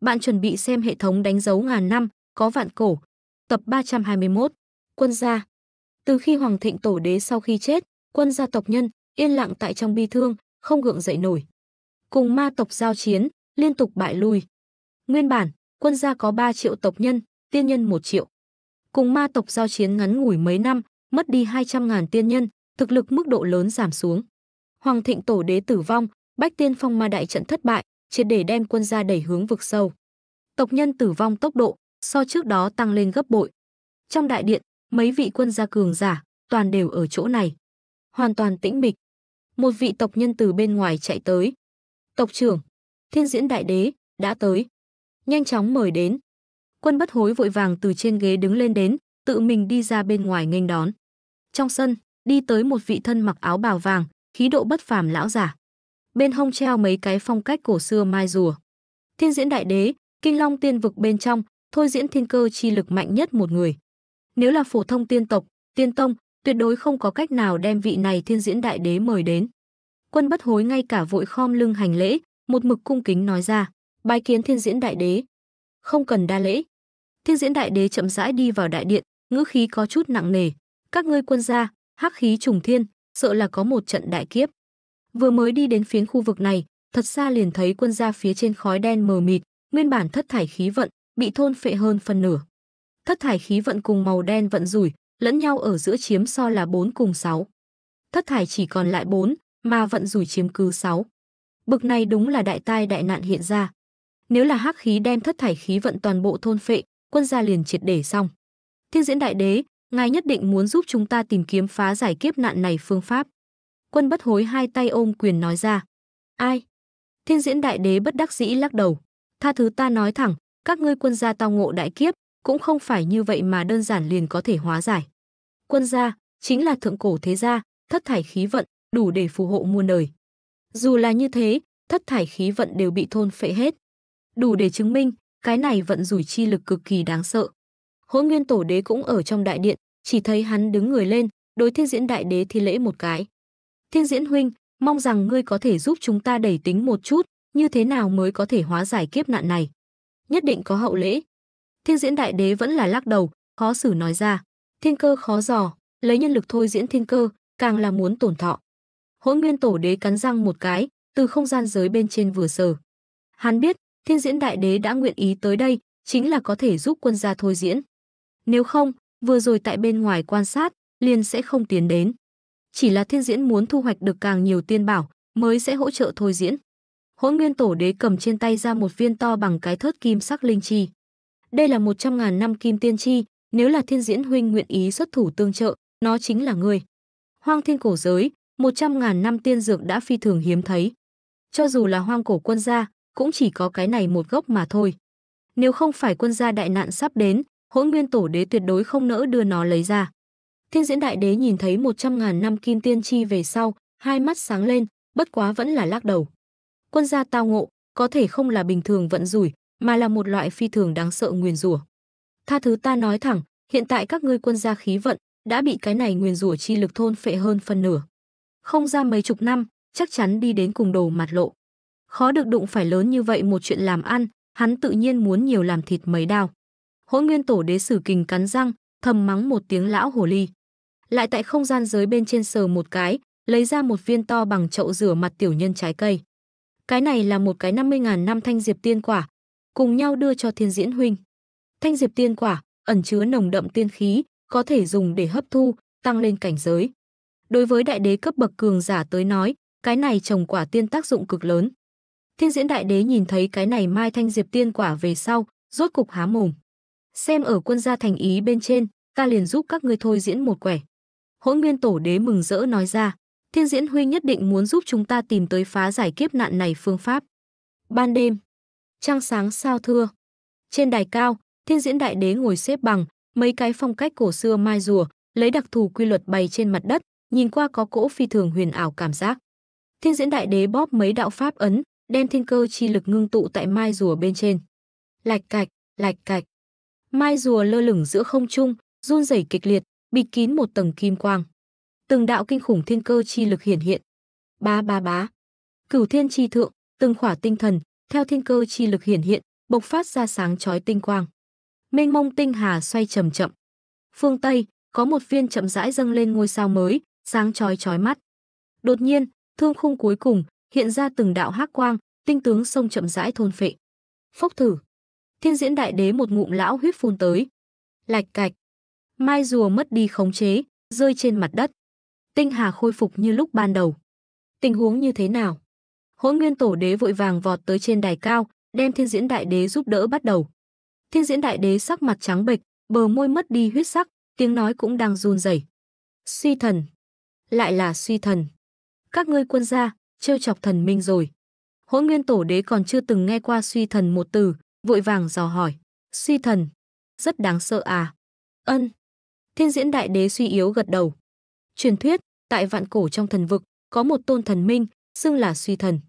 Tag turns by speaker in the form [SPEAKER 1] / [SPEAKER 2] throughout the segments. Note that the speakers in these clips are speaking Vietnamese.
[SPEAKER 1] bạn chuẩn bị xem hệ thống đánh dấu ngàn năm, có vạn cổ, tập 321, quân gia. Từ khi Hoàng Thịnh Tổ đế sau khi chết, quân gia tộc nhân yên lặng tại trong bi thương, không gượng dậy nổi. Cùng ma tộc giao chiến, liên tục bại lui. Nguyên bản, quân gia có 3 triệu tộc nhân, tiên nhân 1 triệu. Cùng ma tộc giao chiến ngắn ngủi mấy năm, mất đi 200.000 tiên nhân, thực lực mức độ lớn giảm xuống. Hoàng Thịnh Tổ đế tử vong, Bách Tiên Phong Ma đại trận thất bại, triệt để đem quân ra đẩy hướng vực sâu. Tộc nhân tử vong tốc độ so trước đó tăng lên gấp bội. Trong đại điện, mấy vị quân gia cường giả, toàn đều ở chỗ này. Hoàn toàn tĩnh mịch. Một vị tộc nhân từ bên ngoài chạy tới. Tộc trưởng, thiên diễn đại đế, đã tới. Nhanh chóng mời đến. Quân bất hối vội vàng từ trên ghế đứng lên đến, tự mình đi ra bên ngoài nghênh đón. Trong sân, đi tới một vị thân mặc áo bào vàng, khí độ bất phàm lão giả bên hông treo mấy cái phong cách cổ xưa mai rùa. Thiên diễn đại đế, kinh long tiên vực bên trong, thôi diễn thiên cơ chi lực mạnh nhất một người. Nếu là phổ thông tiên tộc, tiên tông, tuyệt đối không có cách nào đem vị này thiên diễn đại đế mời đến. Quân bất hối ngay cả vội khom lưng hành lễ, một mực cung kính nói ra, bài kiến thiên diễn đại đế. Không cần đa lễ. Thiên diễn đại đế chậm rãi đi vào đại điện, ngữ khí có chút nặng nề. Các ngươi quân gia, hắc khí trùng thiên, sợ là có một trận đại kiếp. Vừa mới đi đến phiến khu vực này, thật xa liền thấy quân gia phía trên khói đen mờ mịt, nguyên bản thất thải khí vận, bị thôn phệ hơn phần nửa. Thất thải khí vận cùng màu đen vận rủi, lẫn nhau ở giữa chiếm so là 4 cùng 6. Thất thải chỉ còn lại 4, mà vận rủi chiếm cứ 6. Bực này đúng là đại tai đại nạn hiện ra. Nếu là hắc khí đem thất thải khí vận toàn bộ thôn phệ, quân gia liền triệt để xong. Thiên diễn đại đế, ngài nhất định muốn giúp chúng ta tìm kiếm phá giải kiếp nạn này phương pháp. Quân bất hối hai tay ôm quyền nói ra. Ai? Thiên diễn đại đế bất đắc dĩ lắc đầu. Tha thứ ta nói thẳng, các ngươi quân gia tao ngộ đại kiếp, cũng không phải như vậy mà đơn giản liền có thể hóa giải. Quân gia, chính là thượng cổ thế gia, thất thải khí vận, đủ để phù hộ muôn đời. Dù là như thế, thất thải khí vận đều bị thôn phệ hết. Đủ để chứng minh, cái này vận rủi chi lực cực kỳ đáng sợ. Hỗn Nguyên Tổ Đế cũng ở trong đại điện, chỉ thấy hắn đứng người lên, đối Thiên Diễn Đại Đế thi lễ một cái. Thiên Diễn huynh, mong rằng ngươi có thể giúp chúng ta đẩy tính một chút, như thế nào mới có thể hóa giải kiếp nạn này. Nhất định có hậu lễ. Thiên Diễn đại đế vẫn là lắc đầu, khó xử nói ra, thiên cơ khó dò, lấy nhân lực thôi diễn thiên cơ, càng là muốn tổn thọ. Hỗn Nguyên Tổ Đế cắn răng một cái, từ không gian giới bên trên vừa sờ. Hắn biết, Thiên Diễn Đại Đế đã nguyện ý tới đây, chính là có thể giúp quân gia thôi diễn. Nếu không, vừa rồi tại bên ngoài quan sát, liền sẽ không tiến đến. Chỉ là thiên diễn muốn thu hoạch được càng nhiều tiên bảo mới sẽ hỗ trợ thôi diễn. Hỗn Nguyên Tổ Đế cầm trên tay ra một viên to bằng cái thớt kim sắc linh chi. Đây là một trăm ngàn năm kim tiên chi, nếu là thiên diễn huynh nguyện ý xuất thủ tương trợ, nó chính là người. Hoang thiên cổ giới, một trăm ngàn năm tiên dược đã phi thường hiếm thấy. Cho dù là hoang cổ quân gia, cũng chỉ có cái này một gốc mà thôi. Nếu không phải quân gia đại nạn sắp đến, hỗn nguyên tổ đế tuyệt đối không nỡ đưa nó lấy ra. Thiên diễn đại đế nhìn thấy 100 ngàn năm kim tiên chi về sau, hai mắt sáng lên, bất quá vẫn là lắc đầu. Quân gia tao ngộ, có thể không là bình thường vận rủi, mà là một loại phi thường đáng sợ nguyền rủa. Tha thứ ta nói thẳng, hiện tại các ngươi quân gia khí vận đã bị cái này nguyền rủa chi lực thôn phệ hơn phân nửa. Không ra mấy chục năm, chắc chắn đi đến cùng đồ mặt lộ. Khó được đụng phải lớn như vậy một chuyện làm ăn, hắn tự nhiên muốn nhiều làm thịt mấy đao. Hỗn Nguyên Tổ Đế Sử Kình cắn răng, thầm mắng một tiếng lão hồ ly lại tại không gian giới bên trên sờ một cái, lấy ra một viên to bằng chậu rửa mặt tiểu nhân trái cây. Cái này là một cái 50.000 năm thanh diệp tiên quả, cùng nhau đưa cho thiên diễn huynh. Thanh diệp tiên quả, ẩn chứa nồng đậm tiên khí, có thể dùng để hấp thu, tăng lên cảnh giới. Đối với đại đế cấp bậc cường giả tới nói, cái này trồng quả tiên tác dụng cực lớn. Thiên diễn đại đế nhìn thấy cái này mai thanh diệp tiên quả về sau, rốt cục há mồm. Xem ở quân gia thành ý bên trên, ta liền giúp các ngươi thôi diễn một quẻ. Hỗn Nguyên Tổ Đế mừng rỡ nói ra, Thiên Diễn huynh nhất định muốn giúp chúng ta tìm tới phá giải kiếp nạn này phương pháp. Ban đêm, trăng sáng sao thưa. Trên đài cao, Thiên Diễn Đại Đế ngồi xếp bằng, mấy cái phong cách cổ xưa mai rùa, lấy đặc thù quy luật bày trên mặt đất, nhìn qua có cỗ phi thường huyền ảo cảm giác. Thiên Diễn Đại Đế bóp mấy đạo pháp ấn, đem thiên cơ chi lực ngưng tụ tại mai rùa bên trên. Lạch cạch, lạch cạch. Mai rùa lơ lửng giữa không trung, run rẩy kịch liệt, bịt kín một tầng kim quang. Từng đạo kinh khủng thiên cơ chi lực hiển hiện. Ba ba bá. Cửu thiên chi thượng, từng khỏa tinh thần, theo thiên cơ chi lực hiển hiện, bộc phát ra sáng chói tinh quang. Mênh mông tinh hà xoay chậm chậm. Phương Tây, có một viên chậm rãi dâng lên ngôi sao mới, sáng chói chói mắt. Đột nhiên, thương khung cuối cùng, hiện ra từng đạo hắc quang, tinh tướng sông chậm rãi thôn phệ. Phốc thử. Thiên diễn đại đế một ngụm lão huyết phun tới. Lạch cạch mai rùa mất đi khống chế, rơi trên mặt đất. Tinh Hà khôi phục như lúc ban đầu. Tình huống như thế nào? Hỗn Nguyên Tổ Đế vội vàng vọt tới trên đài cao, đem Thiên Diễn Đại Đế giúp đỡ bắt đầu. Thiên Diễn Đại Đế sắc mặt trắng bệch, bờ môi mất đi huyết sắc, tiếng nói cũng đang run rẩy. Suy thần, lại là suy thần. Các ngươi quân gia, trêu chọc thần minh rồi. Hỗn Nguyên Tổ Đế còn chưa từng nghe qua suy thần một từ, vội vàng dò hỏi, "Suy thần, rất đáng sợ à?" Ân, Thiên diễn đại đế suy yếu gật đầu. Truyền thuyết, tại vạn cổ trong thần vực, có một tôn thần minh, xưng là suy thần.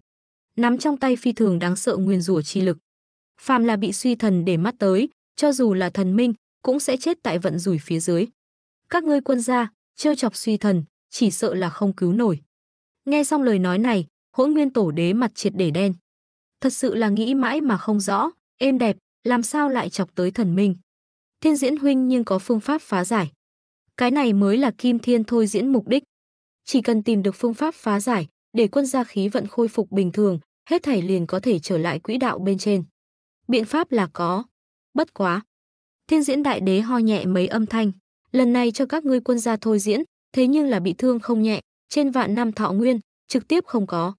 [SPEAKER 1] Nắm trong tay phi thường đáng sợ nguyên rủa chi lực. Phàm là bị suy thần để mắt tới, cho dù là thần minh, cũng sẽ chết tại vận rủi phía dưới. Các ngươi quân gia, trêu chọc suy thần, chỉ sợ là không cứu nổi. Nghe xong lời nói này, hỗn nguyên tổ đế mặt triệt để đen. Thật sự là nghĩ mãi mà không rõ, êm đẹp, làm sao lại chọc tới thần minh. Thiên diễn huynh nhưng có phương pháp phá giải. Cái này mới là Kim Thiên thôi diễn mục đích. Chỉ cần tìm được phương pháp phá giải, để quân gia khí vận khôi phục bình thường, hết thảy liền có thể trở lại quỹ đạo bên trên. Biện pháp là có. Bất quá. Thiên diễn đại đế ho nhẹ mấy âm thanh. Lần này cho các ngươi quân gia thôi diễn, thế nhưng là bị thương không nhẹ, trên vạn năm thọ nguyên, trực tiếp không có.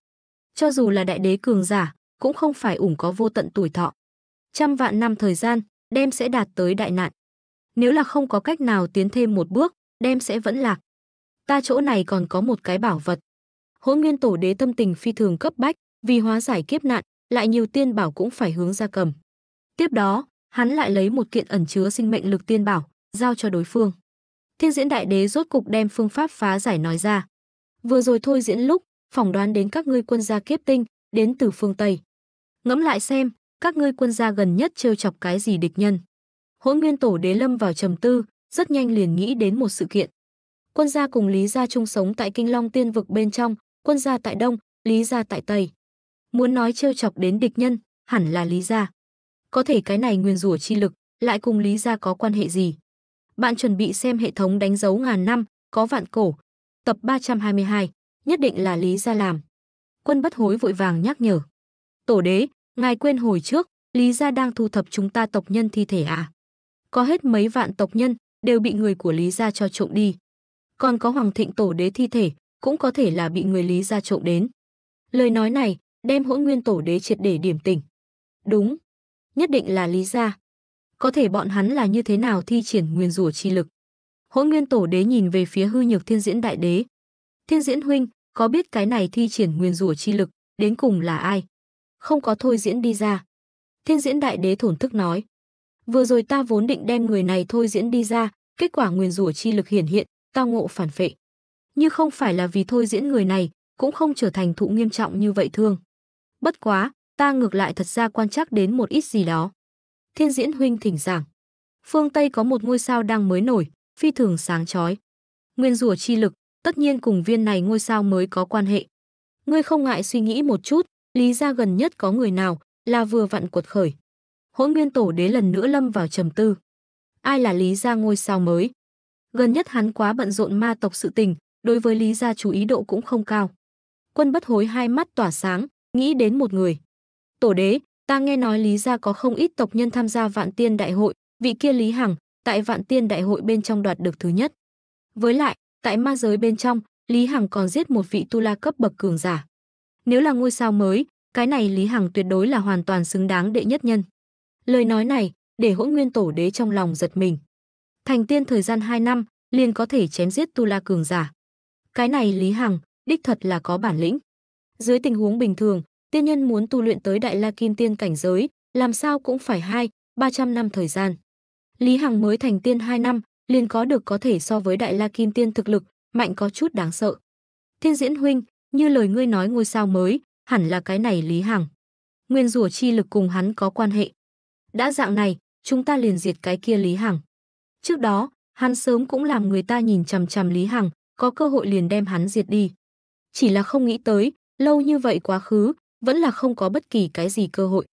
[SPEAKER 1] Cho dù là đại đế cường giả, cũng không phải ủng có vô tận tuổi thọ. Trăm vạn năm thời gian, đem sẽ đạt tới đại nạn. Nếu là không có cách nào tiến thêm một bước, đem sẽ vẫn lạc. Ta chỗ này còn có một cái bảo vật. Hỗn Nguyên Tổ Đế tâm tình phi thường cấp bách, vì hóa giải kiếp nạn, lại nhiều tiên bảo cũng phải hướng ra cầm. Tiếp đó, hắn lại lấy một kiện ẩn chứa sinh mệnh lực tiên bảo, giao cho đối phương. Thiên Diễn Đại Đế rốt cục đem phương pháp phá giải nói ra. Vừa rồi thôi diễn lúc, phỏng đoán đến các ngươi quân gia kiếp tinh, đến từ phương Tây. Ngẫm lại xem, các ngươi quân gia gần nhất trêu chọc cái gì địch nhân. Hỗn Nguyên Tổ Đế lâm vào trầm tư, rất nhanh liền nghĩ đến một sự kiện. Quân gia cùng Lý gia chung sống tại Kinh Long Tiên vực bên trong, quân gia tại đông, Lý gia tại tây. Muốn nói trêu chọc đến địch nhân, hẳn là Lý gia. Có thể cái này nguyên rủa chi lực lại cùng Lý gia có quan hệ gì? Bạn chuẩn bị xem hệ thống đánh dấu ngàn năm, có vạn cổ, tập 322, nhất định là Lý gia làm. Quân bất hối vội vàng nhắc nhở. Tổ đế, ngài quên hồi trước, Lý gia đang thu thập chúng ta tộc nhân thi thể à? có hết mấy vạn tộc nhân đều bị người của Lý gia cho trộm đi. Còn có Hoàng Thịnh Tổ Đế thi thể cũng có thể là bị người Lý gia trộm đến. Lời nói này đem Hỗn Nguyên Tổ Đế triệt để điểm tỉnh. Đúng, nhất định là Lý gia. Có thể bọn hắn là như thế nào thi triển nguyên rủa chi lực? Hỗn Nguyên Tổ Đế nhìn về phía Hư Nhược Thiên Diễn Đại Đế. Thiên Diễn huynh, có biết cái này thi triển nguyên rủa chi lực đến cùng là ai? Không có thôi diễn đi ra. Thiên Diễn Đại Đế thổn thức nói. Vừa rồi ta vốn định đem người này thôi diễn đi ra, kết quả nguyền rủa chi lực hiển hiện, tao ngộ phản phệ. Như không phải là vì thôi diễn người này, cũng không trở thành thụ nghiêm trọng như vậy thương. Bất quá, ta ngược lại thật ra quan trắc đến một ít gì đó. Thiên diễn huynh thỉnh giảng. Phương Tây có một ngôi sao đang mới nổi, phi thường sáng chói. Nguyên rùa chi lực, tất nhiên cùng viên này ngôi sao mới có quan hệ. Ngươi không ngại suy nghĩ một chút, lý ra gần nhất có người nào, là vừa vặn cuột khởi hỗn nguyên tổ đế lần nữa lâm vào trầm tư. Ai là Lý Gia ngôi sao mới? Gần nhất hắn quá bận rộn ma tộc sự tình, đối với Lý Gia chú ý độ cũng không cao. Quân bất hối hai mắt tỏa sáng, nghĩ đến một người. Tổ đế, ta nghe nói Lý Gia có không ít tộc nhân tham gia vạn tiên đại hội, vị kia Lý Hằng, tại vạn tiên đại hội bên trong đoạt được thứ nhất. Với lại, tại ma giới bên trong, Lý Hằng còn giết một vị tu la cấp bậc cường giả. Nếu là ngôi sao mới, cái này Lý Hằng tuyệt đối là hoàn toàn xứng đáng đệ nhất nhân. Lời nói này để hỗn nguyên tổ đế trong lòng giật mình. Thành tiên thời gian 2 năm liền có thể chém giết Tu La cường giả. Cái này Lý Hằng đích thật là có bản lĩnh. Dưới tình huống bình thường, tiên nhân muốn tu luyện tới đại la kim tiên cảnh giới, làm sao cũng phải hai, 300 năm thời gian. Lý Hằng mới thành tiên 2 năm, liền có được có thể so với đại la kim tiên thực lực, mạnh có chút đáng sợ. Thiên diễn huynh, như lời ngươi nói ngôi sao mới, hẳn là cái này Lý Hằng. Nguyên rủa chi lực cùng hắn có quan hệ. Đã dạng này, chúng ta liền diệt cái kia Lý Hằng. Trước đó, hắn sớm cũng làm người ta nhìn chằm chằm Lý Hằng, có cơ hội liền đem hắn diệt đi. Chỉ là không nghĩ tới, lâu như vậy quá khứ, vẫn là không có bất kỳ cái gì cơ hội.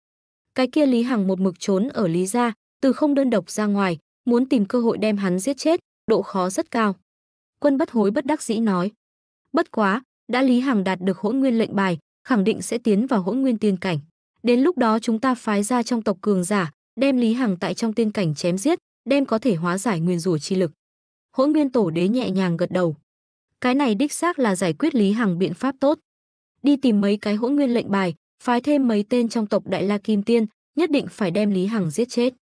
[SPEAKER 1] Cái kia Lý Hằng một mực trốn ở Lý gia, từ không đơn độc ra ngoài, muốn tìm cơ hội đem hắn giết chết, độ khó rất cao. Quân bất hối bất đắc dĩ nói. Bất quá, đã Lý Hằng đạt được hỗn nguyên lệnh bài, khẳng định sẽ tiến vào hỗn nguyên tiên cảnh. Đến lúc đó chúng ta phái ra trong tộc cường giả, đem Lý Hằng tại trong tiên cảnh chém giết, đem có thể hóa giải nguyên rủa chi lực. Hỗn Nguyên Tổ Đế nhẹ nhàng gật đầu. Cái này đích xác là giải quyết Lý Hằng biện pháp tốt. Đi tìm mấy cái hỗn nguyên lệnh bài, phái thêm mấy tên trong tộc Đại La Kim Tiên, nhất định phải đem Lý Hằng giết chết.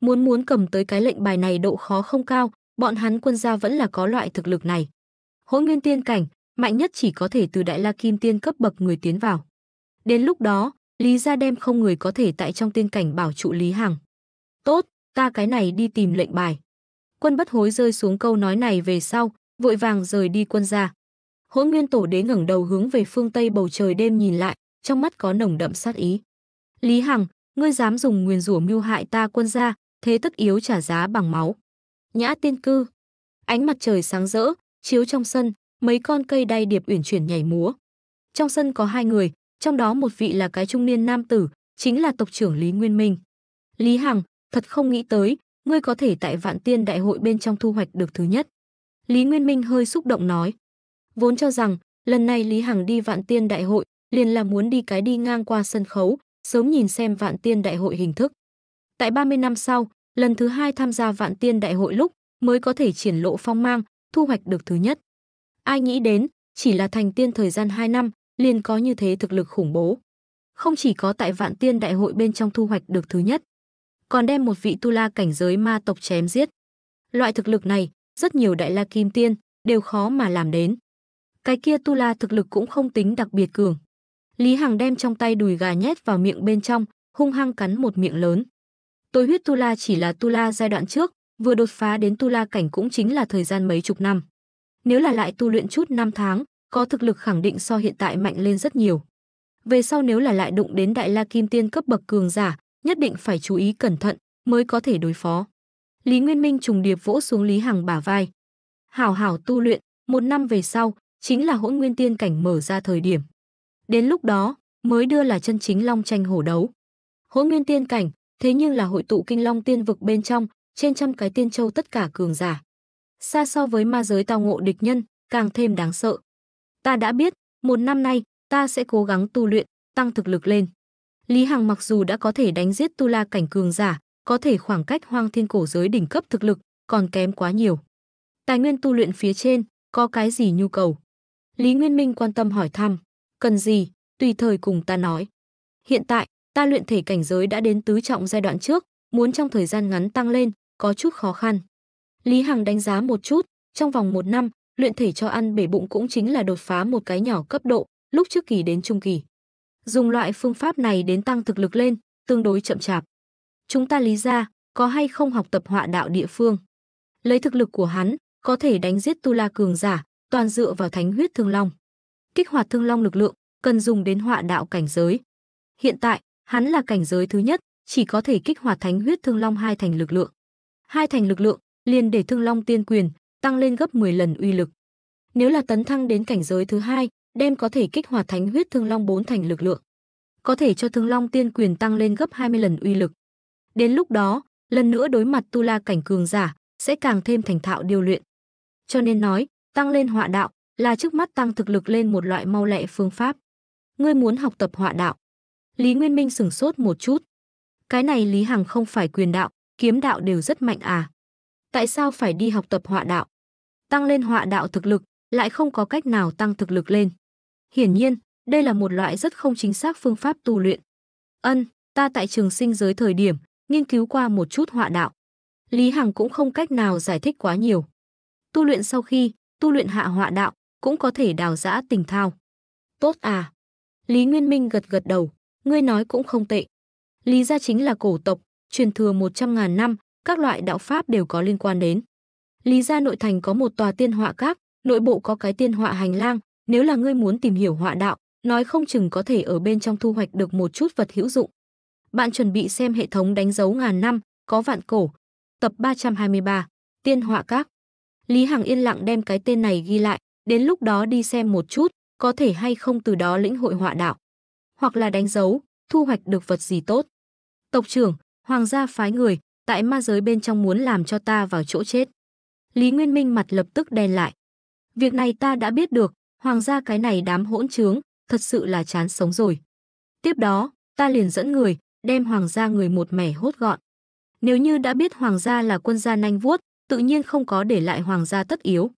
[SPEAKER 1] Muốn muốn cầm tới cái lệnh bài này độ khó không cao, bọn hắn quân gia vẫn là có loại thực lực này. Hỗn Nguyên Tiên cảnh, mạnh nhất chỉ có thể từ Đại La Kim Tiên cấp bậc người tiến vào. Đến lúc đó, Lý Gia đem không người có thể tại trong tiên cảnh bảo trụ Lý Hằng. Tốt, ta cái này đi tìm lệnh bài. Quân bất hối rơi xuống câu nói này về sau, vội vàng rời đi quân gia. Hỗn Nguyên Tổ Đế ngẩng đầu hướng về phương tây bầu trời đêm nhìn lại, trong mắt có nồng đậm sát ý. Lý Hằng, ngươi dám dùng nguyền rủa mưu hại ta quân gia, thế tất yếu trả giá bằng máu. Nhã Tiên Cư. Ánh mặt trời sáng rỡ, chiếu trong sân, mấy con cây đay điệp uyển chuyển nhảy múa. Trong sân có hai người, trong đó một vị là cái trung niên nam tử, chính là tộc trưởng Lý Nguyên Minh. Lý Hằng, thật không nghĩ tới, ngươi có thể tại Vạn Tiên Đại hội bên trong thu hoạch được thứ nhất. Lý Nguyên Minh hơi xúc động nói. Vốn cho rằng, lần này Lý Hằng đi Vạn Tiên Đại hội, liền là muốn đi cái đi ngang qua sân khấu, sớm nhìn xem Vạn Tiên Đại hội hình thức. Tại 30 năm sau, lần thứ hai tham gia Vạn Tiên Đại hội lúc mới có thể triển lộ phong mang, thu hoạch được thứ nhất. Ai nghĩ đến, chỉ là thành tiên thời gian 2 năm, liền có như thế thực lực khủng bố. Không chỉ có tại Vạn Tiên Đại hội bên trong thu hoạch được thứ nhất, còn đem một vị tu la cảnh giới ma tộc chém giết. Loại thực lực này, rất nhiều đại la kim tiên đều khó mà làm đến. Cái kia tu la thực lực cũng không tính đặc biệt cường. Lý Hằng đem trong tay đùi gà nhét vào miệng bên trong, hung hăng cắn một miệng lớn. Tối huyết tu la chỉ là tu la giai đoạn trước, vừa đột phá đến tu la cảnh cũng chính là thời gian mấy chục năm. Nếu là lại tu luyện chút năm tháng, có thực lực khẳng định so hiện tại mạnh lên rất nhiều. Về sau nếu là lại đụng đến đại la kim tiên cấp bậc cường giả, nhất định phải chú ý cẩn thận mới có thể đối phó. Lý Nguyên Minh trùng điệp vỗ xuống Lý Hằng bả vai. Hảo hảo tu luyện, một năm về sau, chính là hỗn nguyên tiên cảnh mở ra thời điểm. Đến lúc đó, mới đưa là chân chính long tranh hổ đấu. Hỗn nguyên tiên cảnh, thế nhưng là hội tụ kinh long tiên vực bên trong, trên trăm cái tiên châu tất cả cường giả. Xa so với ma giới tao ngộ địch nhân, càng thêm đáng sợ. Ta đã biết, một năm nay, ta sẽ cố gắng tu luyện, tăng thực lực lên. Lý Hằng mặc dù đã có thể đánh giết tu la cảnh cường giả, có thể khoảng cách hoang thiên cổ giới đỉnh cấp thực lực, còn kém quá nhiều. Tài nguyên tu luyện phía trên, có cái gì nhu cầu? Lý Nguyên Minh quan tâm hỏi thăm, cần gì, tùy thời cùng ta nói. Hiện tại, ta luyện thể cảnh giới đã đến tứ trọng giai đoạn trước, muốn trong thời gian ngắn tăng lên, có chút khó khăn. Lý Hằng đánh giá một chút, trong vòng một năm, luyện thể cho ăn bể bụng cũng chính là đột phá một cái nhỏ cấp độ, lúc trước kỳ đến trung kỳ. Dùng loại phương pháp này đến tăng thực lực lên, tương đối chậm chạp. Chúng ta lý ra, có hay không học tập họa đạo địa phương. Lấy thực lực của hắn, có thể đánh giết Tu La cường giả, toàn dựa vào thánh huyết thương long. Kích hoạt thương long lực lượng, cần dùng đến họa đạo cảnh giới. Hiện tại, hắn là cảnh giới thứ nhất, chỉ có thể kích hoạt thánh huyết thương long hai thành lực lượng. Hai thành lực lượng, liền để thương long tiên quyền, tăng lên gấp 10 lần uy lực. Nếu là tấn thăng đến cảnh giới thứ hai, đem có thể kích hoạt thánh huyết thương long bốn thành lực lượng. Có thể cho thương long tiên quyền tăng lên gấp 20 lần uy lực. Đến lúc đó, lần nữa đối mặt tu la cảnh cường giả, sẽ càng thêm thành thạo điều luyện. Cho nên nói, tăng lên họa đạo là trước mắt tăng thực lực lên một loại mau lẹ phương pháp. Ngươi muốn học tập họa đạo. Lý Nguyên Minh sửng sốt một chút. Cái này Lý Hằng không phải quyền đạo, kiếm đạo đều rất mạnh à. Tại sao phải đi học tập họa đạo? tăng lên họa đạo thực lực, lại không có cách nào tăng thực lực lên. Hiển nhiên, đây là một loại rất không chính xác phương pháp tu luyện. Ân, ta tại trường sinh giới thời điểm, nghiên cứu qua một chút họa đạo. Lý Hằng cũng không cách nào giải thích quá nhiều. Tu luyện sau khi, tu luyện hạ họa đạo, cũng có thể đào giã tình thao. Tốt à! Lý Nguyên Minh gật gật đầu, ngươi nói cũng không tệ. Lý gia chính là cổ tộc, truyền thừa 100.000 năm, các loại đạo pháp đều có liên quan đến. Lý gia nội thành có một tòa tiên họa các, nội bộ có cái tiên họa hành lang, nếu là ngươi muốn tìm hiểu họa đạo, nói không chừng có thể ở bên trong thu hoạch được một chút vật hữu dụng. Bạn chuẩn bị xem hệ thống đánh dấu ngàn năm, có vạn cổ. Tập 323, Tiên họa các. Lý Hằng yên lặng đem cái tên này ghi lại, đến lúc đó đi xem một chút, có thể hay không từ đó lĩnh hội họa đạo. Hoặc là đánh dấu, thu hoạch được vật gì tốt. Tộc trưởng, hoàng gia phái người, tại ma giới bên trong muốn làm cho ta vào chỗ chết. Lý Nguyên Minh mặt lập tức đen lại. Việc này ta đã biết được, hoàng gia cái này đám hỗn trướng, thật sự là chán sống rồi. Tiếp đó, ta liền dẫn người, đem hoàng gia người một mẻ hốt gọn. Nếu như đã biết hoàng gia là quân gia nanh vuốt, tự nhiên không có để lại hoàng gia tất yếu.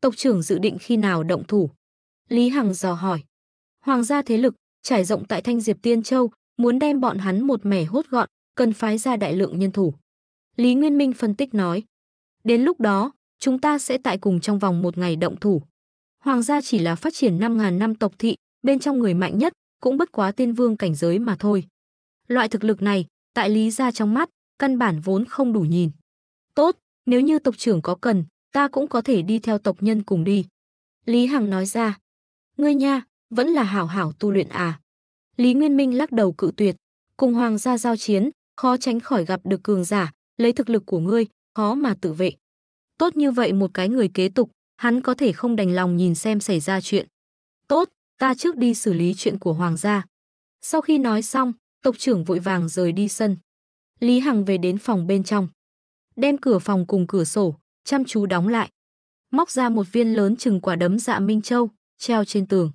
[SPEAKER 1] Tộc trưởng dự định khi nào động thủ? Lý Hằng dò hỏi. Hoàng gia thế lực, trải rộng tại Thanh Diệp Tiên Châu, muốn đem bọn hắn một mẻ hốt gọn, cần phái ra đại lượng nhân thủ. Lý Nguyên Minh phân tích nói. Đến lúc đó, chúng ta sẽ tại cùng trong vòng một ngày động thủ. Hoàng gia chỉ là phát triển 5.000 năm tộc thị, bên trong người mạnh nhất, cũng bất quá tiên vương cảnh giới mà thôi. Loại thực lực này, tại lý gia trong mắt, căn bản vốn không đủ nhìn. Tốt, nếu như tộc trưởng có cần, ta cũng có thể đi theo tộc nhân cùng đi. Lý Hằng nói ra, ngươi nha, vẫn là hảo hảo tu luyện à. Lý Nguyên Minh lắc đầu cự tuyệt, cùng hoàng gia giao chiến, khó tránh khỏi gặp được cường giả, lấy thực lực của ngươi, khó mà tự vệ. Tốt như vậy một cái người kế tục, hắn có thể không đành lòng nhìn xem xảy ra chuyện. Tốt, ta trước đi xử lý chuyện của hoàng gia. Sau khi nói xong, tộc trưởng vội vàng rời đi sân. Lý Hằng về đến phòng bên trong. Đem cửa phòng cùng cửa sổ, chăm chú đóng lại. Móc ra một viên lớn chừng quả đấm dạ Minh Châu, treo trên tường.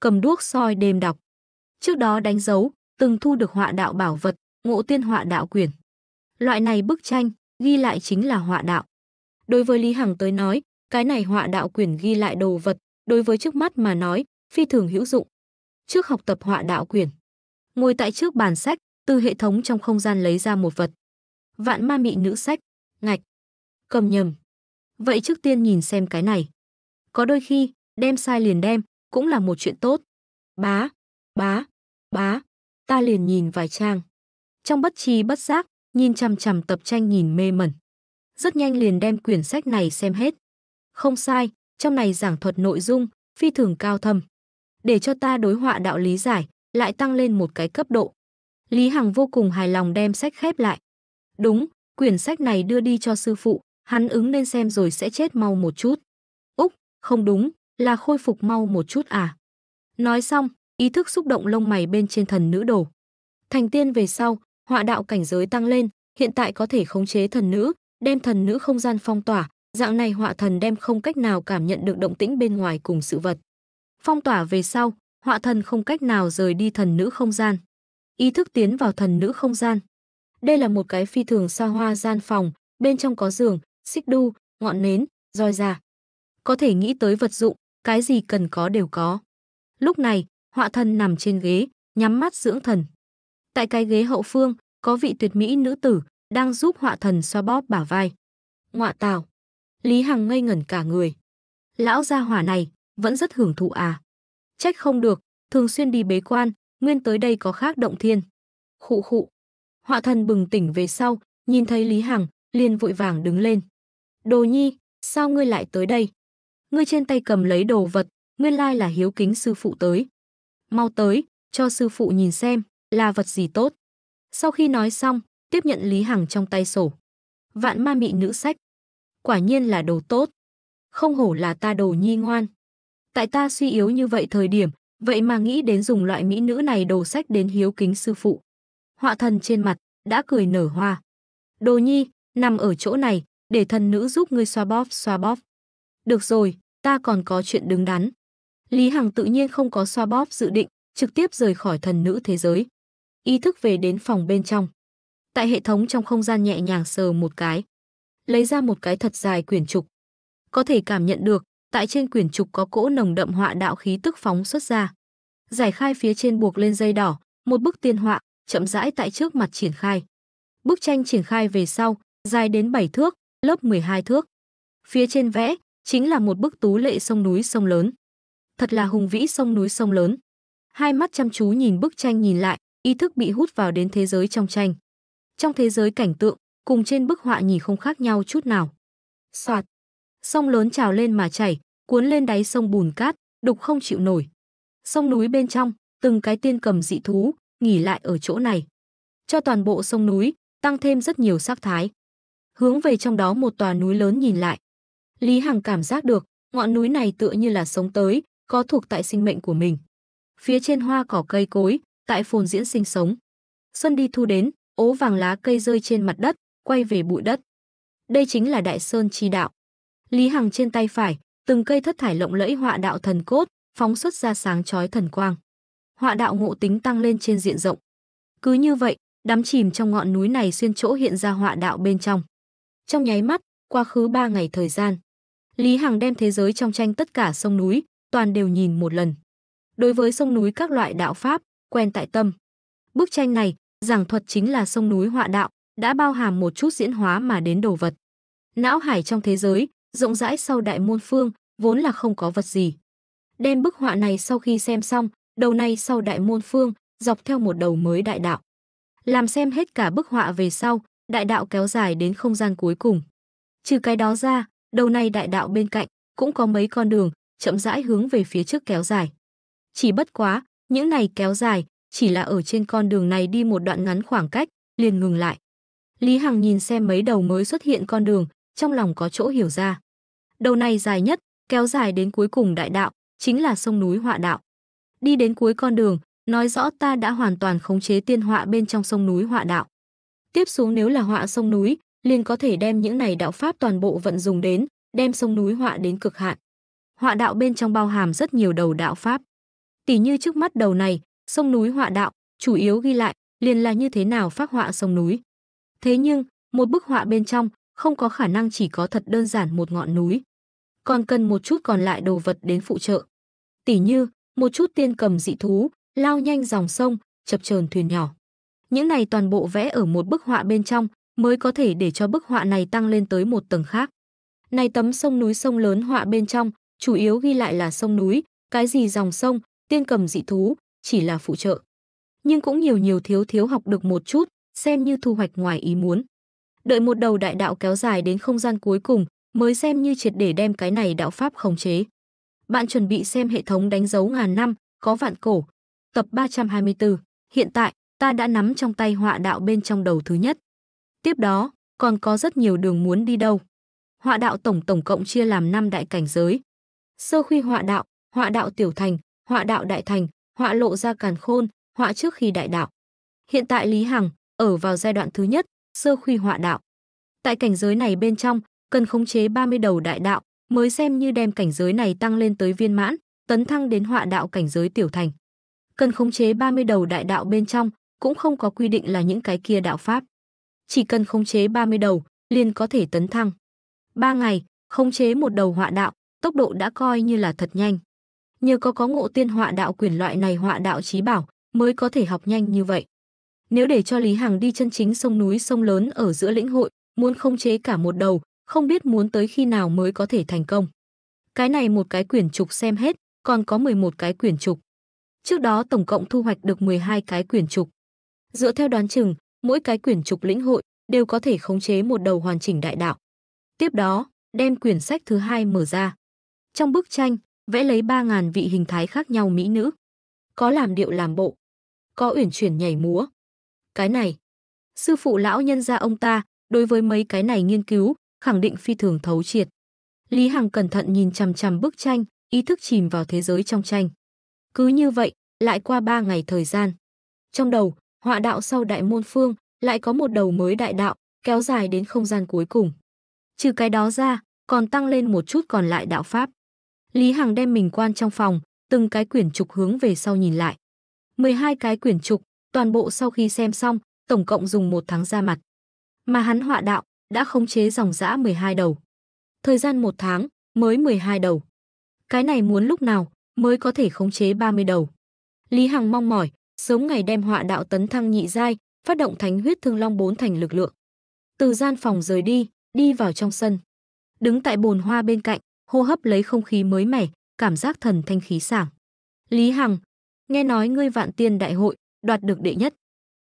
[SPEAKER 1] Cầm đuốc soi đêm đọc. Trước đó đánh dấu, từng thu được họa đạo bảo vật, ngộ tiên họa đạo quyển. Loại này bức tranh, ghi lại chính là họa đạo. Đối với Lý Hằng tới nói, cái này họa đạo quyển ghi lại đồ vật, đối với trước mắt mà nói, phi thường hữu dụng. Trước học tập họa đạo quyển, ngồi tại trước bàn sách, từ hệ thống trong không gian lấy ra một vật. Vạn ma mị nữ sách, ngạch, cầm nhầm. Vậy trước tiên nhìn xem cái này. Có đôi khi, đem sai liền đem, cũng là một chuyện tốt. Bá, bá, bá, ta liền nhìn vài trang. Trong bất trì bất giác, nhìn chằm chằm tập tranh nhìn mê mẩn. Rất nhanh liền đem quyển sách này xem hết. Không sai, trong này giảng thuật nội dung, phi thường cao thâm. Để cho ta đối họa đạo lý giải, lại tăng lên một cái cấp độ. Lý Hằng vô cùng hài lòng đem sách khép lại. Đúng, quyển sách này đưa đi cho sư phụ, hắn ứng nên xem rồi sẽ chết mau một chút. Úc, không đúng, là khôi phục mau một chút à. Nói xong, ý thức xúc động lông mày bên trên thần nữ đồ. Thành tiên về sau, họa đạo cảnh giới tăng lên, hiện tại có thể khống chế thần nữ, đem thần nữ không gian phong tỏa, dạng này họa thần đem không cách nào cảm nhận được động tĩnh bên ngoài cùng sự vật. Phong tỏa về sau, họa thần không cách nào rời đi thần nữ không gian. Ý thức tiến vào thần nữ không gian. Đây là một cái phi thường xa hoa gian phòng, bên trong có giường, xích đu, ngọn nến, roi già. Có thể nghĩ tới vật dụng, cái gì cần có đều có. Lúc này, họa thần nằm trên ghế, nhắm mắt dưỡng thần. Tại cái ghế hậu phương, có vị tuyệt mỹ nữ tử đang giúp họa thần xoa bóp bả vai. Ngoạ tào. Lý Hằng ngây ngẩn cả người. Lão gia hỏa này vẫn rất hưởng thụ à. Trách không được, thường xuyên đi bế quan, nguyên tới đây có khác động thiên. Khụ khụ. Họa thần bừng tỉnh về sau, nhìn thấy Lý Hằng, liền vội vàng đứng lên. Đồ nhi, sao ngươi lại tới đây? Ngươi trên tay cầm lấy đồ vật, nguyên lai là hiếu kính sư phụ tới. Mau tới, cho sư phụ nhìn xem, là vật gì tốt. Sau khi nói xong, tiếp nhận Lý Hằng trong tay sổ. Vạn ma mị nữ sách. Quả nhiên là đồ tốt. Không hổ là ta đồ nhi ngoan. Tại ta suy yếu như vậy thời điểm, vậy mà nghĩ đến dùng loại mỹ nữ này đồ sách đến hiếu kính sư phụ. Họa thần trên mặt, đã cười nở hoa. Đồ nhi, nằm ở chỗ này, để thần nữ giúp ngươi xoa bóp xoa bóp. Được rồi, ta còn có chuyện đứng đắn. Lý Hằng tự nhiên không có xoa bóp dự định, trực tiếp rời khỏi thần nữ thế giới ý thức về đến phòng bên trong. Tại hệ thống trong không gian nhẹ nhàng sờ một cái, lấy ra một cái thật dài quyển trục. Có thể cảm nhận được, tại trên quyển trục có cỗ nồng đậm họa đạo khí tức phóng xuất ra. Giải khai phía trên buộc lên dây đỏ, một bức tiên họa, chậm rãi tại trước mặt triển khai. Bức tranh triển khai về sau, dài đến 7 thước, lớp 12 thước. Phía trên vẽ, chính là một bức tú lệ sông núi sông lớn. Thật là hùng vĩ sông núi sông lớn. Hai mắt chăm chú nhìn bức tranh nhìn lại, ý thức bị hút vào đến thế giới trong tranh. Trong thế giới cảnh tượng, cùng trên bức họa nhìn không khác nhau chút nào. Soạt, sông lớn trào lên mà chảy, cuốn lên đáy sông bùn cát, đục không chịu nổi. Sông núi bên trong, từng cái tiên cầm dị thú, nghỉ lại ở chỗ này. Cho toàn bộ sông núi, tăng thêm rất nhiều sắc thái. Hướng về trong đó một tòa núi lớn nhìn lại. Lý Hằng cảm giác được, ngọn núi này tựa như là sống tới, có thuộc tại sinh mệnh của mình. Phía trên hoa cỏ cây cối, tại phồn diễn sinh sống. Xuân đi thu đến, ố vàng lá cây rơi trên mặt đất, quay về bụi đất. Đây chính là đại sơn chi đạo. Lý Hằng trên tay phải, từng cây thất thải lộng lẫy họa đạo thần cốt, phóng xuất ra sáng chói thần quang. Họa đạo ngộ tính tăng lên trên diện rộng. Cứ như vậy, đắm chìm trong ngọn núi này xuyên chỗ hiện ra họa đạo bên trong. Trong nháy mắt, quá khứ ba ngày thời gian, Lý Hằng đem thế giới trong tranh tất cả sông núi, toàn đều nhìn một lần. Đối với sông núi các loại đạo pháp, quen tại tâm. Bức tranh này, giảng thuật chính là sông núi họa đạo, đã bao hàm một chút diễn hóa mà đến đồ vật. Não hải trong thế giới, rộng rãi sau đại môn phương, vốn là không có vật gì. Đem bức họa này sau khi xem xong, đầu này sau đại môn phương, dọc theo một đầu mới đại đạo. Làm xem hết cả bức họa về sau, đại đạo kéo dài đến không gian cuối cùng. Trừ cái đó ra, đầu này đại đạo bên cạnh, cũng có mấy con đường, chậm rãi hướng về phía trước kéo dài. Chỉ bất quá, những này kéo dài, chỉ là ở trên con đường này đi một đoạn ngắn khoảng cách, liền ngừng lại. Lý Hằng nhìn xem mấy đầu mới xuất hiện con đường, trong lòng có chỗ hiểu ra. Đầu này dài nhất, kéo dài đến cuối cùng đại đạo, chính là sông núi họa đạo. Đi đến cuối con đường, nói rõ ta đã hoàn toàn khống chế tiên họa bên trong sông núi họa đạo. Tiếp xuống nếu là họa sông núi, liền có thể đem những này đạo pháp toàn bộ vận dùng đến, đem sông núi họa đến cực hạn. Họa đạo bên trong bao hàm rất nhiều đầu đạo pháp. Tỉ như trước mắt đầu này, sông núi họa đạo, chủ yếu ghi lại liền là như thế nào phác họa sông núi. Thế nhưng, một bức họa bên trong không có khả năng chỉ có thật đơn giản một ngọn núi, còn cần một chút còn lại đồ vật đến phụ trợ. Tỉ như, một chút tiên cầm dị thú, lao nhanh dòng sông, chập chờn thuyền nhỏ. Những này toàn bộ vẽ ở một bức họa bên trong mới có thể để cho bức họa này tăng lên tới một tầng khác. Này tấm sông núi sông lớn họa bên trong, chủ yếu ghi lại là sông núi, cái gì dòng sông, tiên cầm dị thú chỉ là phụ trợ. Nhưng cũng nhiều nhiều thiếu thiếu học được một chút, xem như thu hoạch ngoài ý muốn. Đợi một đầu đại đạo kéo dài đến không gian cuối cùng, mới xem như triệt để đem cái này đạo pháp khống chế. Bạn chuẩn bị xem hệ thống đánh dấu ngàn năm, có vạn cổ, tập 324. Hiện tại, ta đã nắm trong tay họa đạo bên trong đầu thứ nhất. Tiếp đó, còn có rất nhiều đường muốn đi đâu. Họa đạo tổng tổng cộng chia làm 5 đại cảnh giới. Sơ khuy họa đạo, họa đạo tiểu thành, họa đạo đại thành, họa lộ ra càn khôn, họa trước khi đại đạo. Hiện tại Lý Hằng ở vào giai đoạn thứ nhất, sơ khuy họa đạo. Tại cảnh giới này bên trong, cần khống chế 30 đầu đại đạo mới xem như đem cảnh giới này tăng lên tới viên mãn, tấn thăng đến họa đạo cảnh giới tiểu thành. Cần khống chế 30 đầu đại đạo bên trong cũng không có quy định là những cái kia đạo pháp. Chỉ cần khống chế 30 đầu, liền có thể tấn thăng. 3 ngày, khống chế một đầu họa đạo, tốc độ đã coi như là thật nhanh nhờ có có ngộ tiên họa đạo quyền loại này họa đạo trí bảo mới có thể học nhanh như vậy. Nếu để cho Lý Hằng đi chân chính sông núi sông lớn ở giữa lĩnh hội, muốn không chế cả một đầu, không biết muốn tới khi nào mới có thể thành công. Cái này một cái quyển trục xem hết, còn có 11 cái quyển trục. Trước đó tổng cộng thu hoạch được 12 cái quyển trục. Dựa theo đoán chừng, mỗi cái quyển trục lĩnh hội đều có thể khống chế một đầu hoàn chỉnh đại đạo. Tiếp đó, đem quyển sách thứ hai mở ra. Trong bức tranh, vẽ lấy ba ngàn vị hình thái khác nhau mỹ nữ. Có làm điệu làm bộ, có uyển chuyển nhảy múa. Cái này, sư phụ lão nhân gia ông ta, đối với mấy cái này nghiên cứu, khẳng định phi thường thấu triệt. Lý Hằng cẩn thận nhìn chằm chằm bức tranh, ý thức chìm vào thế giới trong tranh. Cứ như vậy, lại qua ba ngày thời gian. Trong đầu, họa đạo sau đại môn phương, lại có một đầu mới đại đạo, kéo dài đến không gian cuối cùng. Trừ cái đó ra, còn tăng lên một chút còn lại đạo pháp. Lý Hằng đem mình quan trong phòng, từng cái quyển trục hướng về sau nhìn lại. 12 cái quyển trục, toàn bộ sau khi xem xong, tổng cộng dùng một tháng ra mặt. Mà hắn họa đạo, đã khống chế dòng dã 12 đầu. Thời gian một tháng, mới 12 đầu. Cái này muốn lúc nào mới có thể khống chế 30 đầu. Lý Hằng mong mỏi, sớm ngày đem họa đạo tấn thăng nhị giai, phát động thánh huyết thương long bốn thành lực lượng. Từ gian phòng rời đi, đi vào trong sân. Đứng tại bồn hoa bên cạnh, hô hấp lấy không khí mới mẻ, cảm giác thần thanh khí sảng. Lý Hằng, nghe nói ngươi vạn tiên đại hội, đoạt được đệ nhất.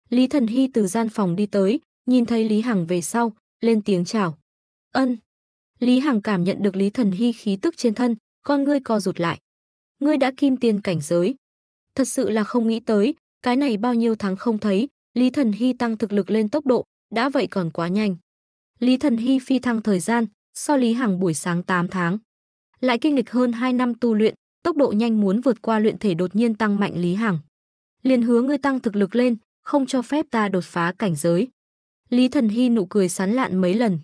[SPEAKER 1] Lý Thần Hy từ gian phòng đi tới, nhìn thấy Lý Hằng về sau, lên tiếng chào. Ân. Lý Hằng cảm nhận được Lý Thần Hy khí tức trên thân, con ngươi co rụt lại. Ngươi đã kim tiên cảnh giới. Thật sự là không nghĩ tới, cái này bao nhiêu tháng không thấy, Lý Thần Hy tăng thực lực lên tốc độ, đã vậy còn quá nhanh. Lý Thần Hy phi thăng thời gian, so Lý Hằng buổi sáng 8 tháng lại kinh lịch hơn 2 năm tu luyện, tốc độ nhanh muốn vượt qua luyện thể đột nhiên tăng mạnh Lý Hằng. Liền hứa ngươi tăng thực lực lên, không cho phép ta đột phá cảnh giới. Lý Thần Hy nụ cười sán lạn mấy lần.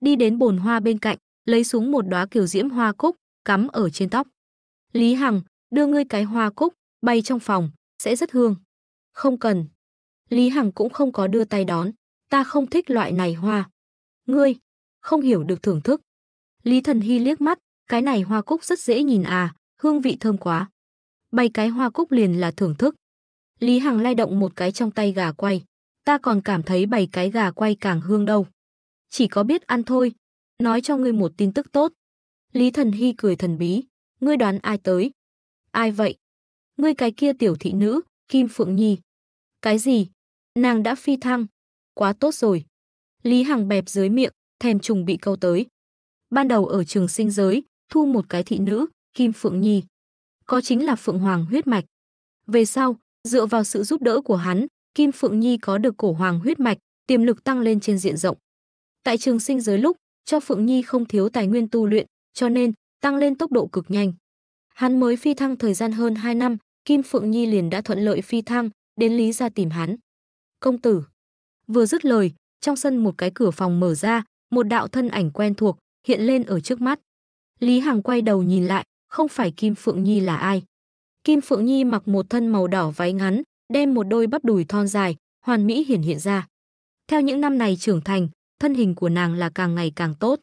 [SPEAKER 1] Đi đến bồn hoa bên cạnh, lấy xuống một đóa kiều diễm hoa cúc, cắm ở trên tóc. Lý Hằng, đưa ngươi cái hoa cúc, bay trong phòng, sẽ rất hương. Không cần. Lý Hằng cũng không có đưa tay đón, ta không thích loại này hoa. Ngươi, không hiểu được thưởng thức. Lý Thần Hy liếc mắt, cái này hoa cúc rất dễ nhìn à, hương vị thơm quá. Bày cái hoa cúc liền là thưởng thức. Lý Hằng lay động một cái trong tay gà quay. Ta còn cảm thấy bày cái gà quay càng hương đâu. Chỉ có biết ăn thôi. Nói cho ngươi một tin tức tốt. Lý Thần Hy cười thần bí. Ngươi đoán ai tới? Ai vậy? Ngươi cái kia tiểu thị nữ, Kim Phượng Nhi. Cái gì? Nàng đã phi thăng. Quá tốt rồi. Lý Hằng bẹp dưới miệng, thèm trùng bị câu tới. Ban đầu ở trường sinh giới, thu một cái thị nữ, Kim Phượng Nhi. Có chính là Phượng Hoàng huyết mạch. Về sau, dựa vào sự giúp đỡ của hắn, Kim Phượng Nhi có được cổ hoàng huyết mạch, tiềm lực tăng lên trên diện rộng. Tại trường sinh giới lúc, cho Phượng Nhi không thiếu tài nguyên tu luyện, cho nên tăng lên tốc độ cực nhanh. Hắn mới phi thăng thời gian hơn 2 năm, Kim Phượng Nhi liền đã thuận lợi phi thăng, đến lý ra tìm hắn. "Công tử." Vừa dứt lời, trong sân một cái cửa phòng mở ra, một đạo thân ảnh quen thuộc hiện lên ở trước mắt. Lý Hằng quay đầu nhìn lại, không phải Kim Phượng Nhi là ai. Kim Phượng Nhi mặc một thân màu đỏ váy ngắn, đem một đôi bắp đùi thon dài, hoàn mỹ hiển hiện ra. Theo những năm này trưởng thành, thân hình của nàng là càng ngày càng tốt.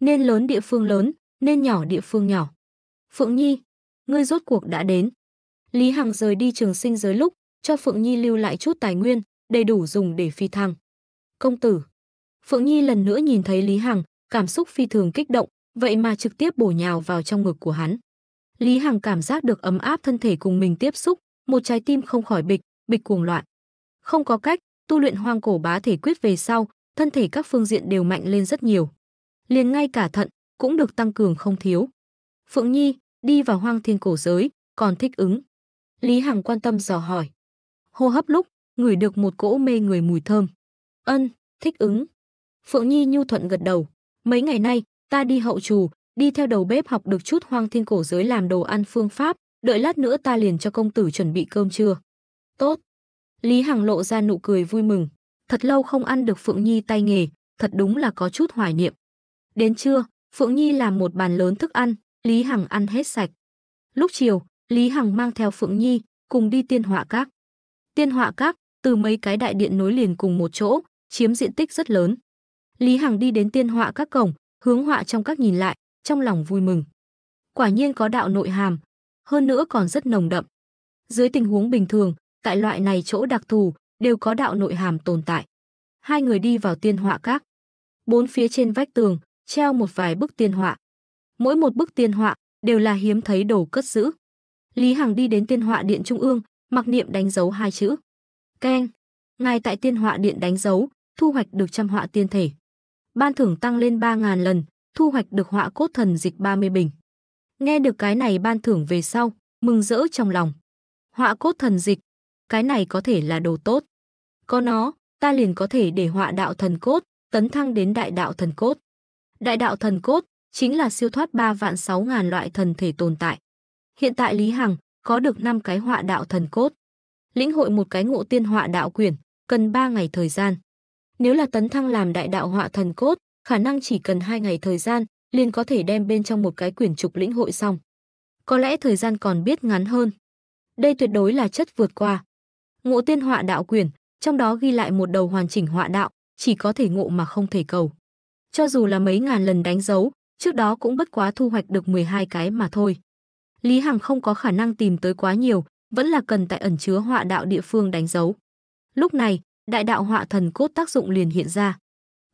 [SPEAKER 1] Nên lớn địa phương lớn, nên nhỏ địa phương nhỏ. Phượng Nhi, ngươi rốt cuộc đã đến. Lý Hằng rời đi trường sinh giới lúc, cho Phượng Nhi lưu lại chút tài nguyên, đầy đủ dùng để phi thăng. Công tử. Phượng Nhi lần nữa nhìn thấy Lý Hằng, cảm xúc phi thường kích động, vậy mà trực tiếp bổ nhào vào trong ngực của hắn. Lý Hằng cảm giác được ấm áp thân thể cùng mình tiếp xúc, một trái tim không khỏi bịch, bịch cuồng loạn. Không có cách, tu luyện hoang cổ bá thể quyết về sau, thân thể các phương diện đều mạnh lên rất nhiều. Liền ngay cả thận cũng được tăng cường không thiếu. Phượng Nhi đi vào hoang thiên cổ giới, còn thích ứng. Lý Hằng quan tâm dò hỏi. Hô hấp lúc, ngửi được một cỗ mê người mùi thơm. Ân, thích ứng. Phượng Nhi nhu thuận gật đầu. Mấy ngày nay, ta đi hậu trù, đi theo đầu bếp học được chút hoang thiên cổ giới làm đồ ăn phương pháp, đợi lát nữa ta liền cho công tử chuẩn bị cơm trưa. Tốt. Lý Hằng lộ ra nụ cười vui mừng, thật lâu không ăn được Phượng Nhi tay nghề, thật đúng là có chút hoài niệm. Đến trưa, Phượng Nhi làm một bàn lớn thức ăn, Lý Hằng ăn hết sạch. Lúc chiều, Lý Hằng mang theo Phượng Nhi, cùng đi tiên họa các. Tiên họa các, từ mấy cái đại điện nối liền cùng một chỗ, chiếm diện tích rất lớn. Lý Hằng đi đến tiên họa các cổng, Hướng họa trong các nhìn lại, trong lòng vui mừng. Quả nhiên có đạo nội hàm, hơn nữa còn rất nồng đậm. Dưới tình huống bình thường, tại loại này chỗ đặc thù, đều có đạo nội hàm tồn tại. Hai người đi vào tiên họa các. Bốn phía trên vách tường, treo một vài bức tiên họa. Mỗi một bức tiên họa đều là hiếm thấy đồ cất giữ. Lý Hằng đi đến tiên họa điện trung ương, mặc niệm đánh dấu hai chữ. Keng. Ngài tại tiên họa điện đánh dấu, thu hoạch được trăm họa tiên thể ban thưởng tăng lên 3.000 lần, thu hoạch được họa cốt thần dịch 30 bình. Nghe được cái này ban thưởng về sau, mừng rỡ trong lòng. Họa cốt thần dịch, cái này có thể là đồ tốt. Có nó, ta liền có thể để họa đạo thần cốt, tấn thăng đến đại đạo thần cốt. Đại đạo thần cốt chính là siêu thoát 3 vạn 6 ngàn loại thần thể tồn tại. Hiện tại Lý Hằng có được 5 cái họa đạo thần cốt. Lĩnh hội một cái ngộ tiên họa đạo quyển, cần 3 ngày thời gian. Nếu là tấn thăng làm đại đạo họa thần cốt, khả năng chỉ cần hai ngày thời gian, liền có thể đem bên trong một cái quyển trục lĩnh hội xong. Có lẽ thời gian còn biết ngắn hơn. Đây tuyệt đối là chất vượt qua. Ngộ tiên họa đạo quyển, trong đó ghi lại một đầu hoàn chỉnh họa đạo, chỉ có thể ngộ mà không thể cầu. Cho dù là mấy ngàn lần đánh dấu, trước đó cũng bất quá thu hoạch được 12 cái mà thôi. Lý Hằng không có khả năng tìm tới quá nhiều, vẫn là cần tại ẩn chứa họa đạo địa phương đánh dấu. Lúc này, đại đạo họa thần cốt tác dụng liền hiện ra.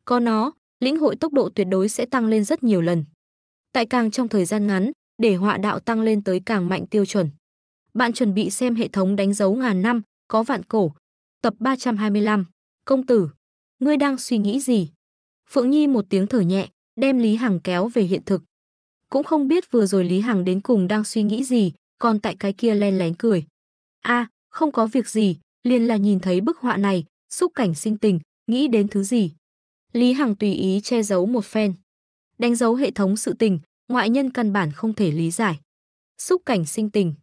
[SPEAKER 1] Có nó, lĩnh hội tốc độ tuyệt đối sẽ tăng lên rất nhiều lần. Tại càng trong thời gian ngắn, để họa đạo tăng lên tới càng mạnh tiêu chuẩn. Bạn chuẩn bị xem hệ thống đánh dấu ngàn năm, có vạn cổ, tập 325. Công tử, ngươi đang suy nghĩ gì? Phượng Nhi một tiếng thở nhẹ, đem Lý Hằng kéo về hiện thực. Cũng không biết vừa rồi Lý Hằng đến cùng đang suy nghĩ gì, còn tại cái kia len lén cười. a à, không có việc gì, liền là nhìn thấy bức họa này, xúc cảnh sinh tình, nghĩ đến thứ gì. Lý Hằng tùy ý che giấu một phen. Đánh dấu hệ thống sự tình, ngoại nhân căn bản không thể lý giải. Xúc cảnh sinh tình.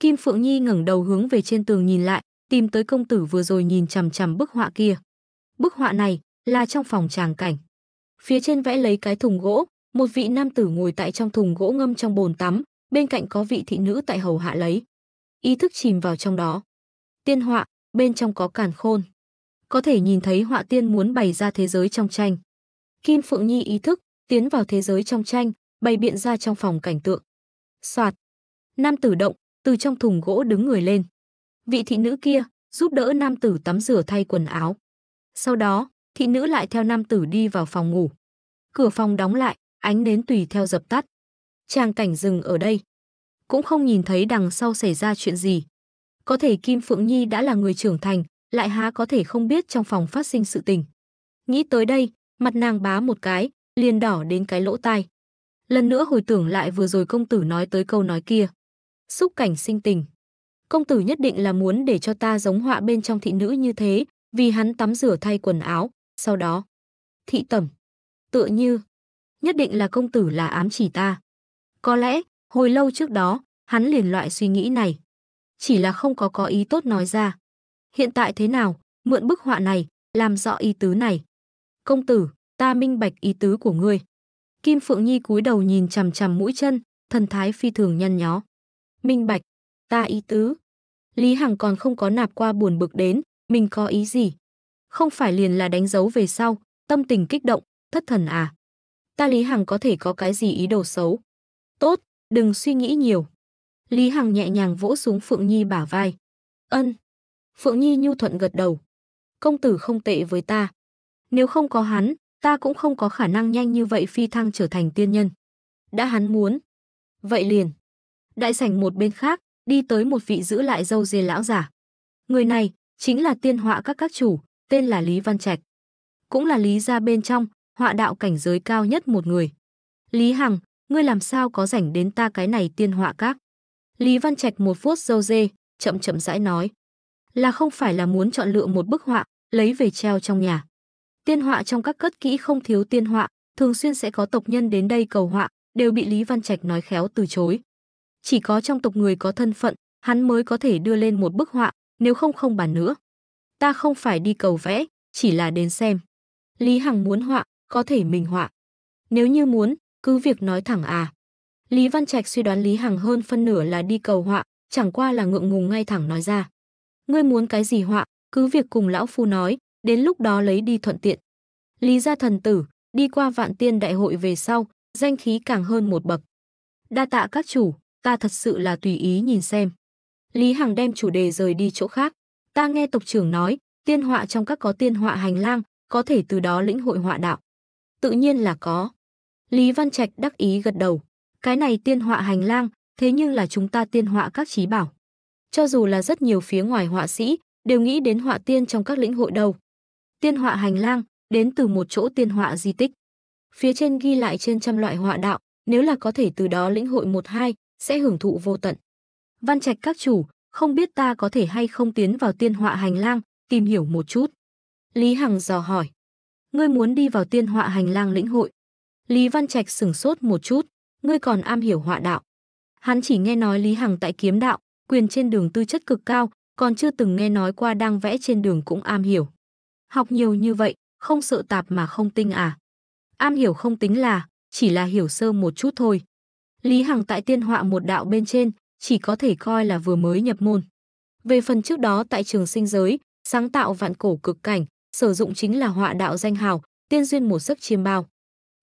[SPEAKER 1] Kim Phượng Nhi ngẩng đầu hướng về trên tường nhìn lại, tìm tới công tử vừa rồi nhìn chằm chằm bức họa kia. Bức họa này là trong phòng tràng cảnh. Phía trên vẽ lấy cái thùng gỗ, một vị nam tử ngồi tại trong thùng gỗ ngâm trong bồn tắm, bên cạnh có vị thị nữ tại hầu hạ lấy. Ý thức chìm vào trong đó. Tiên họa, bên trong có càn khôn có thể nhìn thấy họa tiên muốn bày ra thế giới trong tranh. Kim Phượng Nhi ý thức, tiến vào thế giới trong tranh, bày biện ra trong phòng cảnh tượng. Soạt. Nam tử động, từ trong thùng gỗ đứng người lên. Vị thị nữ kia, giúp đỡ nam tử tắm rửa thay quần áo. Sau đó, thị nữ lại theo nam tử đi vào phòng ngủ. Cửa phòng đóng lại, ánh đến tùy theo dập tắt. Trang cảnh dừng ở đây. Cũng không nhìn thấy đằng sau xảy ra chuyện gì. Có thể Kim Phượng Nhi đã là người trưởng thành, lại há có thể không biết trong phòng phát sinh sự tình. Nghĩ tới đây, mặt nàng bá một cái, liền đỏ đến cái lỗ tai. Lần nữa hồi tưởng lại vừa rồi công tử nói tới câu nói kia. Xúc cảnh sinh tình. Công tử nhất định là muốn để cho ta giống họa bên trong thị nữ như thế, vì hắn tắm rửa thay quần áo, sau đó. Thị tẩm. Tựa như. Nhất định là công tử là ám chỉ ta. Có lẽ, hồi lâu trước đó, hắn liền loại suy nghĩ này. Chỉ là không có có ý tốt nói ra hiện tại thế nào, mượn bức họa này, làm rõ ý tứ này. Công tử, ta minh bạch ý tứ của ngươi. Kim Phượng Nhi cúi đầu nhìn chằm chằm mũi chân, thần thái phi thường nhăn nhó. Minh bạch, ta ý tứ. Lý Hằng còn không có nạp qua buồn bực đến, mình có ý gì? Không phải liền là đánh dấu về sau, tâm tình kích động, thất thần à? Ta Lý Hằng có thể có cái gì ý đồ xấu? Tốt, đừng suy nghĩ nhiều. Lý Hằng nhẹ nhàng vỗ xuống Phượng Nhi bả vai. Ân, Phượng Nhi nhu thuận gật đầu. Công tử không tệ với ta. Nếu không có hắn, ta cũng không có khả năng nhanh như vậy phi thăng trở thành tiên nhân. Đã hắn muốn. Vậy liền. Đại sảnh một bên khác, đi tới một vị giữ lại dâu dê lão giả. Người này, chính là tiên họa các các chủ, tên là Lý Văn Trạch. Cũng là Lý gia bên trong, họa đạo cảnh giới cao nhất một người. Lý Hằng, ngươi làm sao có rảnh đến ta cái này tiên họa các? Lý Văn Trạch một phút dâu dê, chậm chậm rãi nói là không phải là muốn chọn lựa một bức họa, lấy về treo trong nhà. Tiên họa trong các cất kỹ không thiếu tiên họa, thường xuyên sẽ có tộc nhân đến đây cầu họa, đều bị Lý Văn Trạch nói khéo từ chối. Chỉ có trong tộc người có thân phận, hắn mới có thể đưa lên một bức họa, nếu không không bàn nữa. Ta không phải đi cầu vẽ, chỉ là đến xem. Lý Hằng muốn họa, có thể mình họa. Nếu như muốn, cứ việc nói thẳng à. Lý Văn Trạch suy đoán Lý Hằng hơn phân nửa là đi cầu họa, chẳng qua là ngượng ngùng ngay thẳng nói ra ngươi muốn cái gì họa, cứ việc cùng lão phu nói, đến lúc đó lấy đi thuận tiện. Lý gia thần tử, đi qua vạn tiên đại hội về sau, danh khí càng hơn một bậc. Đa tạ các chủ, ta thật sự là tùy ý nhìn xem. Lý Hằng đem chủ đề rời đi chỗ khác. Ta nghe tộc trưởng nói, tiên họa trong các có tiên họa hành lang, có thể từ đó lĩnh hội họa đạo. Tự nhiên là có. Lý Văn Trạch đắc ý gật đầu. Cái này tiên họa hành lang, thế nhưng là chúng ta tiên họa các trí bảo cho dù là rất nhiều phía ngoài họa sĩ, đều nghĩ đến họa tiên trong các lĩnh hội đầu. Tiên họa hành lang, đến từ một chỗ tiên họa di tích. Phía trên ghi lại trên trăm loại họa đạo, nếu là có thể từ đó lĩnh hội một hai, sẽ hưởng thụ vô tận. Văn trạch các chủ, không biết ta có thể hay không tiến vào tiên họa hành lang, tìm hiểu một chút. Lý Hằng dò hỏi. Ngươi muốn đi vào tiên họa hành lang lĩnh hội. Lý Văn Trạch sửng sốt một chút, ngươi còn am hiểu họa đạo. Hắn chỉ nghe nói Lý Hằng tại kiếm đạo, quyền trên đường tư chất cực cao, còn chưa từng nghe nói qua đang vẽ trên đường cũng am hiểu. Học nhiều như vậy, không sợ tạp mà không tinh à. Am hiểu không tính là, chỉ là hiểu sơ một chút thôi. Lý Hằng tại tiên họa một đạo bên trên, chỉ có thể coi là vừa mới nhập môn. Về phần trước đó tại trường sinh giới, sáng tạo vạn cổ cực cảnh, sử dụng chính là họa đạo danh hào, tiên duyên một sức chiêm bao.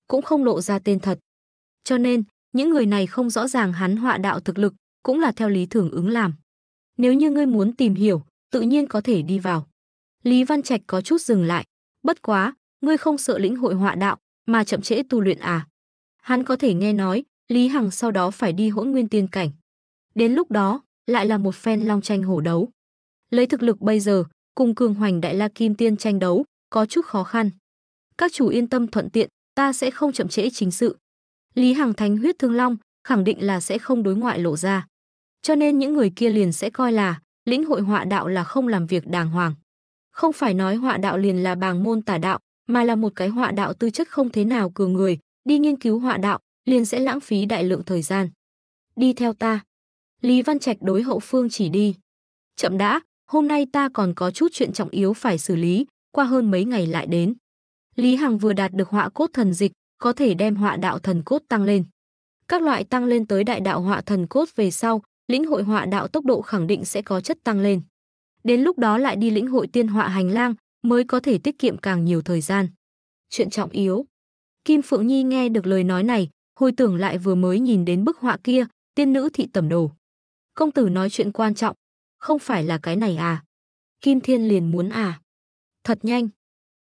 [SPEAKER 1] Cũng không lộ ra tên thật. Cho nên, những người này không rõ ràng hắn họa đạo thực lực, cũng là theo lý thường ứng làm. Nếu như ngươi muốn tìm hiểu, tự nhiên có thể đi vào. Lý Văn Trạch có chút dừng lại, bất quá, ngươi không sợ lĩnh hội họa đạo mà chậm trễ tu luyện à? Hắn có thể nghe nói, Lý Hằng sau đó phải đi hỗn nguyên tiên cảnh. Đến lúc đó, lại là một phen long tranh hổ đấu. Lấy thực lực bây giờ, cùng cường hoành đại la kim tiên tranh đấu, có chút khó khăn. Các chủ yên tâm thuận tiện, ta sẽ không chậm trễ chính sự. Lý Hằng thánh huyết thương long, khẳng định là sẽ không đối ngoại lộ ra. Cho nên những người kia liền sẽ coi là lĩnh hội họa đạo là không làm việc đàng hoàng. Không phải nói họa đạo liền là bàng môn tả đạo, mà là một cái họa đạo tư chất không thế nào cường người, đi nghiên cứu họa đạo liền sẽ lãng phí đại lượng thời gian. Đi theo ta. Lý Văn Trạch đối hậu phương chỉ đi. Chậm đã, hôm nay ta còn có chút chuyện trọng yếu phải xử lý, qua hơn mấy ngày lại đến. Lý Hằng vừa đạt được họa cốt thần dịch, có thể đem họa đạo thần cốt tăng lên. Các loại tăng lên tới đại đạo họa thần cốt về sau, lĩnh hội họa đạo tốc độ khẳng định sẽ có chất tăng lên. Đến lúc đó lại đi lĩnh hội tiên họa hành lang mới có thể tiết kiệm càng nhiều thời gian. Chuyện trọng yếu. Kim Phượng Nhi nghe được lời nói này, hồi tưởng lại vừa mới nhìn đến bức họa kia, tiên nữ thị tẩm đồ. Công tử nói chuyện quan trọng, không phải là cái này à? Kim Thiên liền muốn à? Thật nhanh.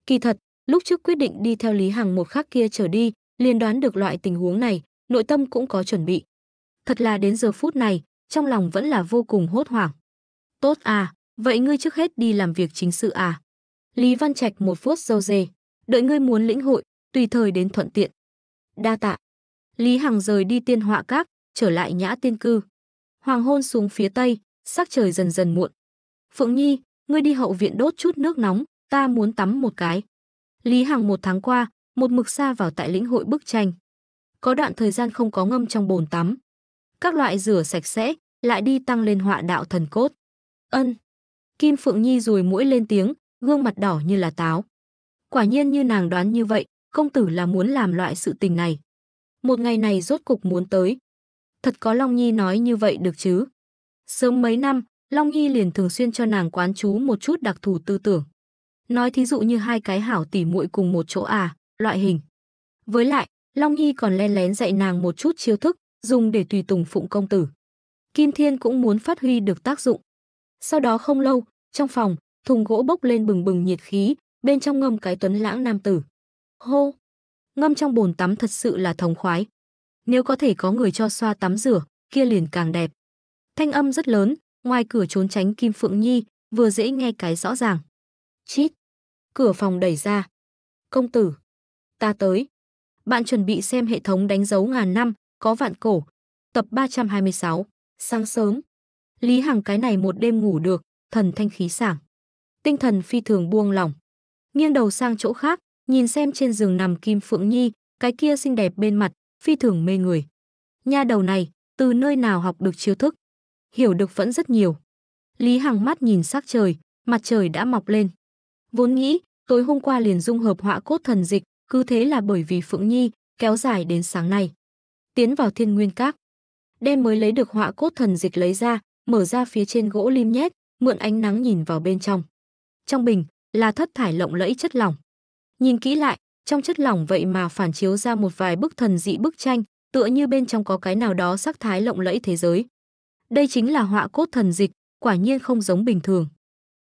[SPEAKER 1] Kỳ thật, lúc trước quyết định đi theo Lý Hằng một khắc kia trở đi, liền đoán được loại tình huống này, nội tâm cũng có chuẩn bị. Thật là đến giờ phút này, trong lòng vẫn là vô cùng hốt hoảng. Tốt à, vậy ngươi trước hết đi làm việc chính sự à? Lý Văn Trạch một phút dâu dê, đợi ngươi muốn lĩnh hội, tùy thời đến thuận tiện. Đa tạ. Lý Hằng rời đi tiên họa các, trở lại nhã tiên cư. Hoàng hôn xuống phía tây, sắc trời dần dần muộn. Phượng Nhi, ngươi đi hậu viện đốt chút nước nóng, ta muốn tắm một cái. Lý Hằng một tháng qua, một mực xa vào tại lĩnh hội bức tranh. Có đoạn thời gian không có ngâm trong bồn tắm, các loại rửa sạch sẽ, lại đi tăng lên họa đạo thần cốt. Ân. Kim Phượng Nhi rùi mũi lên tiếng, gương mặt đỏ như là táo. Quả nhiên như nàng đoán như vậy, công tử là muốn làm loại sự tình này. Một ngày này rốt cục muốn tới. Thật có Long Nhi nói như vậy được chứ. Sớm mấy năm, Long Nhi liền thường xuyên cho nàng quán chú một chút đặc thù tư tưởng. Nói thí dụ như hai cái hảo tỉ muội cùng một chỗ à, loại hình. Với lại, Long Nhi còn len lén dạy nàng một chút chiêu thức, dùng để tùy tùng phụng công tử. Kim Thiên cũng muốn phát huy được tác dụng. Sau đó không lâu, trong phòng, thùng gỗ bốc lên bừng bừng nhiệt khí, bên trong ngâm cái tuấn lãng nam tử. Hô! Ngâm trong bồn tắm thật sự là thống khoái. Nếu có thể có người cho xoa tắm rửa, kia liền càng đẹp. Thanh âm rất lớn, ngoài cửa trốn tránh Kim Phượng Nhi, vừa dễ nghe cái rõ ràng. Chít! Cửa phòng đẩy ra. Công tử! Ta tới! Bạn chuẩn bị xem hệ thống đánh dấu ngàn năm, có vạn cổ, tập 326, sáng sớm. Lý Hằng cái này một đêm ngủ được, thần thanh khí sảng. Tinh thần phi thường buông lỏng. Nghiêng đầu sang chỗ khác, nhìn xem trên giường nằm Kim Phượng Nhi, cái kia xinh đẹp bên mặt, phi thường mê người. Nha đầu này, từ nơi nào học được chiêu thức? Hiểu được vẫn rất nhiều. Lý Hằng mắt nhìn sắc trời, mặt trời đã mọc lên. Vốn nghĩ, tối hôm qua liền dung hợp họa cốt thần dịch, cứ thế là bởi vì Phượng Nhi, kéo dài đến sáng nay tiến vào thiên nguyên các. đem mới lấy được họa cốt thần dịch lấy ra, mở ra phía trên gỗ lim nhét, mượn ánh nắng nhìn vào bên trong. Trong bình là thất thải lộng lẫy chất lỏng. Nhìn kỹ lại, trong chất lỏng vậy mà phản chiếu ra một vài bức thần dị bức tranh, tựa như bên trong có cái nào đó sắc thái lộng lẫy thế giới. Đây chính là họa cốt thần dịch, quả nhiên không giống bình thường.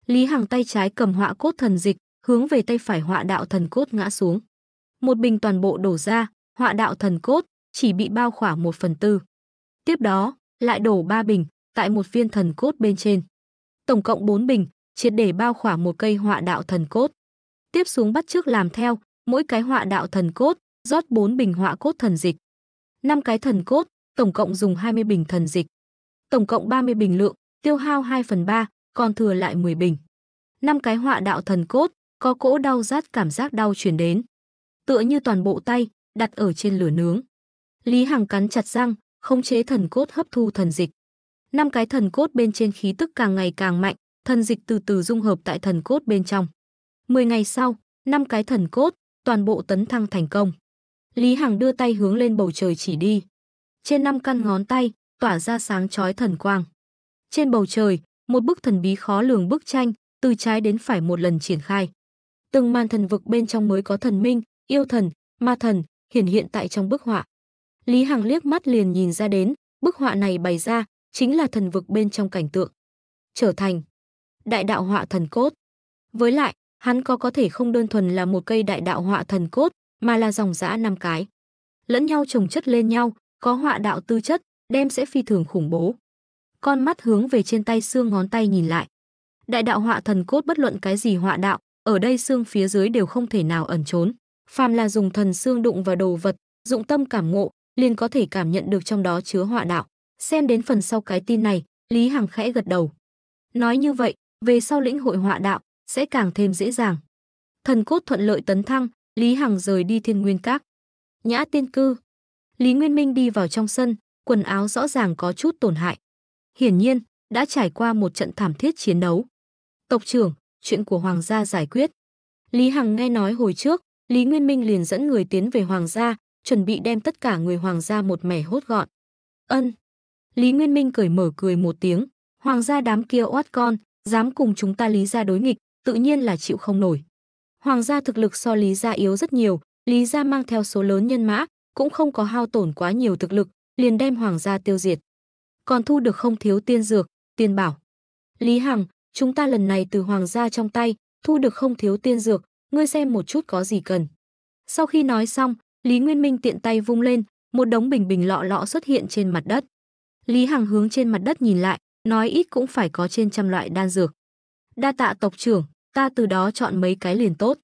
[SPEAKER 1] Lý Hằng tay trái cầm họa cốt thần dịch, hướng về tay phải họa đạo thần cốt ngã xuống. Một bình toàn bộ đổ ra, họa đạo thần cốt, chỉ bị bao khỏa một phần tư. Tiếp đó, lại đổ ba bình, tại một viên thần cốt bên trên. Tổng cộng bốn bình, triệt để bao khỏa một cây họa đạo thần cốt. Tiếp xuống bắt trước làm theo, mỗi cái họa đạo thần cốt, rót bốn bình họa cốt thần dịch. năm cái thần cốt, tổng cộng dùng 20 bình thần dịch. Tổng cộng 30 bình lượng, tiêu hao 2 phần 3, còn thừa lại 10 bình. năm cái họa đạo thần cốt, có cỗ đau rát cảm giác đau truyền đến. Tựa như toàn bộ tay, đặt ở trên lửa nướng. Lý Hằng cắn chặt răng, khống chế thần cốt hấp thu thần dịch. Năm cái thần cốt bên trên khí tức càng ngày càng mạnh, thần dịch từ từ dung hợp tại thần cốt bên trong. 10 ngày sau, năm cái thần cốt toàn bộ tấn thăng thành công. Lý Hằng đưa tay hướng lên bầu trời chỉ đi. Trên năm căn ngón tay tỏa ra sáng chói thần quang. Trên bầu trời, một bức thần bí khó lường bức tranh từ trái đến phải một lần triển khai. Từng màn thần vực bên trong mới có thần minh, yêu thần, ma thần hiển hiện tại trong bức họa. Lý Hằng liếc mắt liền nhìn ra đến, bức họa này bày ra chính là thần vực bên trong cảnh tượng. Trở thành đại đạo họa thần cốt. Với lại, hắn có có thể không đơn thuần là một cây đại đạo họa thần cốt, mà là dòng dã năm cái. Lẫn nhau trồng chất lên nhau, có họa đạo tư chất, đem sẽ phi thường khủng bố. Con mắt hướng về trên tay xương ngón tay nhìn lại. Đại đạo họa thần cốt bất luận cái gì họa đạo, ở đây xương phía dưới đều không thể nào ẩn trốn. Phàm là dùng thần xương đụng vào đồ vật, dụng tâm cảm ngộ, liền có thể cảm nhận được trong đó chứa họa đạo. Xem đến phần sau cái tin này, Lý Hằng khẽ gật đầu. Nói như vậy, về sau lĩnh hội họa đạo sẽ càng thêm dễ dàng. Thần cốt thuận lợi tấn thăng, Lý Hằng rời đi Thiên Nguyên Các. Nhã Tiên cư. Lý Nguyên Minh đi vào trong sân, quần áo rõ ràng có chút tổn hại. Hiển nhiên, đã trải qua một trận thảm thiết chiến đấu. Tộc trưởng, chuyện của hoàng gia giải quyết. Lý Hằng nghe nói hồi trước, Lý Nguyên Minh liền dẫn người tiến về hoàng gia, chuẩn bị đem tất cả người hoàng gia một mẻ hốt gọn. Ân. Lý Nguyên Minh cười mở cười một tiếng, hoàng gia đám kia oát con, dám cùng chúng ta lý gia đối nghịch, tự nhiên là chịu không nổi. Hoàng gia thực lực so lý gia yếu rất nhiều, lý gia mang theo số lớn nhân mã, cũng không có hao tổn quá nhiều thực lực, liền đem hoàng gia tiêu diệt. Còn thu được không thiếu tiên dược, tiên bảo. Lý Hằng, chúng ta lần này từ hoàng gia trong tay, thu được không thiếu tiên dược, ngươi xem một chút có gì cần. Sau khi nói xong, Lý Nguyên Minh tiện tay vung lên, một đống bình bình lọ lọ xuất hiện trên mặt đất. Lý Hằng hướng trên mặt đất nhìn lại, nói ít cũng phải có trên trăm loại đan dược. Đa tạ tộc trưởng, ta từ đó chọn mấy cái liền tốt.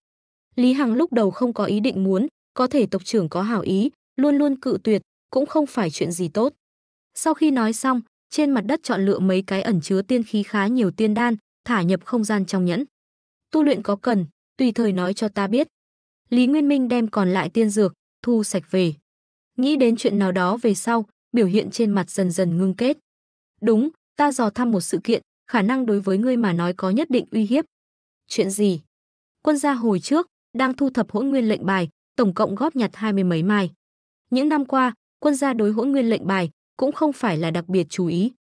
[SPEAKER 1] Lý Hằng lúc đầu không có ý định muốn, có thể tộc trưởng có hảo ý, luôn luôn cự tuyệt, cũng không phải chuyện gì tốt. Sau khi nói xong, trên mặt đất chọn lựa mấy cái ẩn chứa tiên khí khá nhiều tiên đan, thả nhập không gian trong nhẫn. Tu luyện có cần, tùy thời nói cho ta biết. Lý Nguyên Minh đem còn lại tiên dược, thu sạch về. Nghĩ đến chuyện nào đó về sau, biểu hiện trên mặt dần dần ngưng kết. Đúng, ta dò thăm một sự kiện, khả năng đối với ngươi mà nói có nhất định uy hiếp. Chuyện gì? Quân gia hồi trước, đang thu thập hỗn nguyên lệnh bài, tổng cộng góp nhặt hai mươi mấy mai. Những năm qua, quân gia đối hỗn nguyên lệnh bài cũng không phải là đặc biệt chú ý.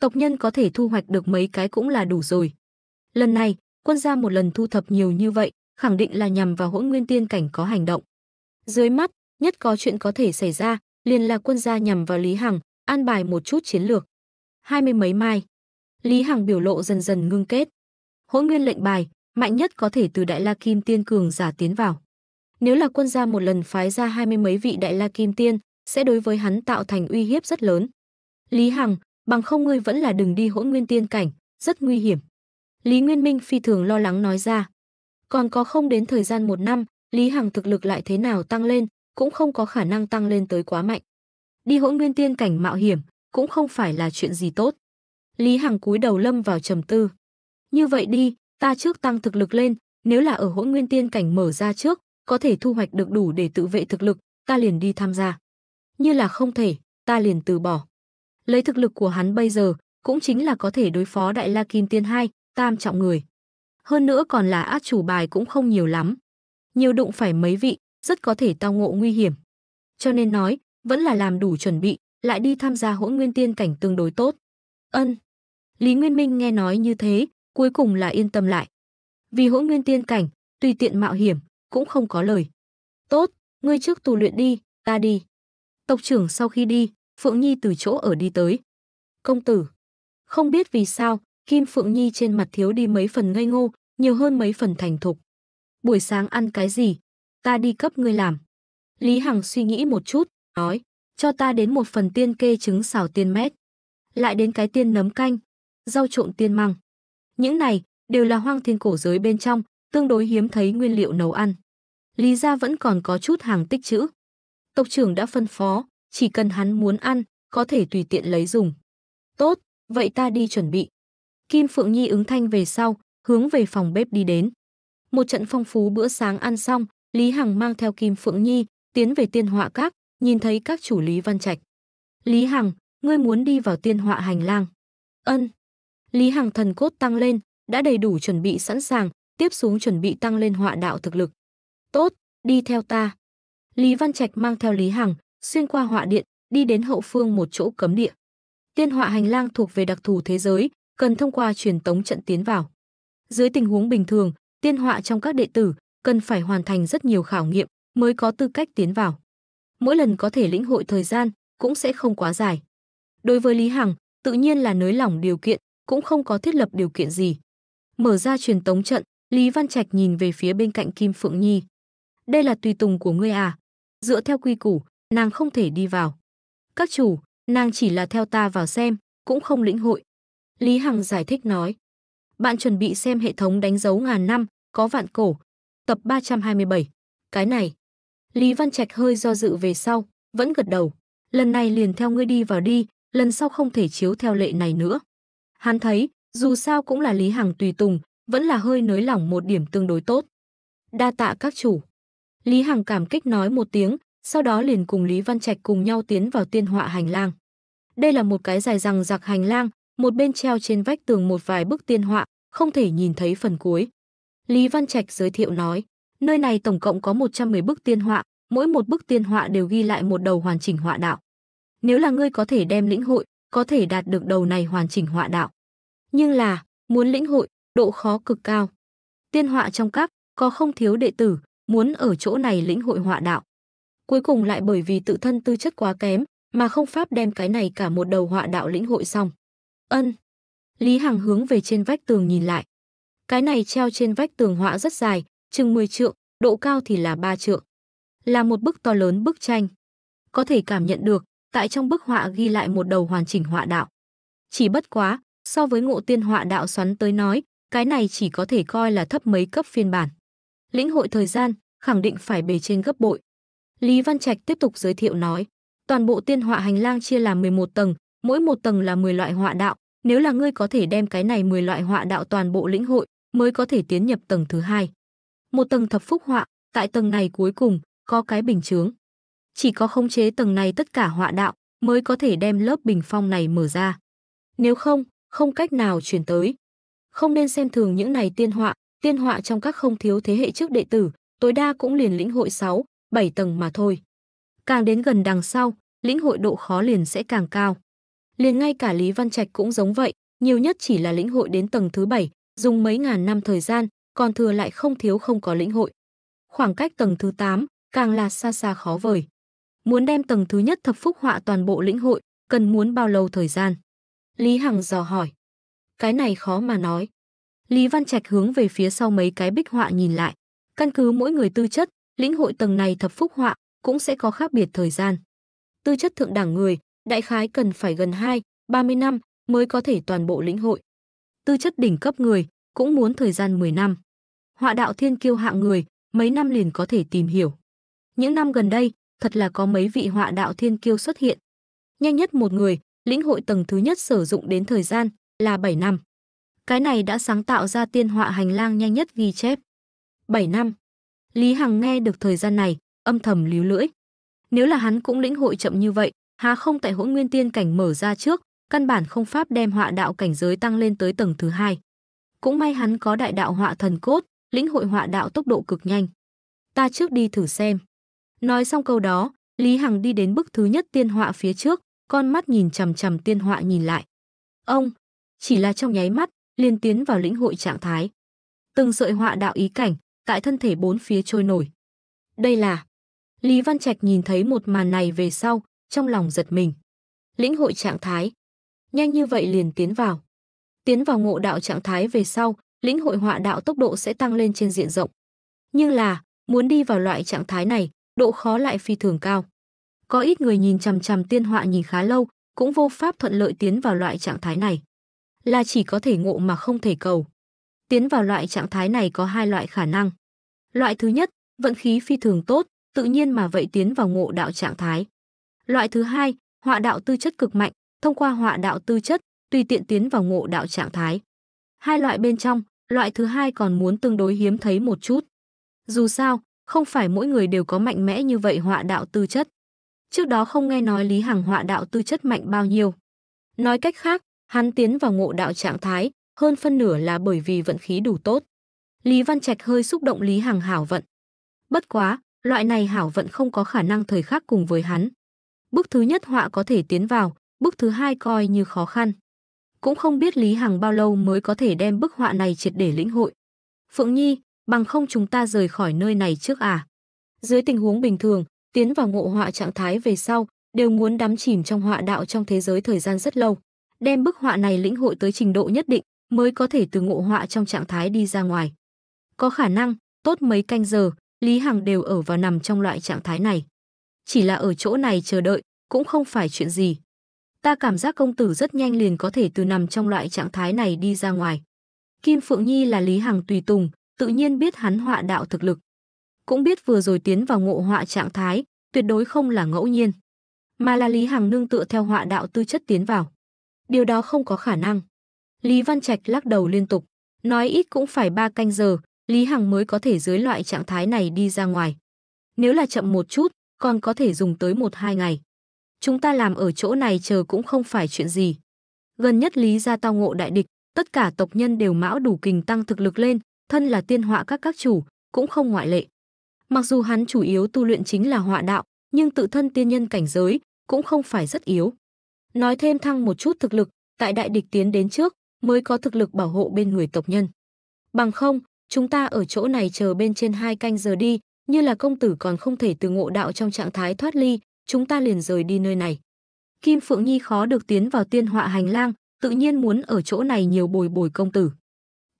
[SPEAKER 1] Tộc nhân có thể thu hoạch được mấy cái cũng là đủ rồi. Lần này, quân gia một lần thu thập nhiều như vậy, khẳng định là nhằm vào hỗn nguyên tiên cảnh có hành động. Dưới mắt, nhất có chuyện có thể xảy ra, liền là quân gia nhằm vào Lý Hằng, an bài một chút chiến lược. Hai mươi mấy mai, Lý Hằng biểu lộ dần dần ngưng kết. Hỗn nguyên lệnh bài, mạnh nhất có thể từ Đại La Kim Tiên cường giả tiến vào. Nếu là quân gia một lần phái ra hai mươi mấy vị Đại La Kim Tiên, sẽ đối với hắn tạo thành uy hiếp rất lớn. Lý Hằng, bằng không ngươi vẫn là đừng đi hỗn nguyên tiên cảnh, rất nguy hiểm. Lý Nguyên Minh phi thường lo lắng nói ra. Còn có không đến thời gian một năm, Lý Hằng thực lực lại thế nào tăng lên, cũng không có khả năng tăng lên tới quá mạnh. Đi hỗn nguyên tiên cảnh mạo hiểm cũng không phải là chuyện gì tốt. Lý Hằng cúi đầu lâm vào trầm tư. Như vậy đi, ta trước tăng thực lực lên, nếu là ở hỗn nguyên tiên cảnh mở ra trước, có thể thu hoạch được đủ để tự vệ thực lực, ta liền đi tham gia. Như là không thể, ta liền từ bỏ. Lấy thực lực của hắn bây giờ, cũng chính là có thể đối phó đại la kim tiên hai tam trọng người. Hơn nữa còn là át chủ bài cũng không nhiều lắm. Nhiều đụng phải mấy vị, rất có thể tao ngộ nguy hiểm. Cho nên nói, vẫn là làm đủ chuẩn bị, lại đi tham gia hỗn nguyên tiên cảnh tương đối tốt. Ân. Lý Nguyên Minh nghe nói như thế, cuối cùng là yên tâm lại. Vì hỗn nguyên tiên cảnh, tùy tiện mạo hiểm, cũng không có lời. Tốt, ngươi trước tù luyện đi, ta đi. Tộc trưởng sau khi đi, Phượng Nhi từ chỗ ở đi tới. Công tử. Không biết vì sao, Kim Phượng Nhi trên mặt thiếu đi mấy phần ngây ngô, nhiều hơn mấy phần thành thục. Buổi sáng ăn cái gì, ta đi cấp ngươi làm. Lý Hằng suy nghĩ một chút, nói, cho ta đến một phần tiên kê trứng xào tiên mét. Lại đến cái tiên nấm canh, rau trộn tiên măng. Những này đều là hoang thiên cổ giới bên trong, tương đối hiếm thấy nguyên liệu nấu ăn. Lý gia vẫn còn có chút hàng tích trữ. Tộc trưởng đã phân phó, chỉ cần hắn muốn ăn, có thể tùy tiện lấy dùng. Tốt, vậy ta đi chuẩn bị. Kim Phượng Nhi ứng thanh về sau, hướng về phòng bếp đi đến. Một trận phong phú bữa sáng ăn xong, Lý Hằng mang theo Kim Phượng Nhi, tiến về tiên họa các, nhìn thấy các chủ Lý Văn Trạch. Lý Hằng, ngươi muốn đi vào tiên họa hành lang. Ân. Lý Hằng thần cốt tăng lên, đã đầy đủ chuẩn bị sẵn sàng, tiếp xuống chuẩn bị tăng lên họa đạo thực lực. Tốt, đi theo ta. Lý Văn Trạch mang theo Lý Hằng, xuyên qua họa điện, đi đến hậu phương một chỗ cấm địa. Tiên họa hành lang thuộc về đặc thù thế giới, cần thông qua truyền tống trận tiến vào. Dưới tình huống bình thường, tiên họa trong các đệ tử cần phải hoàn thành rất nhiều khảo nghiệm mới có tư cách tiến vào. Mỗi lần có thể lĩnh hội thời gian cũng sẽ không quá dài. Đối với Lý Hằng, tự nhiên là nới lỏng điều kiện, cũng không có thiết lập điều kiện gì. Mở ra truyền tống trận, Lý Văn Trạch nhìn về phía bên cạnh Kim Phượng Nhi. Đây là tùy tùng của ngươi à? Dựa theo quy củ, nàng không thể đi vào. Các chủ, nàng chỉ là theo ta vào xem, cũng không lĩnh hội. Lý Hằng giải thích nói. Bạn chuẩn bị xem hệ thống đánh dấu ngàn năm, có vạn cổ, tập 327. Cái này. Lý Văn Trạch hơi do dự về sau, vẫn gật đầu. Lần này liền theo ngươi đi vào đi, lần sau không thể chiếu theo lệ này nữa. Hắn thấy, dù sao cũng là Lý Hằng tùy tùng, vẫn là hơi nới lỏng một điểm tương đối tốt. Đa tạ các chủ. Lý Hằng cảm kích nói một tiếng, sau đó liền cùng Lý Văn Trạch cùng nhau tiến vào tiên họa hành lang. Đây là một cái dài răng giặc hành lang, một bên treo trên vách tường một vài bức tiên họa, không thể nhìn thấy phần cuối. Lý Văn Trạch giới thiệu nói, nơi này tổng cộng có 110 bức tiên họa, mỗi một bức tiên họa đều ghi lại một đầu hoàn chỉnh họa đạo. Nếu là ngươi có thể đem lĩnh hội, có thể đạt được đầu này hoàn chỉnh họa đạo. Nhưng là, muốn lĩnh hội, độ khó cực cao. Tiên họa trong các, có không thiếu đệ tử, muốn ở chỗ này lĩnh hội họa đạo. Cuối cùng lại bởi vì tự thân tư chất quá kém, mà không pháp đem cái này cả một đầu họa đạo lĩnh hội xong. Ân. Lý Hằng hướng về trên vách tường nhìn lại. Cái này treo trên vách tường họa rất dài, chừng 10 trượng, độ cao thì là 3 trượng. Là một bức to lớn bức tranh. Có thể cảm nhận được, tại trong bức họa ghi lại một đầu hoàn chỉnh họa đạo. Chỉ bất quá, so với ngộ tiên họa đạo xoắn tới nói, cái này chỉ có thể coi là thấp mấy cấp phiên bản. Lĩnh hội thời gian, khẳng định phải bề trên gấp bội. Lý Văn Trạch tiếp tục giới thiệu nói, toàn bộ tiên họa hành lang chia làm 11 tầng, mỗi một tầng là 10 loại họa đạo, nếu là ngươi có thể đem cái này 10 loại họa đạo toàn bộ lĩnh hội, mới có thể tiến nhập tầng thứ hai. Một tầng thập phúc họa, tại tầng này cuối cùng có cái bình chướng. Chỉ có khống chế tầng này tất cả họa đạo mới có thể đem lớp bình phong này mở ra. Nếu không, không cách nào chuyển tới. Không nên xem thường những này tiên họa, tiên họa trong các không thiếu thế hệ trước đệ tử, tối đa cũng liền lĩnh hội 6, 7 tầng mà thôi. Càng đến gần đằng sau, lĩnh hội độ khó liền sẽ càng cao. Liền ngay cả Lý Văn Trạch cũng giống vậy, nhiều nhất chỉ là lĩnh hội đến tầng thứ 7, dùng mấy ngàn năm thời gian, còn thừa lại không thiếu không có lĩnh hội. Khoảng cách tầng thứ 8 càng là xa xa khó vời. Muốn đem tầng thứ nhất thập phúc họa toàn bộ lĩnh hội, cần muốn bao lâu thời gian? Lý Hằng dò hỏi. Cái này khó mà nói. Lý Văn Trạch hướng về phía sau mấy cái bích họa nhìn lại. Căn cứ mỗi người tư chất, lĩnh hội tầng này thập phúc họa cũng sẽ có khác biệt thời gian. Tư chất thượng đẳng người, đại khái cần phải gần 2, 30 năm mới có thể toàn bộ lĩnh hội tư chất đỉnh cấp người, cũng muốn thời gian 10 năm. Họa đạo thiên kiêu hạng người, mấy năm liền có thể tìm hiểu. Những năm gần đây, thật là có mấy vị họa đạo thiên kiêu xuất hiện. Nhanh nhất một người, lĩnh hội tầng thứ nhất sử dụng đến thời gian là 7 năm. Cái này đã sáng tạo ra tiên họa hành lang nhanh nhất ghi chép. 7 năm. Lý Hằng nghe được thời gian này, âm thầm líu lưỡi. Nếu là hắn cũng lĩnh hội chậm như vậy, há không tại hỗn nguyên tiên cảnh mở ra trước, căn bản không pháp đem họa đạo cảnh giới tăng lên tới tầng thứ hai. Cũng may hắn có đại đạo họa thần cốt, lĩnh hội họa đạo tốc độ cực nhanh. Ta trước đi thử xem. Nói xong câu đó, Lý Hằng đi đến bức thứ nhất tiên họa phía trước, con mắt nhìn chằm chằm tiên họa nhìn lại. Ông, chỉ là trong nháy mắt, liền tiến vào lĩnh hội trạng thái. Từng sợi họa đạo ý cảnh, tại thân thể bốn phía trôi nổi. Đây là... Lý Văn Trạch nhìn thấy một màn này về sau, trong lòng giật mình. Lĩnh hội trạng thái nhanh như vậy liền tiến vào. Tiến vào ngộ đạo trạng thái về sau, lĩnh hội họa đạo tốc độ sẽ tăng lên trên diện rộng. Nhưng là, muốn đi vào loại trạng thái này, độ khó lại phi thường cao. Có ít người nhìn chằm chằm tiên họa nhìn khá lâu, cũng vô pháp thuận lợi tiến vào loại trạng thái này. Là chỉ có thể ngộ mà không thể cầu. Tiến vào loại trạng thái này có hai loại khả năng. Loại thứ nhất, vận khí phi thường tốt, tự nhiên mà vậy tiến vào ngộ đạo trạng thái. Loại thứ hai, họa đạo tư chất cực mạnh, thông qua họa đạo tư chất, tùy tiện tiến vào ngộ đạo trạng thái. Hai loại bên trong, loại thứ hai còn muốn tương đối hiếm thấy một chút. Dù sao, không phải mỗi người đều có mạnh mẽ như vậy họa đạo tư chất. Trước đó không nghe nói Lý Hằng họa đạo tư chất mạnh bao nhiêu. Nói cách khác, hắn tiến vào ngộ đạo trạng thái, hơn phân nửa là bởi vì vận khí đủ tốt. Lý Văn Trạch hơi xúc động Lý Hằng hảo vận. Bất quá, loại này hảo vận không có khả năng thời khắc cùng với hắn. Bước thứ nhất họa có thể tiến vào, Bức thứ hai coi như khó khăn. Cũng không biết Lý Hằng bao lâu mới có thể đem bức họa này triệt để lĩnh hội. Phượng Nhi, bằng không chúng ta rời khỏi nơi này trước à? Dưới tình huống bình thường, tiến vào ngộ họa trạng thái về sau, đều muốn đắm chìm trong họa đạo trong thế giới thời gian rất lâu. Đem bức họa này lĩnh hội tới trình độ nhất định mới có thể từ ngộ họa trong trạng thái đi ra ngoài. Có khả năng, tốt mấy canh giờ, Lý Hằng đều ở và nằm trong loại trạng thái này. Chỉ là ở chỗ này chờ đợi, cũng không phải chuyện gì. Ta cảm giác công tử rất nhanh liền có thể từ nằm trong loại trạng thái này đi ra ngoài. Kim Phượng Nhi là Lý Hằng tùy tùng, tự nhiên biết hắn họa đạo thực lực. Cũng biết vừa rồi tiến vào ngộ họa trạng thái, tuyệt đối không là ngẫu nhiên. Mà là Lý Hằng nương tựa theo họa đạo tư chất tiến vào. Điều đó không có khả năng. Lý Văn Trạch lắc đầu liên tục, nói ít cũng phải ba canh giờ, Lý Hằng mới có thể dưới loại trạng thái này đi ra ngoài. Nếu là chậm một chút, còn có thể dùng tới một hai ngày chúng ta làm ở chỗ này chờ cũng không phải chuyện gì. Gần nhất Lý gia tao ngộ đại địch, tất cả tộc nhân đều mão đủ kình tăng thực lực lên, thân là tiên họa các các chủ, cũng không ngoại lệ. Mặc dù hắn chủ yếu tu luyện chính là họa đạo, nhưng tự thân tiên nhân cảnh giới cũng không phải rất yếu. Nói thêm thăng một chút thực lực, tại đại địch tiến đến trước mới có thực lực bảo hộ bên người tộc nhân. Bằng không, chúng ta ở chỗ này chờ bên trên hai canh giờ đi, như là công tử còn không thể từ ngộ đạo trong trạng thái thoát ly, chúng ta liền rời đi nơi này. Kim Phượng Nhi khó được tiến vào tiên họa hành lang, tự nhiên muốn ở chỗ này nhiều bồi bồi công tử.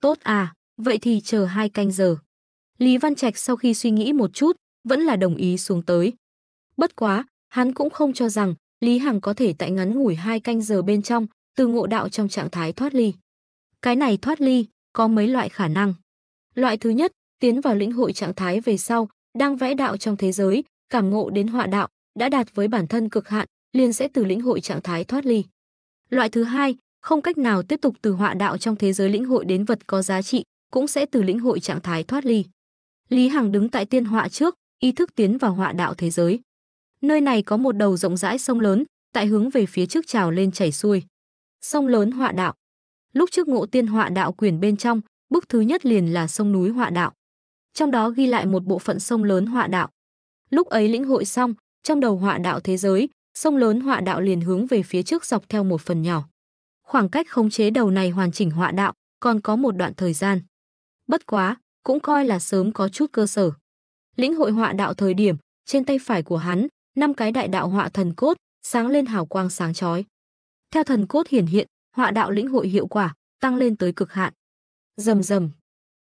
[SPEAKER 1] Tốt à, vậy thì chờ hai canh giờ. Lý Văn Trạch sau khi suy nghĩ một chút, vẫn là đồng ý xuống tới. Bất quá, hắn cũng không cho rằng Lý Hằng có thể tại ngắn ngủi hai canh giờ bên trong, từ ngộ đạo trong trạng thái thoát ly. Cái này thoát ly, có mấy loại khả năng. Loại thứ nhất, tiến vào lĩnh hội trạng thái về sau, đang vẽ đạo trong thế giới, cảm ngộ đến họa đạo, đã đạt với bản thân cực hạn, liền sẽ từ lĩnh hội trạng thái thoát ly. Loại thứ hai, không cách nào tiếp tục từ họa đạo trong thế giới lĩnh hội đến vật có giá trị, cũng sẽ từ lĩnh hội trạng thái thoát ly. Lý Hằng đứng tại tiên họa trước, ý thức tiến vào họa đạo thế giới. Nơi này có một đầu rộng rãi sông lớn, tại hướng về phía trước trào lên chảy xuôi. Sông lớn họa đạo. Lúc trước ngộ tiên họa đạo quyển bên trong, bước thứ nhất liền là sông núi họa đạo. Trong đó ghi lại một bộ phận sông lớn họa đạo. Lúc ấy lĩnh hội xong, trong đầu họa đạo thế giới, sông lớn họa đạo liền hướng về phía trước dọc theo một phần nhỏ. Khoảng cách khống chế đầu này hoàn chỉnh họa đạo còn có một đoạn thời gian. Bất quá, cũng coi là sớm có chút cơ sở. Lĩnh hội họa đạo thời điểm, trên tay phải của hắn, năm cái đại đạo họa thần cốt sáng lên hào quang sáng chói. Theo thần cốt hiển hiện, họa đạo lĩnh hội hiệu quả tăng lên tới cực hạn. Rầm rầm,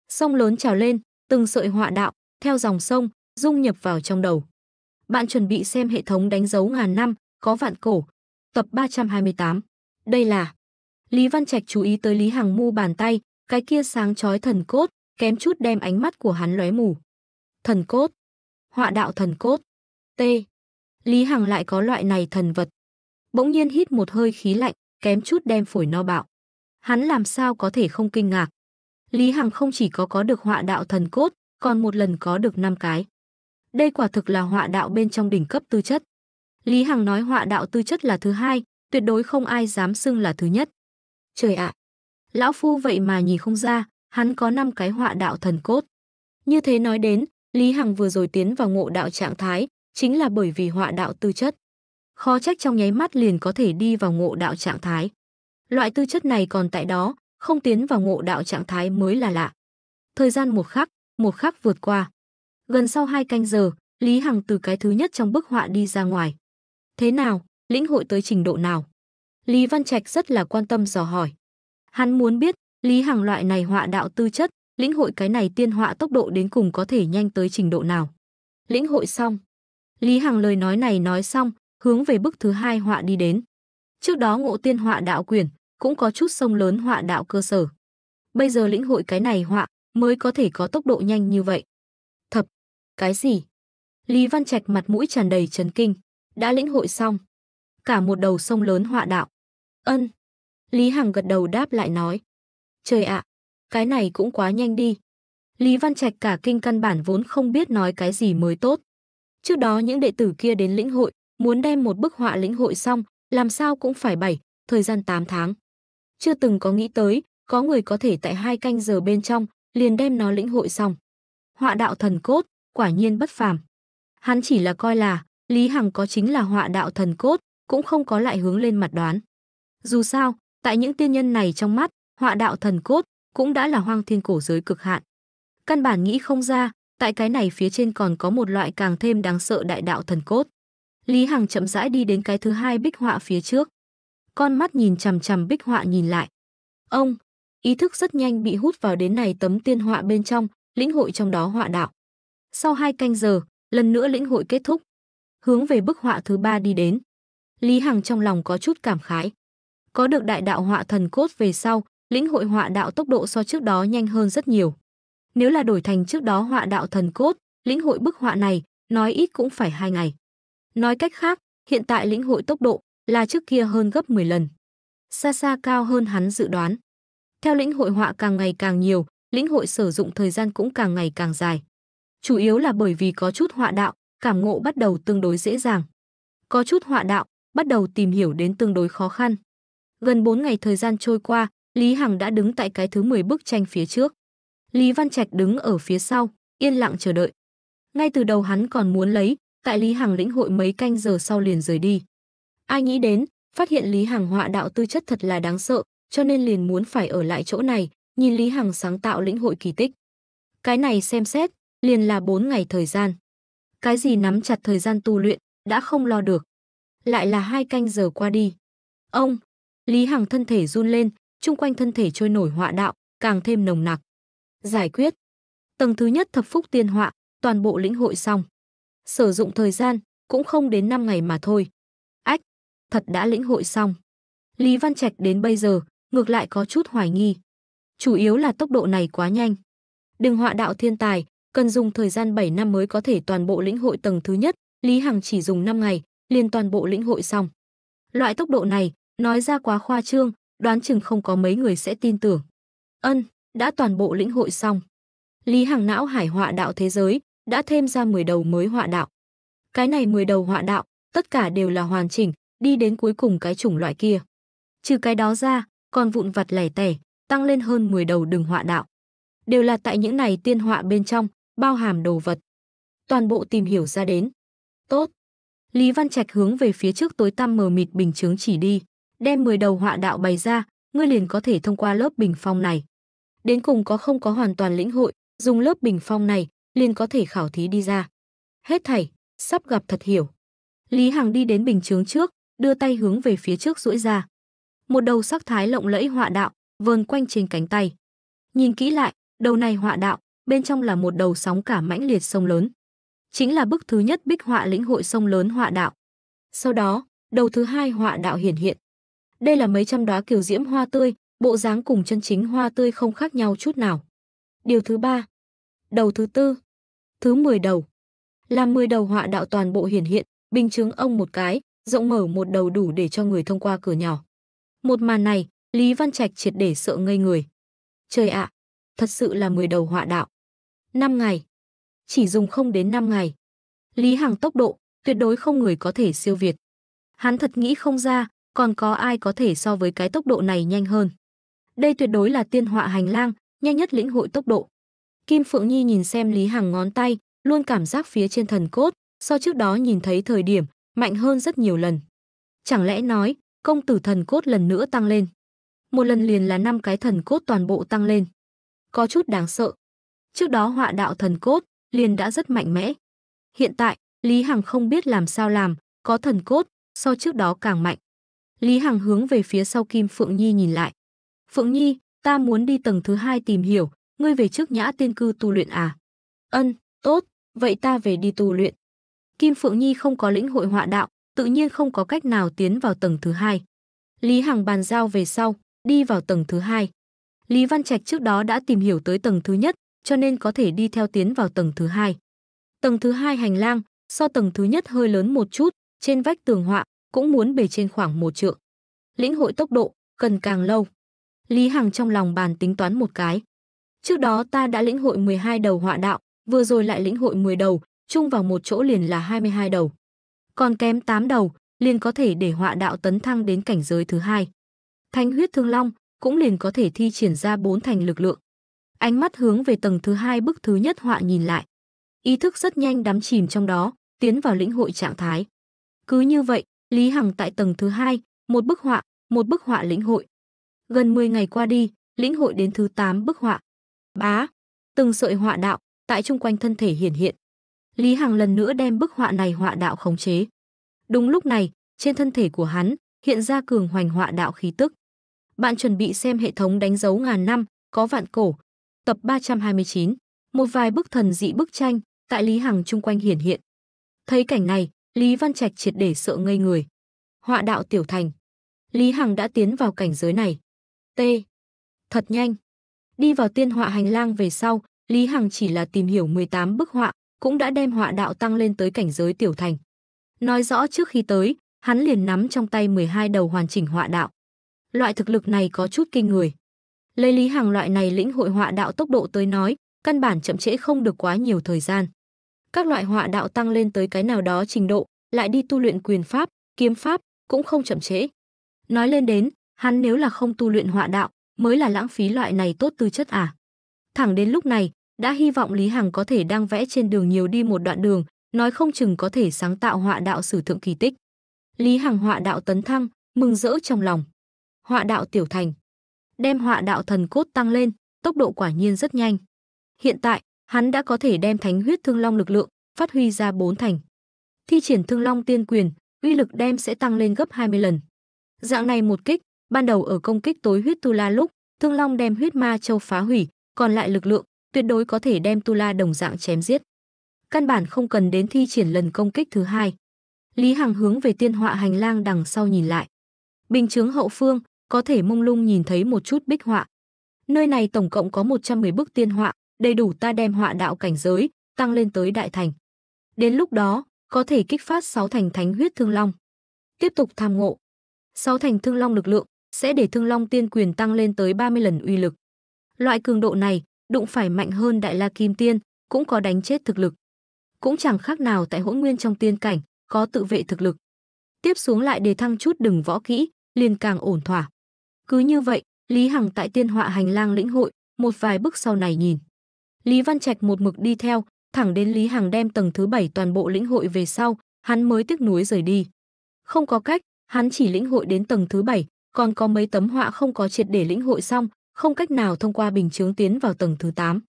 [SPEAKER 1] sông lớn trào lên, từng sợi họa đạo theo dòng sông dung nhập vào trong đầu. Bạn chuẩn bị xem hệ thống đánh dấu ngàn năm, có vạn cổ, tập 328. Đây là Lý Văn Trạch chú ý tới Lý Hằng mu bàn tay, cái kia sáng chói thần cốt, kém chút đem ánh mắt của hắn lóe mù. Thần cốt, họa đạo thần cốt, T. Lý Hằng lại có loại này thần vật. Bỗng nhiên hít một hơi khí lạnh, kém chút đem phổi no bạo. Hắn làm sao có thể không kinh ngạc. Lý Hằng không chỉ có có được họa đạo thần cốt, còn một lần có được năm cái. Đây quả thực là họa đạo bên trong đỉnh cấp tư chất. Lý Hằng nói họa đạo tư chất là thứ hai, tuyệt đối không ai dám xưng là thứ nhất. Trời ạ! lão phu vậy mà nhìn không ra, hắn có năm cái họa đạo thần cốt. Như thế nói đến, Lý Hằng vừa rồi tiến vào ngộ đạo trạng thái, chính là bởi vì họa đạo tư chất. Khó trách trong nháy mắt liền có thể đi vào ngộ đạo trạng thái. Loại tư chất này còn tại đó, không tiến vào ngộ đạo trạng thái mới là lạ. Thời gian một khắc, một khắc vượt qua. Gần sau hai canh giờ, Lý Hằng từ cái thứ nhất trong bức họa đi ra ngoài. Thế nào, lĩnh hội tới trình độ nào? Lý Văn Trạch rất là quan tâm dò hỏi. Hắn muốn biết, Lý Hằng loại này họa đạo tư chất, lĩnh hội cái này tiên họa tốc độ đến cùng có thể nhanh tới trình độ nào. Lĩnh hội xong. Lý Hằng lời nói này nói xong, hướng về bức thứ hai họa đi đến. Trước đó ngộ tiên họa đạo quyển, cũng có chút sông lớn họa đạo cơ sở. Bây giờ lĩnh hội cái này họa mới có thể có tốc độ nhanh như vậy. Cái gì? Lý Văn Trạch mặt mũi tràn đầy chấn kinh, đã lĩnh hội xong. Cả một đầu sông lớn họa đạo. Ân. Lý Hằng gật đầu đáp lại nói. Trời ạ, cái này cũng quá nhanh đi. Lý Văn Trạch cả kinh căn bản vốn không biết nói cái gì mới tốt. Trước đó những đệ tử kia đến lĩnh hội, muốn đem một bức họa lĩnh hội xong, làm sao cũng phải bảy, thời gian 8 tháng. Chưa từng có nghĩ tới, có người có thể tại hai canh giờ bên trong, liền đem nó lĩnh hội xong. Họa đạo thần cốt, quả nhiên bất phàm. Hắn chỉ là coi là Lý Hằng có chính là họa đạo thần cốt, cũng không có lại hướng lên mặt đoán. Dù sao, tại những tiên nhân này trong mắt, họa đạo thần cốt cũng đã là hoang thiên cổ giới cực hạn. Căn bản nghĩ không ra, tại cái này phía trên còn có một loại càng thêm đáng sợ đại đạo thần cốt. Lý Hằng chậm rãi đi đến cái thứ hai bích họa phía trước. Con mắt nhìn chằm chằm bích họa nhìn lại. Ông, ý thức rất nhanh bị hút vào đến này tấm tiên họa bên trong, lĩnh hội trong đó họa đạo. Sau hai canh giờ, lần nữa lĩnh hội kết thúc. Hướng về bức họa thứ ba đi đến. Lý Hằng trong lòng có chút cảm khái. Có được đại đạo họa thần cốt về sau, lĩnh hội họa đạo tốc độ so trước đó nhanh hơn rất nhiều. Nếu là đổi thành trước đó họa đạo thần cốt, lĩnh hội bức họa này, nói ít cũng phải hai ngày. Nói cách khác, hiện tại lĩnh hội tốc độ là trước kia hơn gấp 10 lần. Xa xa cao hơn hắn dự đoán. Theo lĩnh hội họa càng ngày càng nhiều, lĩnh hội sử dụng thời gian cũng càng ngày càng dài chủ yếu là bởi vì có chút họa đạo, cảm ngộ bắt đầu tương đối dễ dàng. Có chút họa đạo, bắt đầu tìm hiểu đến tương đối khó khăn. Gần 4 ngày thời gian trôi qua, Lý Hằng đã đứng tại cái thứ 10 bức tranh phía trước. Lý Văn Trạch đứng ở phía sau, yên lặng chờ đợi. Ngay từ đầu hắn còn muốn lấy, tại Lý Hằng lĩnh hội mấy canh giờ sau liền rời đi. Ai nghĩ đến, phát hiện Lý Hằng họa đạo tư chất thật là đáng sợ, cho nên liền muốn phải ở lại chỗ này, nhìn Lý Hằng sáng tạo lĩnh hội kỳ tích. Cái này xem xét, liền là 4 ngày thời gian. Cái gì nắm chặt thời gian tu luyện, đã không lo được. Lại là hai canh giờ qua đi. Ông, Lý Hằng thân thể run lên, chung quanh thân thể trôi nổi họa đạo, càng thêm nồng nặc. Giải quyết. Tầng thứ nhất thập phúc tiên họa, toàn bộ lĩnh hội xong. Sử dụng thời gian, cũng không đến 5 ngày mà thôi. Ách, thật đã lĩnh hội xong. Lý Văn Trạch đến bây giờ, ngược lại có chút hoài nghi. Chủ yếu là tốc độ này quá nhanh. Đừng họa đạo thiên tài, cần dùng thời gian 7 năm mới có thể toàn bộ lĩnh hội tầng thứ nhất, Lý Hằng chỉ dùng 5 ngày, liền toàn bộ lĩnh hội xong. Loại tốc độ này, nói ra quá khoa trương, đoán chừng không có mấy người sẽ tin tưởng. Ân, đã toàn bộ lĩnh hội xong. Lý Hằng não hải họa đạo thế giới, đã thêm ra 10 đầu mới họa đạo. Cái này 10 đầu họa đạo, tất cả đều là hoàn chỉnh, đi đến cuối cùng cái chủng loại kia. Trừ cái đó ra, còn vụn vặt lẻ tẻ, tăng lên hơn 10 đầu đường họa đạo. Đều là tại những này tiên họa bên trong, bao hàm đồ vật. Toàn bộ tìm hiểu ra đến. Tốt. Lý Văn Trạch hướng về phía trước tối tăm mờ mịt bình chướng chỉ đi, đem 10 đầu họa đạo bày ra, ngươi liền có thể thông qua lớp bình phong này. Đến cùng có không có hoàn toàn lĩnh hội, dùng lớp bình phong này, liền có thể khảo thí đi ra. Hết thảy, sắp gặp thật hiểu. Lý Hằng đi đến bình chướng trước, đưa tay hướng về phía trước duỗi ra. Một đầu sắc thái lộng lẫy họa đạo vờn quanh trên cánh tay. Nhìn kỹ lại, đầu này họa đạo bên trong là một đầu sóng cả mãnh liệt sông lớn. Chính là bức thứ nhất bích họa lĩnh hội sông lớn họa đạo. Sau đó, đầu thứ hai họa đạo hiển hiện. Đây là mấy trăm đóa kiều diễm hoa tươi, bộ dáng cùng chân chính hoa tươi không khác nhau chút nào. Điều thứ ba, đầu thứ tư, thứ 10 đầu. Là 10 đầu họa đạo toàn bộ hiển hiện, bình chứng ông một cái, rộng mở một đầu đủ để cho người thông qua cửa nhỏ. Một màn này, Lý Văn Trạch triệt để sợ ngây người. Trời ạ, thật sự là 10 đầu họa đạo. 5 ngày. Chỉ dùng không đến 5 ngày. Lý Hằng tốc độ, tuyệt đối không người có thể siêu việt. Hắn thật nghĩ không ra, còn có ai có thể so với cái tốc độ này nhanh hơn. Đây tuyệt đối là tiên họa hành lang, nhanh nhất lĩnh hội tốc độ. Kim Phượng Nhi nhìn xem Lý Hằng ngón tay, luôn cảm giác phía trên thần cốt, so trước đó nhìn thấy thời điểm, mạnh hơn rất nhiều lần. Chẳng lẽ nói, công tử thần cốt lần nữa tăng lên. Một lần liền là năm cái thần cốt toàn bộ tăng lên. Có chút đáng sợ, Trước đó họa đạo thần cốt liền đã rất mạnh mẽ. Hiện tại, Lý Hằng không biết làm sao làm, có thần cốt, so trước đó càng mạnh. Lý Hằng hướng về phía sau Kim Phượng Nhi nhìn lại. Phượng Nhi, ta muốn đi tầng thứ hai tìm hiểu, ngươi về trước nhã tiên cư tu luyện à? Ân, tốt, vậy ta về đi tu luyện. Kim Phượng Nhi không có lĩnh hội họa đạo, tự nhiên không có cách nào tiến vào tầng thứ hai. Lý Hằng bàn giao về sau, đi vào tầng thứ hai. Lý Văn Trạch trước đó đã tìm hiểu tới tầng thứ nhất, cho nên có thể đi theo tiến vào tầng thứ hai. Tầng thứ hai hành lang, so tầng thứ nhất hơi lớn một chút, trên vách tường họa cũng muốn bề trên khoảng một trượng. Lĩnh hội tốc độ cần càng lâu. Lý Hằng trong lòng bàn tính toán một cái. Trước đó ta đã lĩnh hội 12 đầu họa đạo, vừa rồi lại lĩnh hội 10 đầu, chung vào một chỗ liền là 22 đầu. Còn kém 8 đầu, liền có thể để họa đạo tấn thăng đến cảnh giới thứ hai. Thánh huyết thương long cũng liền có thể thi triển ra bốn thành lực lượng ánh mắt hướng về tầng thứ hai bức thứ nhất họa nhìn lại. Ý thức rất nhanh đắm chìm trong đó, tiến vào lĩnh hội trạng thái. Cứ như vậy, Lý Hằng tại tầng thứ hai, một bức họa, một bức họa lĩnh hội. Gần 10 ngày qua đi, lĩnh hội đến thứ 8 bức họa. Bá, từng sợi họa đạo tại trung quanh thân thể hiển hiện. Lý Hằng lần nữa đem bức họa này họa đạo khống chế. Đúng lúc này, trên thân thể của hắn hiện ra cường hoành họa đạo khí tức. Bạn chuẩn bị xem hệ thống đánh dấu ngàn năm, có vạn cổ, tập 329, một vài bức thần dị bức tranh tại Lý Hằng chung quanh hiển hiện. Thấy cảnh này, Lý Văn Trạch triệt để sợ ngây người. Họa đạo tiểu thành. Lý Hằng đã tiến vào cảnh giới này. T. Thật nhanh. Đi vào tiên họa hành lang về sau, Lý Hằng chỉ là tìm hiểu 18 bức họa, cũng đã đem họa đạo tăng lên tới cảnh giới tiểu thành. Nói rõ trước khi tới, hắn liền nắm trong tay 12 đầu hoàn chỉnh họa đạo. Loại thực lực này có chút kinh người. Lấy Lý hàng loại này lĩnh hội họa đạo tốc độ tới nói, căn bản chậm trễ không được quá nhiều thời gian. Các loại họa đạo tăng lên tới cái nào đó trình độ, lại đi tu luyện quyền pháp, kiếm pháp, cũng không chậm trễ. Nói lên đến, hắn nếu là không tu luyện họa đạo, mới là lãng phí loại này tốt tư chất à. Thẳng đến lúc này, đã hy vọng Lý Hằng có thể đang vẽ trên đường nhiều đi một đoạn đường, nói không chừng có thể sáng tạo họa đạo sử thượng kỳ tích. Lý Hằng họa đạo tấn thăng, mừng rỡ trong lòng. Họa đạo tiểu thành đem họa đạo thần cốt tăng lên, tốc độ quả nhiên rất nhanh. Hiện tại, hắn đã có thể đem thánh huyết thương long lực lượng phát huy ra bốn thành. Thi triển thương long tiên quyền, uy lực đem sẽ tăng lên gấp 20 lần. Dạng này một kích, ban đầu ở công kích tối huyết tu la lúc, thương long đem huyết ma châu phá hủy, còn lại lực lượng tuyệt đối có thể đem tu la đồng dạng chém giết. Căn bản không cần đến thi triển lần công kích thứ hai. Lý Hằng hướng về tiên họa hành lang đằng sau nhìn lại. Bình chướng hậu phương, có thể mông lung nhìn thấy một chút bích họa. Nơi này tổng cộng có 110 bức tiên họa, đầy đủ ta đem họa đạo cảnh giới, tăng lên tới đại thành. Đến lúc đó, có thể kích phát 6 thành thánh huyết thương long. Tiếp tục tham ngộ. 6 thành thương long lực lượng sẽ để thương long tiên quyền tăng lên tới 30 lần uy lực. Loại cường độ này, đụng phải mạnh hơn đại la kim tiên, cũng có đánh chết thực lực. Cũng chẳng khác nào tại hỗn nguyên trong tiên cảnh, có tự vệ thực lực. Tiếp xuống lại đề thăng chút đừng võ kỹ, liền càng ổn thỏa. Cứ như vậy, Lý Hằng tại tiên họa hành lang lĩnh hội, một vài bước sau này nhìn. Lý Văn Trạch một mực đi theo, thẳng đến Lý Hằng đem tầng thứ bảy toàn bộ lĩnh hội về sau, hắn mới tiếc nuối rời đi. Không có cách, hắn chỉ lĩnh hội đến tầng thứ bảy, còn có mấy tấm họa không có triệt để lĩnh hội xong, không cách nào thông qua bình chướng tiến vào tầng thứ 8.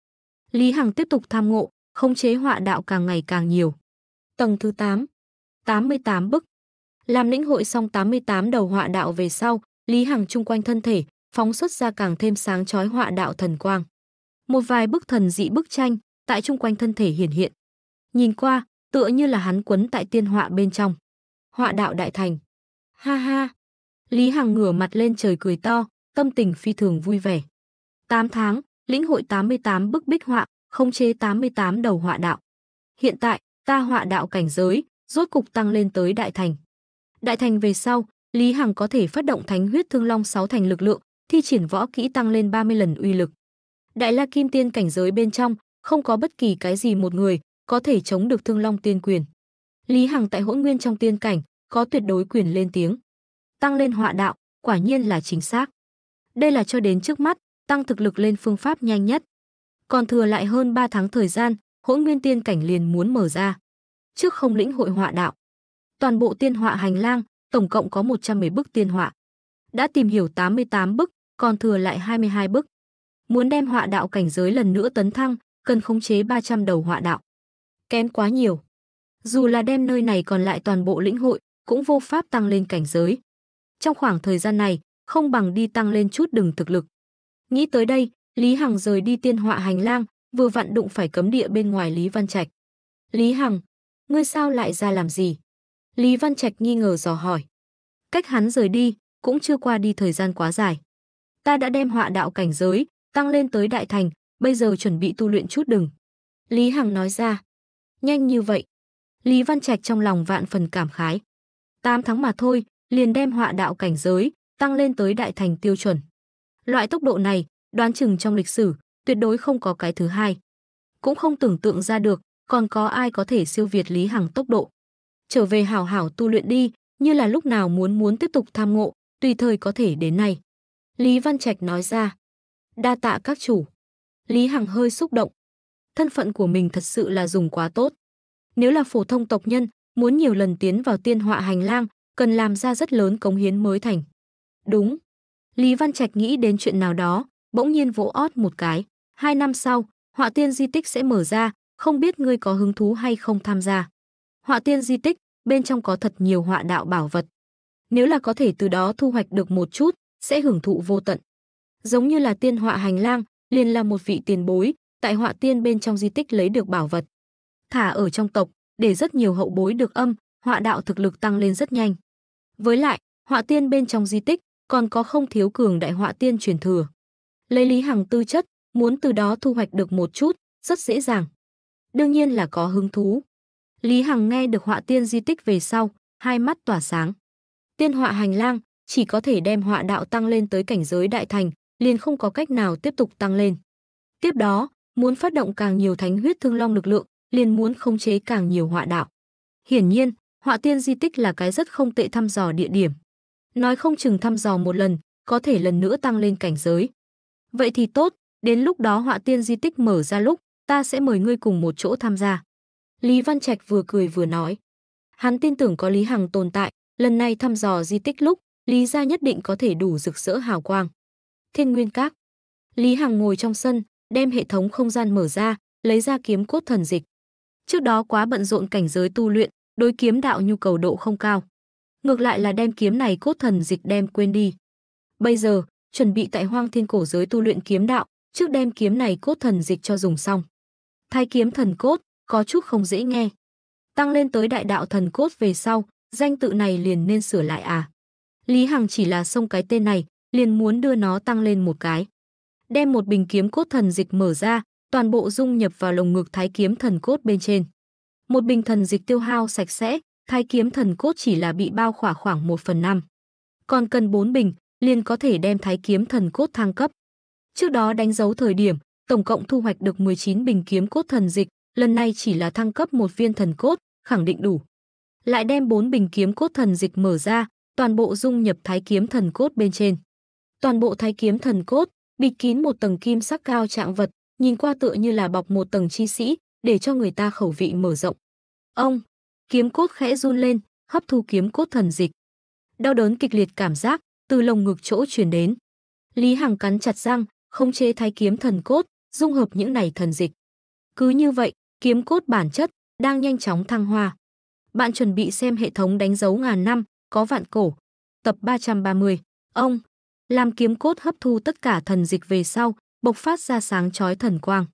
[SPEAKER 1] Lý Hằng tiếp tục tham ngộ, khống chế họa đạo càng ngày càng nhiều. Tầng thứ 8, 88 bức. Làm lĩnh hội xong 88 đầu họa đạo về sau, Lý Hằng chung quanh thân thể, phóng xuất ra càng thêm sáng chói họa đạo thần quang. Một vài bức thần dị bức tranh tại chung quanh thân thể hiển hiện. Nhìn qua, tựa như là hắn quấn tại tiên họa bên trong. Họa đạo đại thành. Ha ha. Lý Hằng ngửa mặt lên trời cười to, tâm tình phi thường vui vẻ. 8 tháng, lĩnh hội 88 bức bích họa, không chế 88 đầu họa đạo. Hiện tại, ta họa đạo cảnh giới, rốt cục tăng lên tới đại thành. Đại thành về sau, Lý Hằng có thể phát động Thánh huyết Thương Long 6 thành lực lượng, thi triển võ kỹ tăng lên 30 lần uy lực. Đại La Kim Tiên cảnh giới bên trong, không có bất kỳ cái gì một người có thể chống được Thương Long Tiên quyền. Lý Hằng tại Hỗn Nguyên trong tiên cảnh, có tuyệt đối quyền lên tiếng. Tăng lên họa đạo, quả nhiên là chính xác. Đây là cho đến trước mắt, tăng thực lực lên phương pháp nhanh nhất. Còn thừa lại hơn 3 tháng thời gian, Hỗn Nguyên tiên cảnh liền muốn mở ra. Trước không lĩnh hội họa đạo, toàn bộ tiên họa hành lang tổng cộng có 110 bức tiên họa. Đã tìm hiểu 88 bức, còn thừa lại 22 bức. Muốn đem họa đạo cảnh giới lần nữa tấn thăng, cần khống chế 300 đầu họa đạo. Kém quá nhiều. Dù là đem nơi này còn lại toàn bộ lĩnh hội, cũng vô pháp tăng lên cảnh giới. Trong khoảng thời gian này, không bằng đi tăng lên chút đừng thực lực. Nghĩ tới đây, Lý Hằng rời đi tiên họa hành lang, vừa vặn đụng phải cấm địa bên ngoài Lý Văn Trạch. Lý Hằng, ngươi sao lại ra làm gì? Lý Văn Trạch nghi ngờ dò hỏi. Cách hắn rời đi, cũng chưa qua đi thời gian quá dài. Ta đã đem họa đạo cảnh giới, tăng lên tới đại thành, bây giờ chuẩn bị tu luyện chút đừng. Lý Hằng nói ra. Nhanh như vậy. Lý Văn Trạch trong lòng vạn phần cảm khái. tám tháng mà thôi, liền đem họa đạo cảnh giới, tăng lên tới đại thành tiêu chuẩn. Loại tốc độ này, đoán chừng trong lịch sử, tuyệt đối không có cái thứ hai. Cũng không tưởng tượng ra được, còn có ai có thể siêu việt Lý Hằng tốc độ trở về hảo hảo tu luyện đi, như là lúc nào muốn muốn tiếp tục tham ngộ, tùy thời có thể đến này. Lý Văn Trạch nói ra. Đa tạ các chủ. Lý Hằng hơi xúc động. Thân phận của mình thật sự là dùng quá tốt. Nếu là phổ thông tộc nhân, muốn nhiều lần tiến vào tiên họa hành lang, cần làm ra rất lớn cống hiến mới thành. Đúng. Lý Văn Trạch nghĩ đến chuyện nào đó, bỗng nhiên vỗ ót một cái. Hai năm sau, họa tiên di tích sẽ mở ra, không biết ngươi có hứng thú hay không tham gia. Họa tiên di tích, bên trong có thật nhiều họa đạo bảo vật. Nếu là có thể từ đó thu hoạch được một chút, sẽ hưởng thụ vô tận. Giống như là tiên họa hành lang, liền là một vị tiền bối, tại họa tiên bên trong di tích lấy được bảo vật. Thả ở trong tộc, để rất nhiều hậu bối được âm, họa đạo thực lực tăng lên rất nhanh. Với lại, họa tiên bên trong di tích còn có không thiếu cường đại họa tiên truyền thừa. Lấy Lý Hằng tư chất, muốn từ đó thu hoạch được một chút, rất dễ dàng. Đương nhiên là có hứng thú. Lý Hằng nghe được họa tiên di tích về sau, hai mắt tỏa sáng. Tiên họa hành lang chỉ có thể đem họa đạo tăng lên tới cảnh giới đại thành, liền không có cách nào tiếp tục tăng lên. Tiếp đó, muốn phát động càng nhiều thánh huyết thương long lực lượng, liền muốn khống chế càng nhiều họa đạo. Hiển nhiên, họa tiên di tích là cái rất không tệ thăm dò địa điểm. Nói không chừng thăm dò một lần, có thể lần nữa tăng lên cảnh giới. Vậy thì tốt, đến lúc đó họa tiên di tích mở ra lúc, ta sẽ mời ngươi cùng một chỗ tham gia. Lý Văn Trạch vừa cười vừa nói. Hắn tin tưởng có Lý Hằng tồn tại, lần này thăm dò di tích lúc, Lý gia nhất định có thể đủ rực rỡ hào quang. Thiên Nguyên Các. Lý Hằng ngồi trong sân, đem hệ thống không gian mở ra, lấy ra kiếm cốt thần dịch. Trước đó quá bận rộn cảnh giới tu luyện, đối kiếm đạo nhu cầu độ không cao. Ngược lại là đem kiếm này cốt thần dịch đem quên đi. Bây giờ, chuẩn bị tại Hoang Thiên Cổ giới tu luyện kiếm đạo, trước đem kiếm này cốt thần dịch cho dùng xong. Thái kiếm thần cốt, có chút không dễ nghe. Tăng lên tới đại đạo thần cốt về sau, danh tự này liền nên sửa lại à. Lý Hằng chỉ là xông cái tên này, liền muốn đưa nó tăng lên một cái. Đem một bình kiếm cốt thần dịch mở ra, toàn bộ dung nhập vào lồng ngực thái kiếm thần cốt bên trên. Một bình thần dịch tiêu hao sạch sẽ, thái kiếm thần cốt chỉ là bị bao khỏa khoảng 1 phần 5. Còn cần 4 bình, liền có thể đem thái kiếm thần cốt thăng cấp. Trước đó đánh dấu thời điểm, tổng cộng thu hoạch được 19 bình kiếm cốt thần dịch, lần này chỉ là thăng cấp một viên thần cốt, khẳng định đủ. Lại đem bốn bình kiếm cốt thần dịch mở ra, toàn bộ dung nhập thái kiếm thần cốt bên trên. Toàn bộ thái kiếm thần cốt bịt kín một tầng kim sắc cao trạng vật, nhìn qua tựa như là bọc một tầng chi sĩ, để cho người ta khẩu vị mở rộng. Ông, kiếm cốt khẽ run lên, hấp thu kiếm cốt thần dịch. Đau đớn kịch liệt cảm giác từ lồng ngực chỗ truyền đến. Lý Hằng cắn chặt răng, không chế thái kiếm thần cốt, dung hợp những này thần dịch. Cứ như vậy, kiếm cốt bản chất đang nhanh chóng thăng hoa. Bạn chuẩn bị xem hệ thống đánh dấu ngàn năm, có vạn cổ, tập 330. Ông làm kiếm cốt hấp thu tất cả thần dịch về sau, bộc phát ra sáng chói thần quang.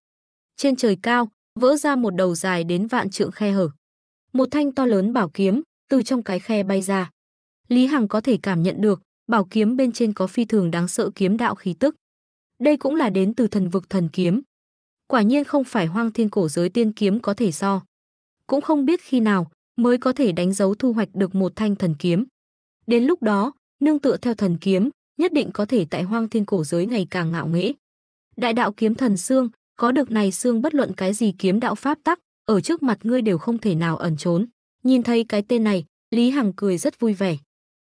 [SPEAKER 1] Trên trời cao, vỡ ra một đầu dài đến vạn trượng khe hở. Một thanh to lớn bảo kiếm từ trong cái khe bay ra. Lý Hằng có thể cảm nhận được, bảo kiếm bên trên có phi thường đáng sợ kiếm đạo khí tức. Đây cũng là đến từ thần vực thần kiếm, quả nhiên không phải hoang thiên cổ giới tiên kiếm có thể so. Cũng không biết khi nào mới có thể đánh dấu thu hoạch được một thanh thần kiếm. Đến lúc đó, nương tựa theo thần kiếm, nhất định có thể tại hoang thiên cổ giới ngày càng ngạo nghễ. Đại đạo kiếm thần xương, có được này xương bất luận cái gì kiếm đạo pháp tắc, ở trước mặt ngươi đều không thể nào ẩn trốn. Nhìn thấy cái tên này, Lý Hằng cười rất vui vẻ.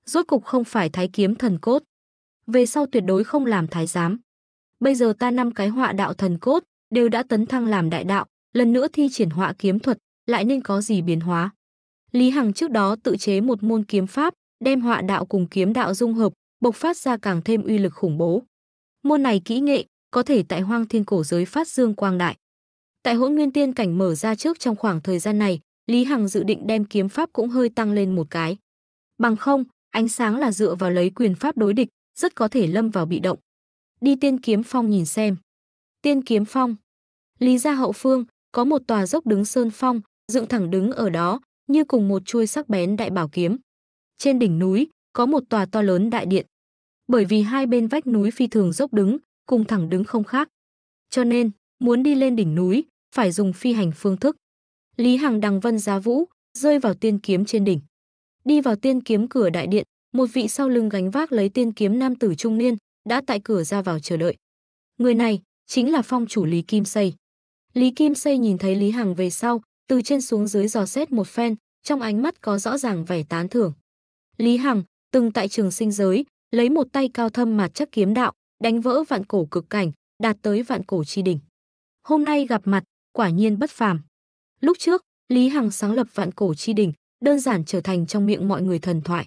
[SPEAKER 1] Rốt cục không phải thái kiếm thần cốt. Về sau tuyệt đối không làm thái giám. Bây giờ ta năm cái họa đạo thần cốt, đều đã tấn thăng làm đại đạo, lần nữa thi triển họa kiếm thuật, lại nên có gì biến hóa. Lý Hằng trước đó tự chế một môn kiếm pháp, đem họa đạo cùng kiếm đạo dung hợp, bộc phát ra càng thêm uy lực khủng bố. Môn này kỹ nghệ có thể tại hoang thiên cổ giới phát dương quang đại. Tại hỗn nguyên tiên cảnh mở ra trước trong khoảng thời gian này, Lý Hằng dự định đem kiếm pháp cũng hơi tăng lên một cái. Bằng không, ánh sáng là dựa vào lấy quyền pháp đối địch, rất có thể lâm vào bị động. Đi tiên kiếm phong nhìn xem. Tiên Kiếm Phong. Lý gia hậu phương, có một tòa dốc đứng sơn phong, dựng thẳng đứng ở đó, như cùng một chuôi sắc bén đại bảo kiếm. Trên đỉnh núi, có một tòa to lớn đại điện. Bởi vì hai bên vách núi phi thường dốc đứng, cùng thẳng đứng không khác. Cho nên, muốn đi lên đỉnh núi, phải dùng phi hành phương thức. Lý Hằng đằng vân giá vũ, rơi vào tiên kiếm trên đỉnh. Đi vào tiên kiếm cửa đại điện, một vị sau lưng gánh vác lấy tiên kiếm nam tử trung niên, đã tại cửa ra vào chờ đợi. Người này chính là phong chủ Lý Kim Xây. Lý Kim Xây nhìn thấy Lý Hằng về sau, từ trên xuống dưới dò xét một phen, trong ánh mắt có rõ ràng vẻ tán thưởng. Lý Hằng, từng tại trường sinh giới, lấy một tay cao thâm mà chắc kiếm đạo, đánh vỡ vạn cổ cực cảnh, đạt tới vạn cổ chi đỉnh. Hôm nay gặp mặt, quả nhiên bất phàm. Lúc trước, Lý Hằng sáng lập vạn cổ chi đỉnh, đơn giản trở thành trong miệng mọi người thần thoại.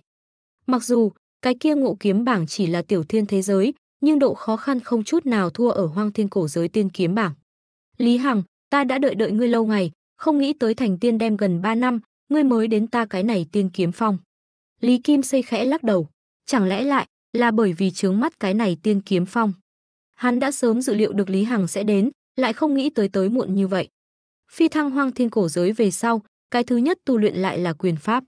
[SPEAKER 1] Mặc dù, cái kia ngộ kiếm bảng chỉ là tiểu thiên thế giới, nhưng độ khó khăn không chút nào thua ở hoang thiên cổ giới tiên kiếm bảng. Lý Hằng, ta đã đợi đợi ngươi lâu ngày, không nghĩ tới thành tiên đem gần 3 năm, ngươi mới đến ta cái này tiên kiếm phong. Lý Kim xây khẽ lắc đầu, chẳng lẽ lại là bởi vì chướng mắt cái này tiên kiếm phong. Hắn đã sớm dự liệu được Lý Hằng sẽ đến, lại không nghĩ tới tới muộn như vậy. Phi thăng hoang thiên cổ giới về sau, cái thứ nhất tu luyện lại là quyền pháp.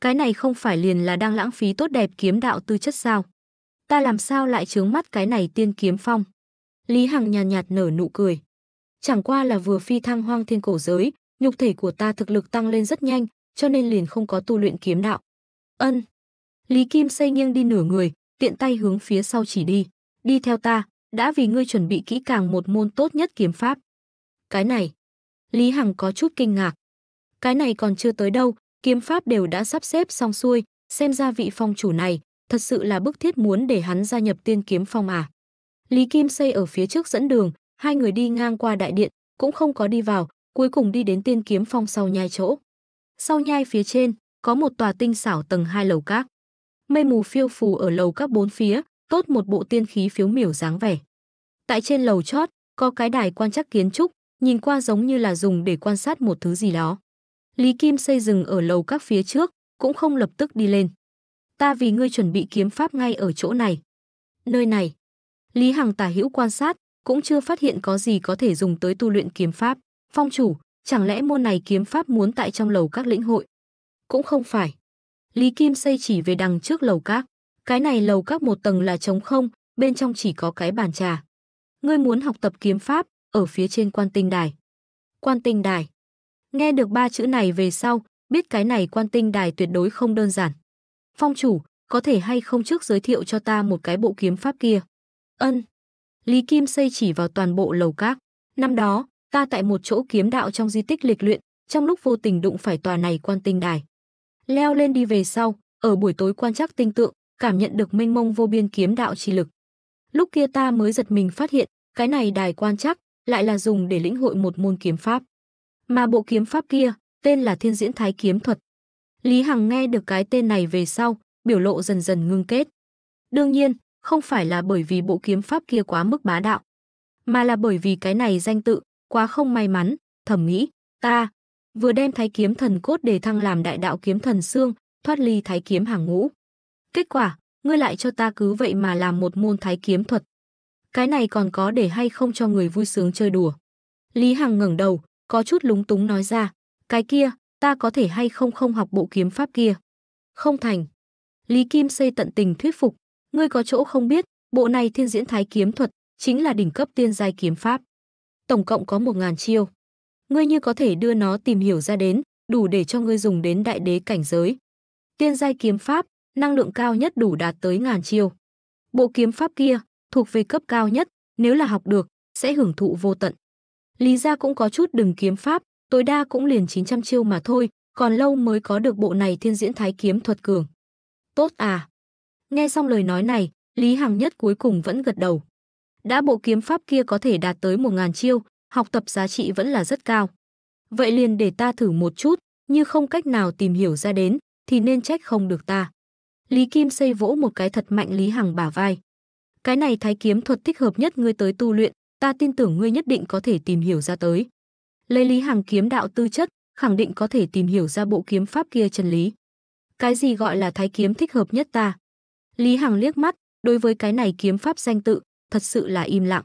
[SPEAKER 1] Cái này không phải liền là đang lãng phí tốt đẹp kiếm đạo tư chất sao? ta làm sao lại chướng mắt cái này tiên kiếm phong. Lý Hằng nhàn nhạt, nhạt nở nụ cười. Chẳng qua là vừa phi thăng hoang thiên cổ giới, nhục thể của ta thực lực tăng lên rất nhanh, cho nên liền không có tu luyện kiếm đạo. Ân. Lý Kim xây nghiêng đi nửa người, tiện tay hướng phía sau chỉ đi. Đi theo ta, đã vì ngươi chuẩn bị kỹ càng một môn tốt nhất kiếm pháp. Cái này. Lý Hằng có chút kinh ngạc. Cái này còn chưa tới đâu, kiếm pháp đều đã sắp xếp xong xuôi, xem ra vị phong chủ này thật sự là bức thiết muốn để hắn gia nhập tiên kiếm phong à. Lý Kim xây ở phía trước dẫn đường, hai người đi ngang qua đại điện, cũng không có đi vào, cuối cùng đi đến tiên kiếm phong sau nhai chỗ. Sau nhai phía trên, có một tòa tinh xảo tầng hai lầu các. Mây mù phiêu phù ở lầu các bốn phía, tốt một bộ tiên khí phiếu miểu dáng vẻ. Tại trên lầu chót, có cái đài quan trắc kiến trúc, nhìn qua giống như là dùng để quan sát một thứ gì đó. Lý Kim xây dừng ở lầu các phía trước, cũng không lập tức đi lên ta vì ngươi chuẩn bị kiếm pháp ngay ở chỗ này. Nơi này, Lý Hằng tả hữu quan sát, cũng chưa phát hiện có gì có thể dùng tới tu luyện kiếm pháp. Phong chủ, chẳng lẽ môn này kiếm pháp muốn tại trong lầu các lĩnh hội? Cũng không phải. Lý Kim xây chỉ về đằng trước lầu các. Cái này lầu các một tầng là trống không, bên trong chỉ có cái bàn trà. Ngươi muốn học tập kiếm pháp, ở phía trên quan tinh đài. Quan tinh đài. Nghe được ba chữ này về sau, biết cái này quan tinh đài tuyệt đối không đơn giản. Phong chủ, có thể hay không trước giới thiệu cho ta một cái bộ kiếm pháp kia? Ân. Lý Kim xây chỉ vào toàn bộ lầu các. Năm đó, ta tại một chỗ kiếm đạo trong di tích lịch luyện, trong lúc vô tình đụng phải tòa này quan tinh đài. Leo lên đi về sau, ở buổi tối quan trắc tinh tượng, cảm nhận được mênh mông vô biên kiếm đạo chi lực. Lúc kia ta mới giật mình phát hiện, cái này đài quan trắc lại là dùng để lĩnh hội một môn kiếm pháp. Mà bộ kiếm pháp kia, tên là Thiên Diễn Thái Kiếm Thuật. Lý Hằng nghe được cái tên này về sau, biểu lộ dần dần ngưng kết. Đương nhiên, không phải là bởi vì bộ kiếm pháp kia quá mức bá đạo, mà là bởi vì cái này danh tự quá không may mắn, thầm nghĩ, ta vừa đem Thái kiếm thần cốt để thăng làm đại đạo kiếm thần xương, thoát ly Thái kiếm hàng ngũ. Kết quả, ngươi lại cho ta cứ vậy mà làm một môn Thái kiếm thuật. Cái này còn có để hay không cho người vui sướng chơi đùa. Lý Hằng ngẩng đầu, có chút lúng túng nói ra, cái kia, ta có thể hay không không học bộ kiếm pháp kia. Không thành. Lý Kim Xây tận tình thuyết phục, ngươi có chỗ không biết, bộ này thiên diễn thái kiếm thuật chính là đỉnh cấp tiên giai kiếm pháp. Tổng cộng có một ngàn chiêu. Ngươi như có thể đưa nó tìm hiểu ra đến, đủ để cho ngươi dùng đến đại đế cảnh giới. Tiên giai kiếm pháp, năng lượng cao nhất đủ đạt tới ngàn chiêu. Bộ kiếm pháp kia thuộc về cấp cao nhất, nếu là học được, sẽ hưởng thụ vô tận. Lý gia cũng có chút đừng kiếm pháp, tối đa cũng liền 900 chiêu mà thôi, còn lâu mới có được bộ này thiên diễn thái kiếm thuật cường. Tốt à! Nghe xong lời nói này, Lý Hằng Nhất cuối cùng vẫn gật đầu. Đã bộ kiếm pháp kia có thể đạt tới 1.000 chiêu, học tập giá trị vẫn là rất cao. Vậy liền để ta thử một chút, như không cách nào tìm hiểu ra đến, thì nên trách không được ta. Lý Kim xây vỗ một cái thật mạnh Lý Hằng bả vai. Cái này thái kiếm thuật thích hợp nhất ngươi tới tu luyện, ta tin tưởng ngươi nhất định có thể tìm hiểu ra tới lấy Lý Hàng kiếm đạo tư chất, khẳng định có thể tìm hiểu ra bộ kiếm pháp kia chân lý. Cái gì gọi là thái kiếm thích hợp nhất ta? Lý Hằng liếc mắt, đối với cái này kiếm pháp danh tự, thật sự là im lặng.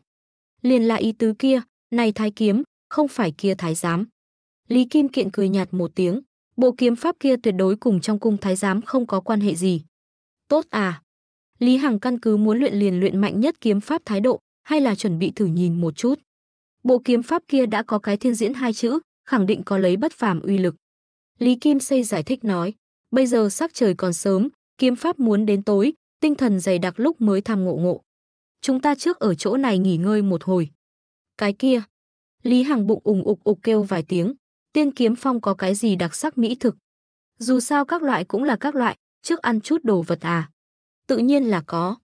[SPEAKER 1] Liền là ý tứ kia, này thái kiếm, không phải kia thái giám. Lý Kim Kiện cười nhạt một tiếng, bộ kiếm pháp kia tuyệt đối cùng trong cung thái giám không có quan hệ gì. Tốt à! Lý Hằng căn cứ muốn luyện liền luyện mạnh nhất kiếm pháp thái độ, hay là chuẩn bị thử nhìn một chút. Bộ kiếm pháp kia đã có cái thiên diễn hai chữ, khẳng định có lấy bất phàm uy lực. Lý Kim Xây giải thích nói, bây giờ sắc trời còn sớm, kiếm pháp muốn đến tối, tinh thần dày đặc lúc mới tham ngộ ngộ. Chúng ta trước ở chỗ này nghỉ ngơi một hồi. Cái kia, Lý Hằng bụng ủng ục ục kêu vài tiếng, tiên kiếm phong có cái gì đặc sắc mỹ thực. Dù sao các loại cũng là các loại, trước ăn chút đồ vật à. Tự nhiên là có.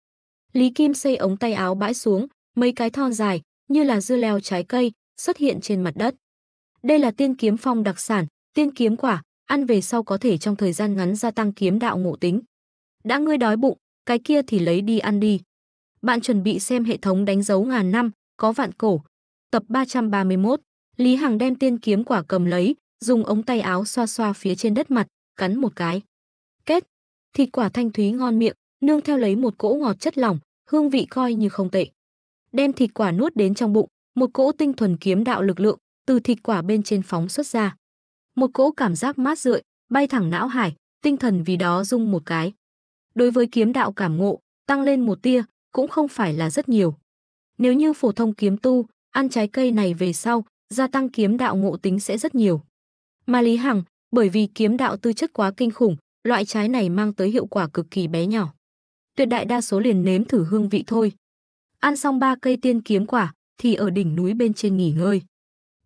[SPEAKER 1] Lý Kim xây ống tay áo bãi xuống, mấy cái thon dài, như là dưa leo trái cây, xuất hiện trên mặt đất. Đây là tiên kiếm phong đặc sản, tiên kiếm quả, ăn về sau có thể trong thời gian ngắn gia tăng kiếm đạo ngộ tính. Đã ngươi đói bụng, cái kia thì lấy đi ăn đi. Bạn chuẩn bị xem hệ thống đánh dấu ngàn năm, có vạn cổ. Tập 331, Lý Hằng đem tiên kiếm quả cầm lấy, dùng ống tay áo xoa xoa phía trên đất mặt, cắn một cái. Kết, thịt quả thanh thúy ngon miệng, nương theo lấy một cỗ ngọt chất lỏng, hương vị coi như không tệ đem thịt quả nuốt đến trong bụng, một cỗ tinh thuần kiếm đạo lực lượng từ thịt quả bên trên phóng xuất ra. Một cỗ cảm giác mát rượi, bay thẳng não hải, tinh thần vì đó rung một cái. Đối với kiếm đạo cảm ngộ, tăng lên một tia, cũng không phải là rất nhiều. Nếu như phổ thông kiếm tu, ăn trái cây này về sau, gia tăng kiếm đạo ngộ tính sẽ rất nhiều. Mà Lý Hằng, bởi vì kiếm đạo tư chất quá kinh khủng, loại trái này mang tới hiệu quả cực kỳ bé nhỏ. Tuyệt đại đa số liền nếm thử hương vị thôi, ăn xong ba cây tiên kiếm quả thì ở đỉnh núi bên trên nghỉ ngơi.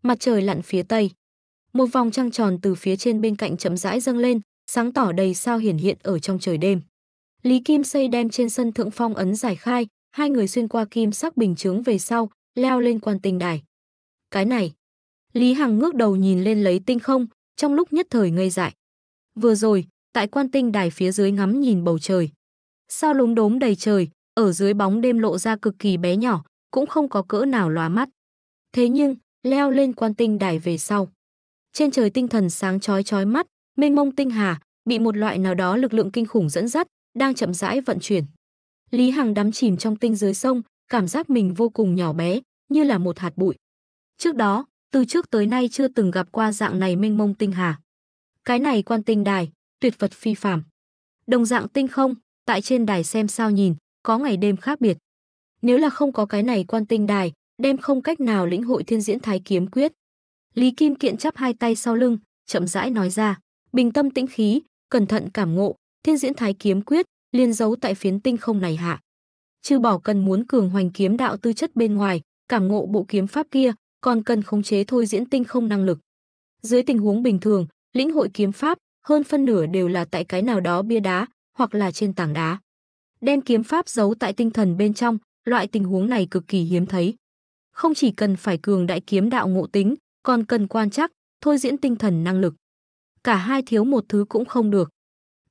[SPEAKER 1] Mặt trời lặn phía tây. Một vòng trăng tròn từ phía trên bên cạnh chậm rãi dâng lên, sáng tỏ đầy sao hiển hiện ở trong trời đêm. Lý Kim Xây đem trên sân thượng phong ấn giải khai, hai người xuyên qua kim sắc bình chướng về sau, leo lên quan tinh đài. Cái này, Lý Hằng ngước đầu nhìn lên lấy tinh không, trong lúc nhất thời ngây dại. Vừa rồi, tại quan tinh đài phía dưới ngắm nhìn bầu trời. Sao lốm đốm đầy trời, ở dưới bóng đêm lộ ra cực kỳ bé nhỏ, cũng không có cỡ nào lóa mắt. Thế nhưng, leo lên quan tinh đài về sau. Trên trời tinh thần sáng chói chói mắt, mênh mông tinh hà, bị một loại nào đó lực lượng kinh khủng dẫn dắt, đang chậm rãi vận chuyển. Lý Hằng đắm chìm trong tinh dưới sông, cảm giác mình vô cùng nhỏ bé, như là một hạt bụi. Trước đó, từ trước tới nay chưa từng gặp qua dạng này mênh mông tinh hà. Cái này quan tinh đài, tuyệt vật phi phàm. Đồng dạng tinh không, tại trên đài xem sao nhìn, có ngày đêm khác biệt. Nếu là không có cái này quan tinh đài, đem không cách nào lĩnh hội thiên diễn thái kiếm quyết. Lý Kim Kiện chắp hai tay sau lưng, chậm rãi nói ra, bình tâm tĩnh khí, cẩn thận cảm ngộ, thiên diễn thái kiếm quyết, liên giấu tại phiến tinh không này hạ. Chư bỏ cần muốn cường hoành kiếm đạo tư chất bên ngoài, cảm ngộ bộ kiếm pháp kia, còn cần khống chế thôi diễn tinh không năng lực. Dưới tình huống bình thường, lĩnh hội kiếm pháp, hơn phân nửa đều là tại cái nào đó bia đá, hoặc là trên tảng đá. Đen kiếm pháp giấu tại tinh thần bên trong, loại tình huống này cực kỳ hiếm thấy. Không chỉ cần phải cường đại kiếm đạo ngộ tính, còn cần quan chắc, thôi diễn tinh thần năng lực. Cả hai thiếu một thứ cũng không được.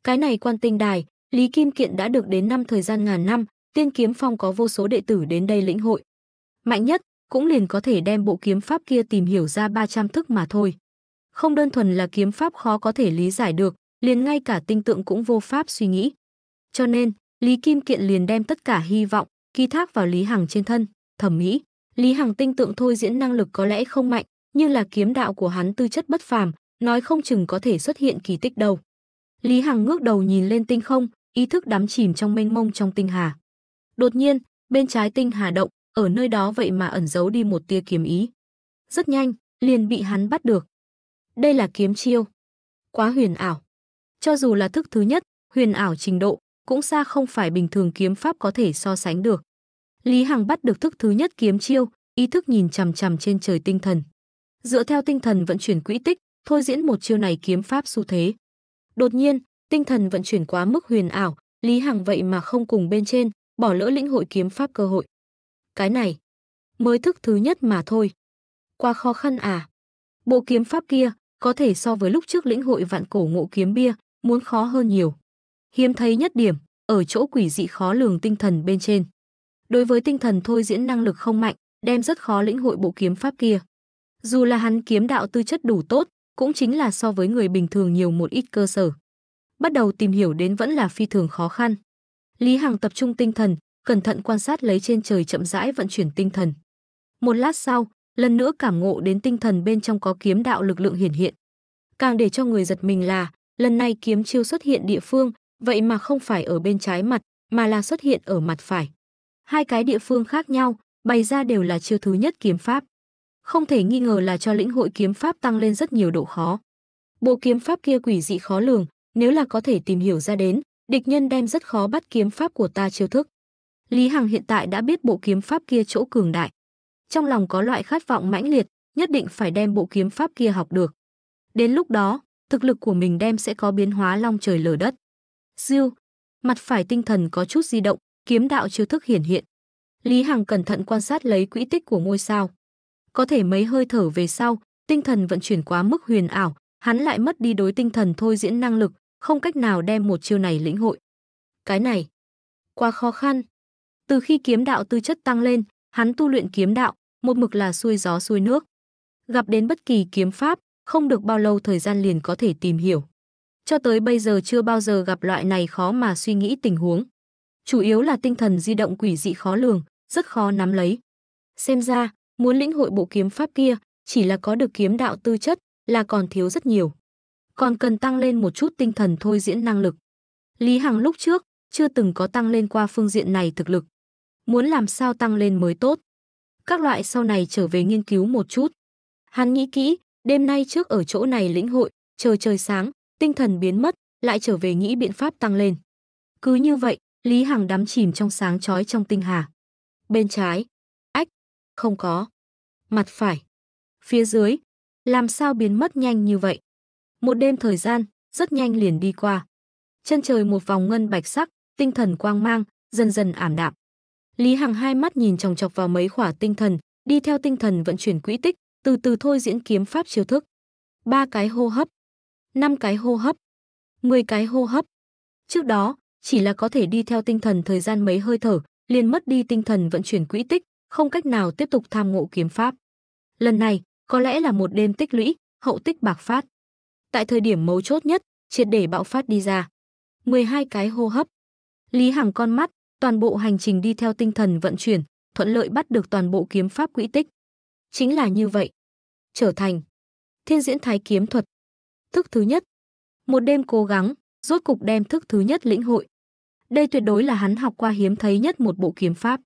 [SPEAKER 1] Cái này quan tinh đài, Lý Kim Kiện đã được đến năm thời gian ngàn năm, tiên kiếm phong có vô số đệ tử đến đây lĩnh hội. Mạnh nhất, cũng liền có thể đem bộ kiếm pháp kia tìm hiểu ra 300 thức mà thôi. Không đơn thuần là kiếm pháp khó có thể lý giải được, liền ngay cả tinh tượng cũng vô pháp suy nghĩ. Cho nên, Lý Kim Kiện liền đem tất cả hy vọng ký thác vào Lý Hằng trên thân, thẩm mỹ, Lý Hằng tinh tượng thôi diễn năng lực có lẽ không mạnh, nhưng là kiếm đạo của hắn tư chất bất phàm, nói không chừng có thể xuất hiện kỳ tích đâu. Lý Hằng ngước đầu nhìn lên tinh không, ý thức đắm chìm trong mênh mông trong tinh hà. Đột nhiên, bên trái tinh hà động, ở nơi đó vậy mà ẩn giấu đi một tia kiếm ý. Rất nhanh, liền bị hắn bắt được. Đây là kiếm chiêu. Quá huyền ảo. Cho dù là thức thứ nhất, huyền ảo trình độ, cũng xa không phải bình thường kiếm pháp có thể so sánh được. Lý Hằng bắt được thức thứ nhất kiếm chiêu, ý thức nhìn chằm chằm trên trời tinh thần. Dựa theo tinh thần vận chuyển quỹ tích, thôi diễn một chiêu này kiếm pháp xu thế. Đột nhiên, tinh thần vận chuyển quá mức huyền ảo, Lý Hằng vậy mà không cùng bên trên, bỏ lỡ lĩnh hội kiếm pháp cơ hội. Cái này, mới thức thứ nhất mà thôi. Quá khó khăn à. Bộ kiếm pháp kia, có thể so với lúc trước lĩnh hội vạn cổ ngộ kiếm bia, muốn khó hơn nhiều hiếm thấy nhất điểm ở chỗ quỷ dị khó lường tinh thần bên trên. Đối với tinh thần thôi diễn năng lực không mạnh, đem rất khó lĩnh hội bộ kiếm pháp kia. Dù là hắn kiếm đạo tư chất đủ tốt, cũng chính là so với người bình thường nhiều một ít cơ sở. Bắt đầu tìm hiểu đến vẫn là phi thường khó khăn. Lý Hằng tập trung tinh thần, cẩn thận quan sát lấy trên trời chậm rãi vận chuyển tinh thần. Một lát sau, lần nữa cảm ngộ đến tinh thần bên trong có kiếm đạo lực lượng hiển hiện. Càng để cho người giật mình là, lần này kiếm chiêu xuất hiện địa phương, vậy mà không phải ở bên trái mặt, mà là xuất hiện ở mặt phải. Hai cái địa phương khác nhau, bày ra đều là chiêu thứ nhất kiếm pháp. Không thể nghi ngờ là cho lĩnh hội kiếm pháp tăng lên rất nhiều độ khó. Bộ kiếm pháp kia quỷ dị khó lường, nếu là có thể tìm hiểu ra đến, địch nhân đem rất khó bắt kiếm pháp của ta chiêu thức. Lý Hằng hiện tại đã biết bộ kiếm pháp kia chỗ cường đại. Trong lòng có loại khát vọng mãnh liệt, nhất định phải đem bộ kiếm pháp kia học được. Đến lúc đó, thực lực của mình đem sẽ có biến hóa long trời lở đất. Siêu, mặt phải tinh thần có chút di động, kiếm đạo chiêu thức hiển hiện. Lý Hằng cẩn thận quan sát lấy quỹ tích của ngôi sao. Có thể mấy hơi thở về sau, tinh thần vận chuyển quá mức huyền ảo, hắn lại mất đi đối tinh thần thôi diễn năng lực, không cách nào đem một chiêu này lĩnh hội. Cái này, quá khó khăn. Từ khi kiếm đạo tư chất tăng lên, hắn tu luyện kiếm đạo, một mực là xuôi gió xuôi nước. Gặp đến bất kỳ kiếm pháp, không được bao lâu thời gian liền có thể tìm hiểu cho tới bây giờ chưa bao giờ gặp loại này khó mà suy nghĩ tình huống. Chủ yếu là tinh thần di động quỷ dị khó lường, rất khó nắm lấy. Xem ra, muốn lĩnh hội bộ kiếm pháp kia, chỉ là có được kiếm đạo tư chất, là còn thiếu rất nhiều. Còn cần tăng lên một chút tinh thần thôi diễn năng lực. Lý Hằng lúc trước, chưa từng có tăng lên qua phương diện này thực lực. Muốn làm sao tăng lên mới tốt. Các loại sau này trở về nghiên cứu một chút. Hắn nghĩ kỹ, đêm nay trước ở chỗ này lĩnh hội, chờ trời sáng, tinh thần biến mất, lại trở về nghĩ biện pháp tăng lên. Cứ như vậy, Lý Hằng đắm chìm trong sáng chói trong tinh hà. Bên trái, ách, không có. Mặt phải, phía dưới, làm sao biến mất nhanh như vậy? Một đêm thời gian, rất nhanh liền đi qua. Chân trời một vòng ngân bạch sắc, tinh thần quang mang, dần dần ảm đạm. Lý Hằng hai mắt nhìn chòng chọc vào mấy khỏa tinh thần, đi theo tinh thần vận chuyển quỹ tích, từ từ thôi diễn kiếm pháp chiêu thức. Ba cái hô hấp, 5 cái hô hấp, 10 cái hô hấp. Trước đó, chỉ là có thể đi theo tinh thần thời gian mấy hơi thở, liền mất đi tinh thần vận chuyển quỹ tích, không cách nào tiếp tục tham ngộ kiếm pháp. Lần này, có lẽ là một đêm tích lũy, hậu tích bạc phát. Tại thời điểm mấu chốt nhất, triệt để bạo phát đi ra. 12 cái hô hấp. Lý Hằng con mắt, toàn bộ hành trình đi theo tinh thần vận chuyển, thuận lợi bắt được toàn bộ kiếm pháp quỹ tích. Chính là như vậy. Trở thành thiên diễn thái kiếm thuật, thức thứ nhất. Một đêm cố gắng, rốt cục đem thức thứ nhất lĩnh hội. Đây tuyệt đối là hắn học qua hiếm thấy nhất một bộ kiếm pháp.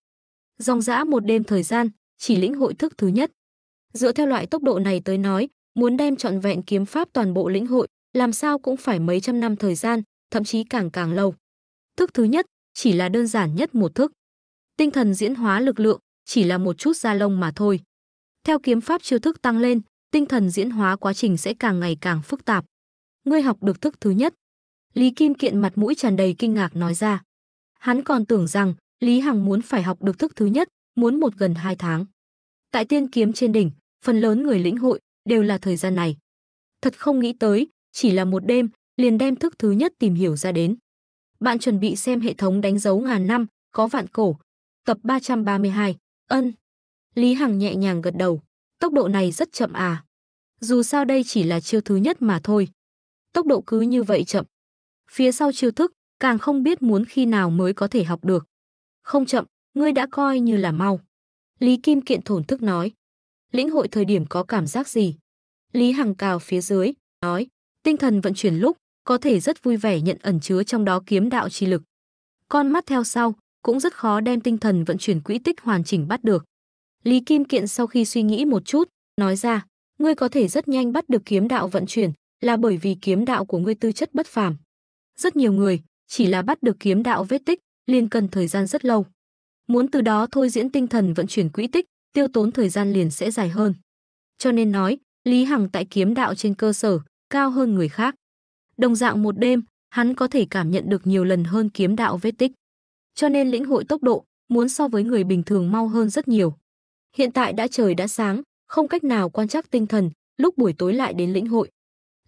[SPEAKER 1] Dòng dã một đêm thời gian, chỉ lĩnh hội thức thứ nhất. Dựa theo loại tốc độ này tới nói, muốn đem trọn vẹn kiếm pháp toàn bộ lĩnh hội, làm sao cũng phải mấy trăm năm thời gian, thậm chí càng càng lâu. Thức thứ nhất chỉ là đơn giản nhất một thức. Tinh thần diễn hóa lực lượng chỉ là một chút da lông mà thôi. Theo kiếm pháp chiêu thức tăng lên, tinh thần diễn hóa quá trình sẽ càng ngày càng phức tạp. Ngươi học được thức thứ nhất. Lý Kim Kiện mặt mũi tràn đầy kinh ngạc nói ra. Hắn còn tưởng rằng Lý Hằng muốn phải học được thức thứ nhất, muốn một gần hai tháng. Tại tiên kiếm trên đỉnh, phần lớn người lĩnh hội đều là thời gian này. Thật không nghĩ tới, chỉ là một đêm, liền đem thức thứ nhất tìm hiểu ra đến. Bạn chuẩn bị xem hệ thống đánh dấu ngàn năm, có vạn cổ, tập 332, ân. Lý Hằng nhẹ nhàng gật đầu. Tốc độ này rất chậm à. Dù sao đây chỉ là chiêu thứ nhất mà thôi. Tốc độ cứ như vậy chậm. Phía sau chiêu thức, càng không biết muốn khi nào mới có thể học được. Không chậm, ngươi đã coi như là mau. Lý Kim Kiện thổn thức nói. Lĩnh hội thời điểm có cảm giác gì? Lý Hằng cào phía dưới, nói. Tinh thần vận chuyển lúc, có thể rất vui vẻ nhận ẩn chứa trong đó kiếm đạo chi lực. Con mắt theo sau, cũng rất khó đem tinh thần vận chuyển quỹ tích hoàn chỉnh bắt được. Lý Kim Kiện sau khi suy nghĩ một chút, nói ra, ngươi có thể rất nhanh bắt được kiếm đạo vận chuyển, là bởi vì kiếm đạo của ngươi tư chất bất phàm. Rất nhiều người, chỉ là bắt được kiếm đạo vết tích, liền cần thời gian rất lâu. Muốn từ đó thôi diễn tinh thần vận chuyển quỹ tích, tiêu tốn thời gian liền sẽ dài hơn. Cho nên nói, Lý Hằng tại kiếm đạo trên cơ sở, cao hơn người khác. Đồng dạng một đêm, hắn có thể cảm nhận được nhiều lần hơn kiếm đạo vết tích. Cho nên lĩnh hội tốc độ, muốn so với người bình thường mau hơn rất nhiều. Hiện tại đã trời đã sáng, không cách nào quan trắc tinh thần, lúc buổi tối lại đến lĩnh hội.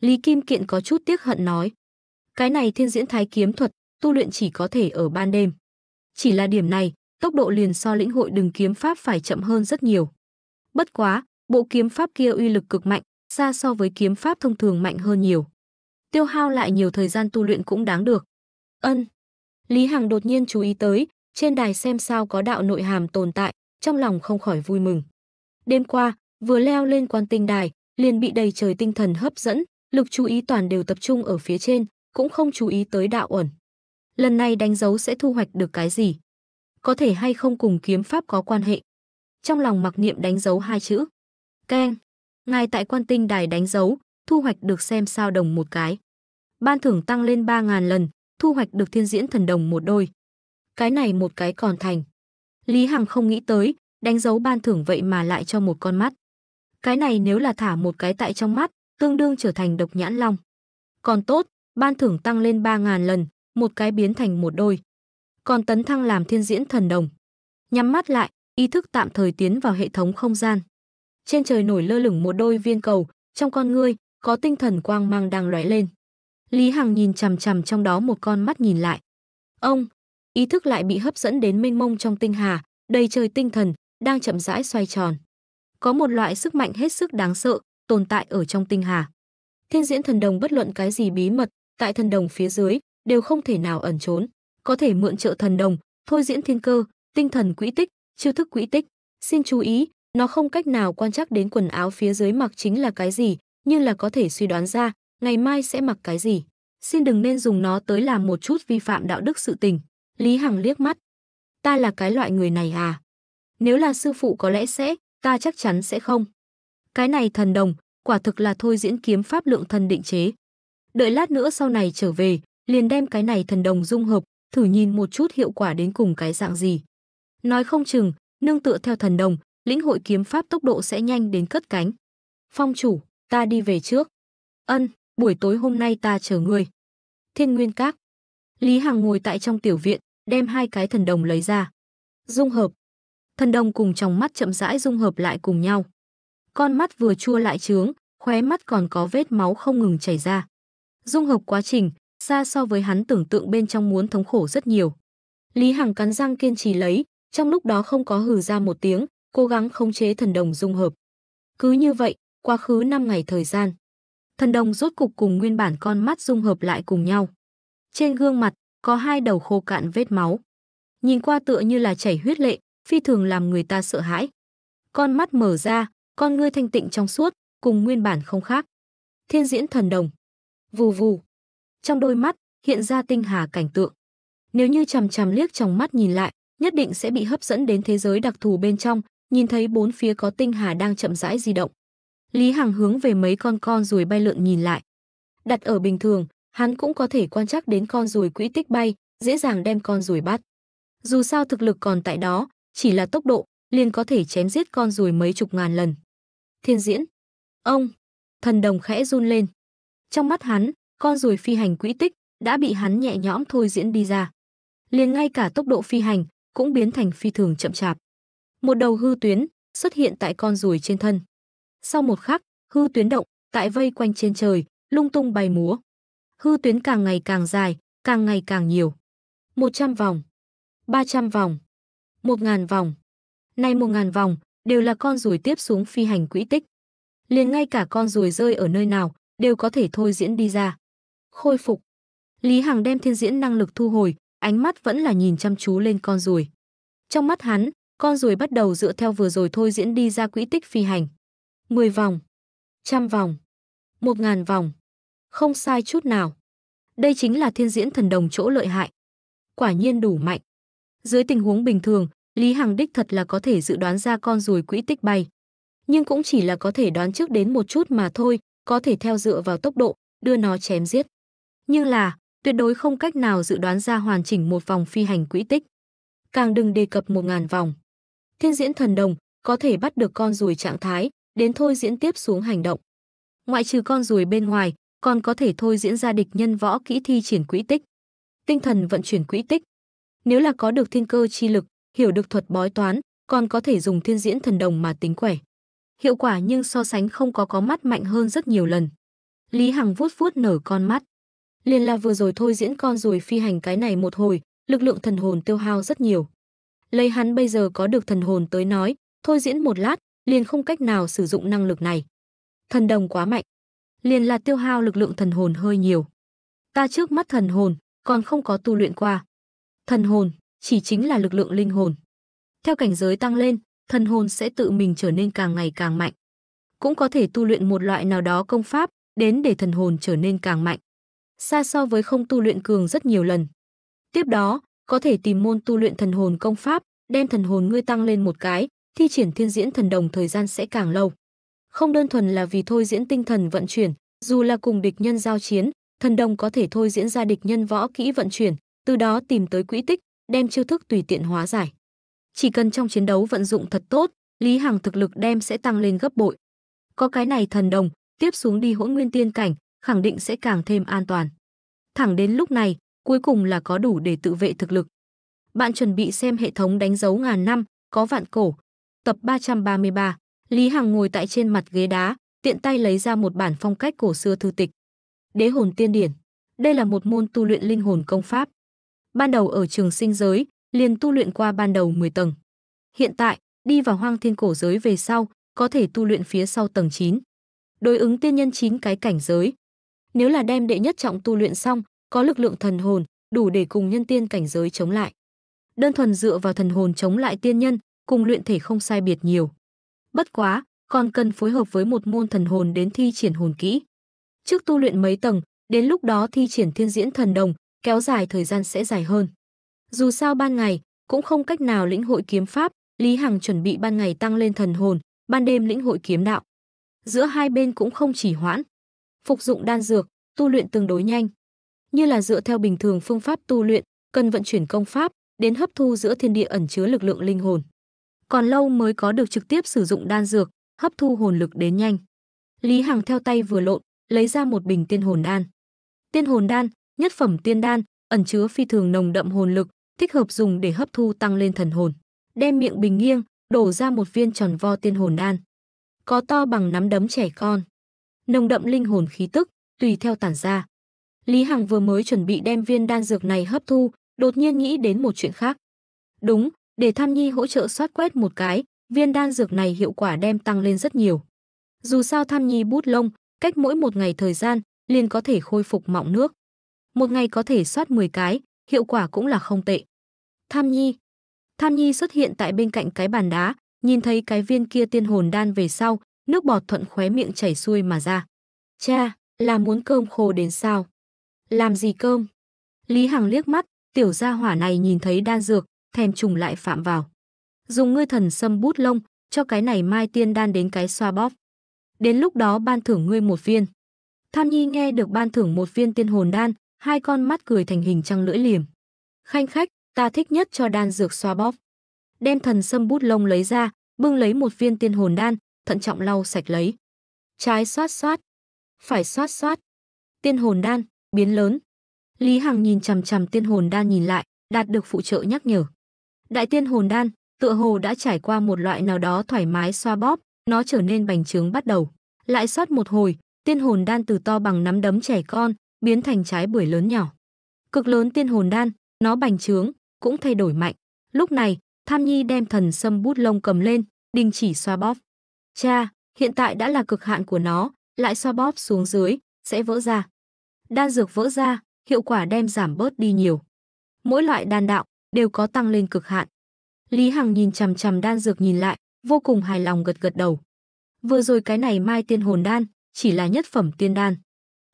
[SPEAKER 1] Lý Kim Kiện có chút tiếc hận nói. Cái này thiên diễn thái kiếm thuật, tu luyện chỉ có thể ở ban đêm. Chỉ là điểm này, tốc độ liền so lĩnh hội đừng kiếm pháp phải chậm hơn rất nhiều. Bất quá, bộ kiếm pháp kia uy lực cực mạnh, xa so với kiếm pháp thông thường mạnh hơn nhiều. Tiêu hao lại nhiều thời gian tu luyện cũng đáng được. Ân. Lý Hằng đột nhiên chú ý tới, trên đài xem sao có đạo nội hàm tồn tại, trong lòng không khỏi vui mừng. Đêm qua, vừa leo lên quan tinh đài, liền bị đầy trời tinh thần hấp dẫn, lực chú ý toàn đều tập trung ở phía trên, cũng không chú ý tới đạo ẩn. Lần này đánh dấu sẽ thu hoạch được cái gì? Có thể hay không cùng kiếm pháp có quan hệ? Trong lòng mặc niệm đánh dấu hai chữ. Keng, ngài tại quan tinh đài đánh dấu, thu hoạch được xem sao đồng một cái. Ban thưởng tăng lên 3.000 lần, thu hoạch được thiên diễn thần đồng một đôi. Cái này một cái còn thành. Lý Hằng không nghĩ tới, đánh dấu ban thưởng vậy mà lại cho một con mắt. Cái này nếu là thả một cái tại trong mắt, tương đương trở thành độc nhãn long. Còn tốt, ban thưởng tăng lên 3.000 lần, một cái biến thành một đôi. Còn tấn thăng làm thiên diễn thần đồng. Nhắm mắt lại, ý thức tạm thời tiến vào hệ thống không gian. Trên trời nổi lơ lửng một đôi viên cầu, trong con ngươi có tinh thần quang mang đang lóe lên. Lý Hằng nhìn chằm chằm trong đó một con mắt nhìn lại. Ông, ý thức lại bị hấp dẫn đến mênh mông trong tinh hà, đầy trời tinh thần, đang chậm rãi xoay tròn. Có một loại sức mạnh hết sức đáng sợ, tồn tại ở trong tinh hà. Thiên diễn thần đồng bất luận cái gì bí mật, tại thần đồng phía dưới, đều không thể nào ẩn trốn. Có thể mượn trợ thần đồng, thôi diễn thiên cơ, tinh thần quỹ tích, chiêu thức quỹ tích. Xin chú ý, nó không cách nào quan trắc đến quần áo phía dưới mặc chính là cái gì, nhưng là có thể suy đoán ra, ngày mai sẽ mặc cái gì. Xin đừng nên dùng nó tới làm một chút vi phạm đạo đức sự tình. Lý Hằng liếc mắt. Ta là cái loại người này à? Nếu là sư phụ có lẽ sẽ, ta chắc chắn sẽ không. Cái này thần đồng, quả thực là thôi diễn kiếm pháp lượng thần định chế. Đợi lát nữa sau này trở về, liền đem cái này thần đồng dung hợp, thử nhìn một chút hiệu quả đến cùng cái dạng gì. Nói không chừng, nương tựa theo thần đồng, lĩnh hội kiếm pháp tốc độ sẽ nhanh đến cất cánh. Phong chủ, ta đi về trước. Ân, buổi tối hôm nay ta chờ người. Thiên Nguyên Các. Lý Hằng ngồi tại trong tiểu viện, đem hai cái thần đồng lấy ra. Dung hợp. Thần đồng cùng trong mắt chậm rãi dung hợp lại cùng nhau. Con mắt vừa chua lại trướng, khóe mắt còn có vết máu không ngừng chảy ra. Dung hợp quá trình, xa so với hắn tưởng tượng bên trong muốn thống khổ rất nhiều. Lý Hằng cắn răng kiên trì lấy, trong lúc đó không có hừ ra một tiếng, cố gắng khống chế thần đồng dung hợp. Cứ như vậy, quá khứ 5 ngày thời gian. Thần đồng rốt cục cùng nguyên bản con mắt dung hợp lại cùng nhau. Trên gương mặt, có hai đầu khô cạn vết máu. Nhìn qua tựa như là chảy huyết lệ, phi thường làm người ta sợ hãi. Con mắt mở ra, con ngươi thanh tịnh trong suốt, cùng nguyên bản không khác. Thiên diễn thần đồng. Vù vù. Trong đôi mắt, hiện ra tinh hà cảnh tượng. Nếu như chằm chằm liếc trong mắt nhìn lại, nhất định sẽ bị hấp dẫn đến thế giới đặc thù bên trong, nhìn thấy bốn phía có tinh hà đang chậm rãi di động. Lý Hằng hướng về mấy con con rồi bay lượn nhìn lại. Đặt ở bình thường, hắn cũng có thể quan trắc đến con rùi quỹ tích bay, dễ dàng đem con rùi bắt. Dù sao thực lực còn tại đó, chỉ là tốc độ, liền có thể chém giết con rùi mấy chục ngàn lần. Thiên diễn. Ông. Thần đồng khẽ run lên. Trong mắt hắn, con rùi phi hành quỹ tích đã bị hắn nhẹ nhõm thôi diễn đi ra. Liền ngay cả tốc độ phi hành cũng biến thành phi thường chậm chạp. Một đầu hư tuyến xuất hiện tại con rùi trên thân. Sau một khắc, hư tuyến động, tại vây quanh trên trời, lung tung bay múa hư tuyến càng ngày càng dài, càng ngày càng nhiều. 100 vòng, 300 vòng, 1.000 vòng. Nay 1.000 vòng đều là con rùi tiếp xuống phi hành quỹ tích. Liền ngay cả con rùi rơi ở nơi nào đều có thể thôi diễn đi ra. Khôi phục. Lý Hằng đem thiên diễn năng lực thu hồi, ánh mắt vẫn là nhìn chăm chú lên con rùi. Trong mắt hắn, con rùi bắt đầu dựa theo vừa rồi thôi diễn đi ra quỹ tích phi hành. 10 vòng, trăm vòng, một ngàn vòng. Không sai chút nào. Đây chính là thiên diễn thần đồng chỗ lợi hại. Quả nhiên đủ mạnh. Dưới tình huống bình thường, Lý Hằng đích thật là có thể dự đoán ra con rùi quỹ tích bay. Nhưng cũng chỉ là có thể đoán trước đến một chút mà thôi, có thể theo dựa vào tốc độ, đưa nó chém giết. Nhưng là, tuyệt đối không cách nào dự đoán ra hoàn chỉnh một vòng phi hành quỹ tích. Càng đừng đề cập một ngàn vòng. Thiên diễn thần đồng có thể bắt được con rùi trạng thái, đến thôi diễn tiếp xuống hành động. Ngoại trừ con rùi bên ngoài, còn có thể thôi diễn ra địch nhân võ kỹ thi triển quỹ tích. Tinh thần vận chuyển quỹ tích. Nếu là có được thiên cơ chi lực, hiểu được thuật bói toán, còn có thể dùng thiên diễn thần đồng mà tính khỏe Hiệu quả nhưng so sánh không có có mắt mạnh hơn rất nhiều lần. Lý Hằng vuốt vuốt nở con mắt. Liền là vừa rồi thôi diễn con rồi phi hành cái này một hồi, lực lượng thần hồn tiêu hao rất nhiều. Lấy hắn bây giờ có được thần hồn tới nói, thôi diễn một lát, liền không cách nào sử dụng năng lực này. Thần đồng quá mạnh liền là tiêu hao lực lượng thần hồn hơi nhiều. Ta trước mắt thần hồn còn không có tu luyện qua. Thần hồn chỉ chính là lực lượng linh hồn. Theo cảnh giới tăng lên, thần hồn sẽ tự mình trở nên càng ngày càng mạnh. Cũng có thể tu luyện một loại nào đó công pháp, đến để thần hồn trở nên càng mạnh. Xa so với không tu luyện cường rất nhiều lần. Tiếp đó, có thể tìm môn tu luyện thần hồn công pháp, đem thần hồn ngươi tăng lên một cái, thi triển thiên diễn thần đồng thời gian sẽ càng lâu không đơn thuần là vì thôi diễn tinh thần vận chuyển, dù là cùng địch nhân giao chiến, thần đồng có thể thôi diễn ra địch nhân võ kỹ vận chuyển, từ đó tìm tới quỹ tích, đem chiêu thức tùy tiện hóa giải. Chỉ cần trong chiến đấu vận dụng thật tốt, Lý Hằng thực lực đem sẽ tăng lên gấp bội. Có cái này thần đồng, tiếp xuống đi hỗn nguyên tiên cảnh, khẳng định sẽ càng thêm an toàn. Thẳng đến lúc này, cuối cùng là có đủ để tự vệ thực lực. Bạn chuẩn bị xem hệ thống đánh dấu ngàn năm, có vạn cổ, tập 333. Lý Hằng ngồi tại trên mặt ghế đá, tiện tay lấy ra một bản phong cách cổ xưa thư tịch. Đế hồn tiên điển. Đây là một môn tu luyện linh hồn công pháp. Ban đầu ở trường sinh giới, liền tu luyện qua ban đầu 10 tầng. Hiện tại, đi vào hoang thiên cổ giới về sau, có thể tu luyện phía sau tầng 9. Đối ứng tiên nhân 9 cái cảnh giới. Nếu là đem đệ nhất trọng tu luyện xong, có lực lượng thần hồn, đủ để cùng nhân tiên cảnh giới chống lại. Đơn thuần dựa vào thần hồn chống lại tiên nhân, cùng luyện thể không sai biệt nhiều. Bất quá, còn cần phối hợp với một môn thần hồn đến thi triển hồn kỹ. Trước tu luyện mấy tầng, đến lúc đó thi triển thiên diễn thần đồng, kéo dài thời gian sẽ dài hơn. Dù sao ban ngày, cũng không cách nào lĩnh hội kiếm pháp, Lý Hằng chuẩn bị ban ngày tăng lên thần hồn, ban đêm lĩnh hội kiếm đạo. Giữa hai bên cũng không chỉ hoãn. Phục dụng đan dược, tu luyện tương đối nhanh. Như là dựa theo bình thường phương pháp tu luyện, cần vận chuyển công pháp, đến hấp thu giữa thiên địa ẩn chứa lực lượng linh hồn còn lâu mới có được trực tiếp sử dụng đan dược, hấp thu hồn lực đến nhanh. Lý Hằng theo tay vừa lộn, lấy ra một bình tiên hồn đan. Tiên hồn đan, nhất phẩm tiên đan, ẩn chứa phi thường nồng đậm hồn lực, thích hợp dùng để hấp thu tăng lên thần hồn. Đem miệng bình nghiêng, đổ ra một viên tròn vo tiên hồn đan. Có to bằng nắm đấm trẻ con. Nồng đậm linh hồn khí tức, tùy theo tản ra. Lý Hằng vừa mới chuẩn bị đem viên đan dược này hấp thu, đột nhiên nghĩ đến một chuyện khác. Đúng, để Tham Nhi hỗ trợ soát quét một cái, viên đan dược này hiệu quả đem tăng lên rất nhiều. Dù sao Tham Nhi bút lông, cách mỗi một ngày thời gian, liền có thể khôi phục mọng nước. Một ngày có thể soát 10 cái, hiệu quả cũng là không tệ. Tham Nhi Tham Nhi xuất hiện tại bên cạnh cái bàn đá, nhìn thấy cái viên kia tiên hồn đan về sau, nước bọt thuận khóe miệng chảy xuôi mà ra. Cha, là muốn cơm khô đến sao? Làm gì cơm? Lý Hằng liếc mắt, tiểu gia hỏa này nhìn thấy đan dược, thèm trùng lại phạm vào. Dùng ngươi thần sâm bút lông, cho cái này mai tiên đan đến cái xoa bóp. Đến lúc đó ban thưởng ngươi một viên. Tham Nhi nghe được ban thưởng một viên tiên hồn đan, hai con mắt cười thành hình trăng lưỡi liềm. Khanh khách, ta thích nhất cho đan dược xoa bóp. Đem thần sâm bút lông lấy ra, bưng lấy một viên tiên hồn đan, thận trọng lau sạch lấy. Trái xoát xoát, phải xoát xoát. Tiên hồn đan, biến lớn. Lý Hằng nhìn chằm chằm tiên hồn đan nhìn lại, đạt được phụ trợ nhắc nhở. Đại tiên hồn đan, tựa hồ đã trải qua một loại nào đó thoải mái xoa bóp, nó trở nên bành trướng bắt đầu. Lại sót một hồi, tiên hồn đan từ to bằng nắm đấm trẻ con, biến thành trái bưởi lớn nhỏ. Cực lớn tiên hồn đan, nó bành trướng, cũng thay đổi mạnh. Lúc này, Tham Nhi đem thần sâm bút lông cầm lên, đình chỉ xoa bóp. Cha, hiện tại đã là cực hạn của nó, lại xoa bóp xuống dưới, sẽ vỡ ra. Đan dược vỡ ra, hiệu quả đem giảm bớt đi nhiều. Mỗi loại đan đạo, đều có tăng lên cực hạn. Lý Hằng nhìn chằm chằm đan dược nhìn lại, vô cùng hài lòng gật gật đầu. Vừa rồi cái này Mai Tiên Hồn đan, chỉ là nhất phẩm tiên đan.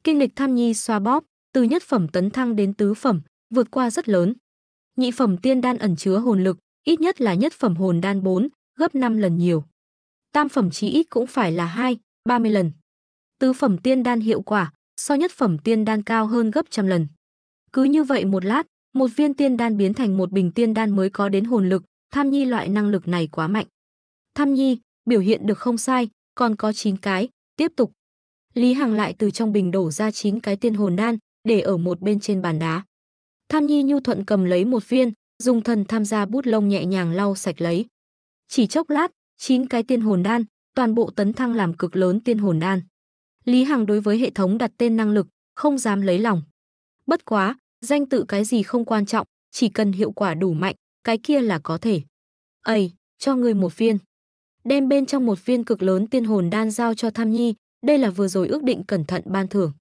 [SPEAKER 1] Kinh lịch Tham Nhi xoa bóp, từ nhất phẩm tấn thăng đến tứ phẩm, vượt qua rất lớn. Nhị phẩm tiên đan ẩn chứa hồn lực, ít nhất là nhất phẩm hồn đan 4, gấp 5 lần nhiều. Tam phẩm chí ít cũng phải là 2, 30 lần. Tứ phẩm tiên đan hiệu quả, so nhất phẩm tiên đan cao hơn gấp trăm lần. Cứ như vậy một lát, một viên tiên đan biến thành một bình tiên đan mới có đến hồn lực, Tham Nhi loại năng lực này quá mạnh. Tham Nhi, biểu hiện được không sai, còn có 9 cái, tiếp tục. Lý Hằng lại từ trong bình đổ ra 9 cái tiên hồn đan, để ở một bên trên bàn đá. Tham Nhi nhu thuận cầm lấy một viên, dùng thần tham gia bút lông nhẹ nhàng lau sạch lấy. Chỉ chốc lát, 9 cái tiên hồn đan, toàn bộ tấn thăng làm cực lớn tiên hồn đan. Lý Hằng đối với hệ thống đặt tên năng lực, không dám lấy lòng. Bất quá, Danh tự cái gì không quan trọng, chỉ cần hiệu quả đủ mạnh, cái kia là có thể. Ây, cho người một viên. Đem bên trong một viên cực lớn tiên hồn đan giao cho Tham Nhi, đây là vừa rồi ước định cẩn thận ban thưởng.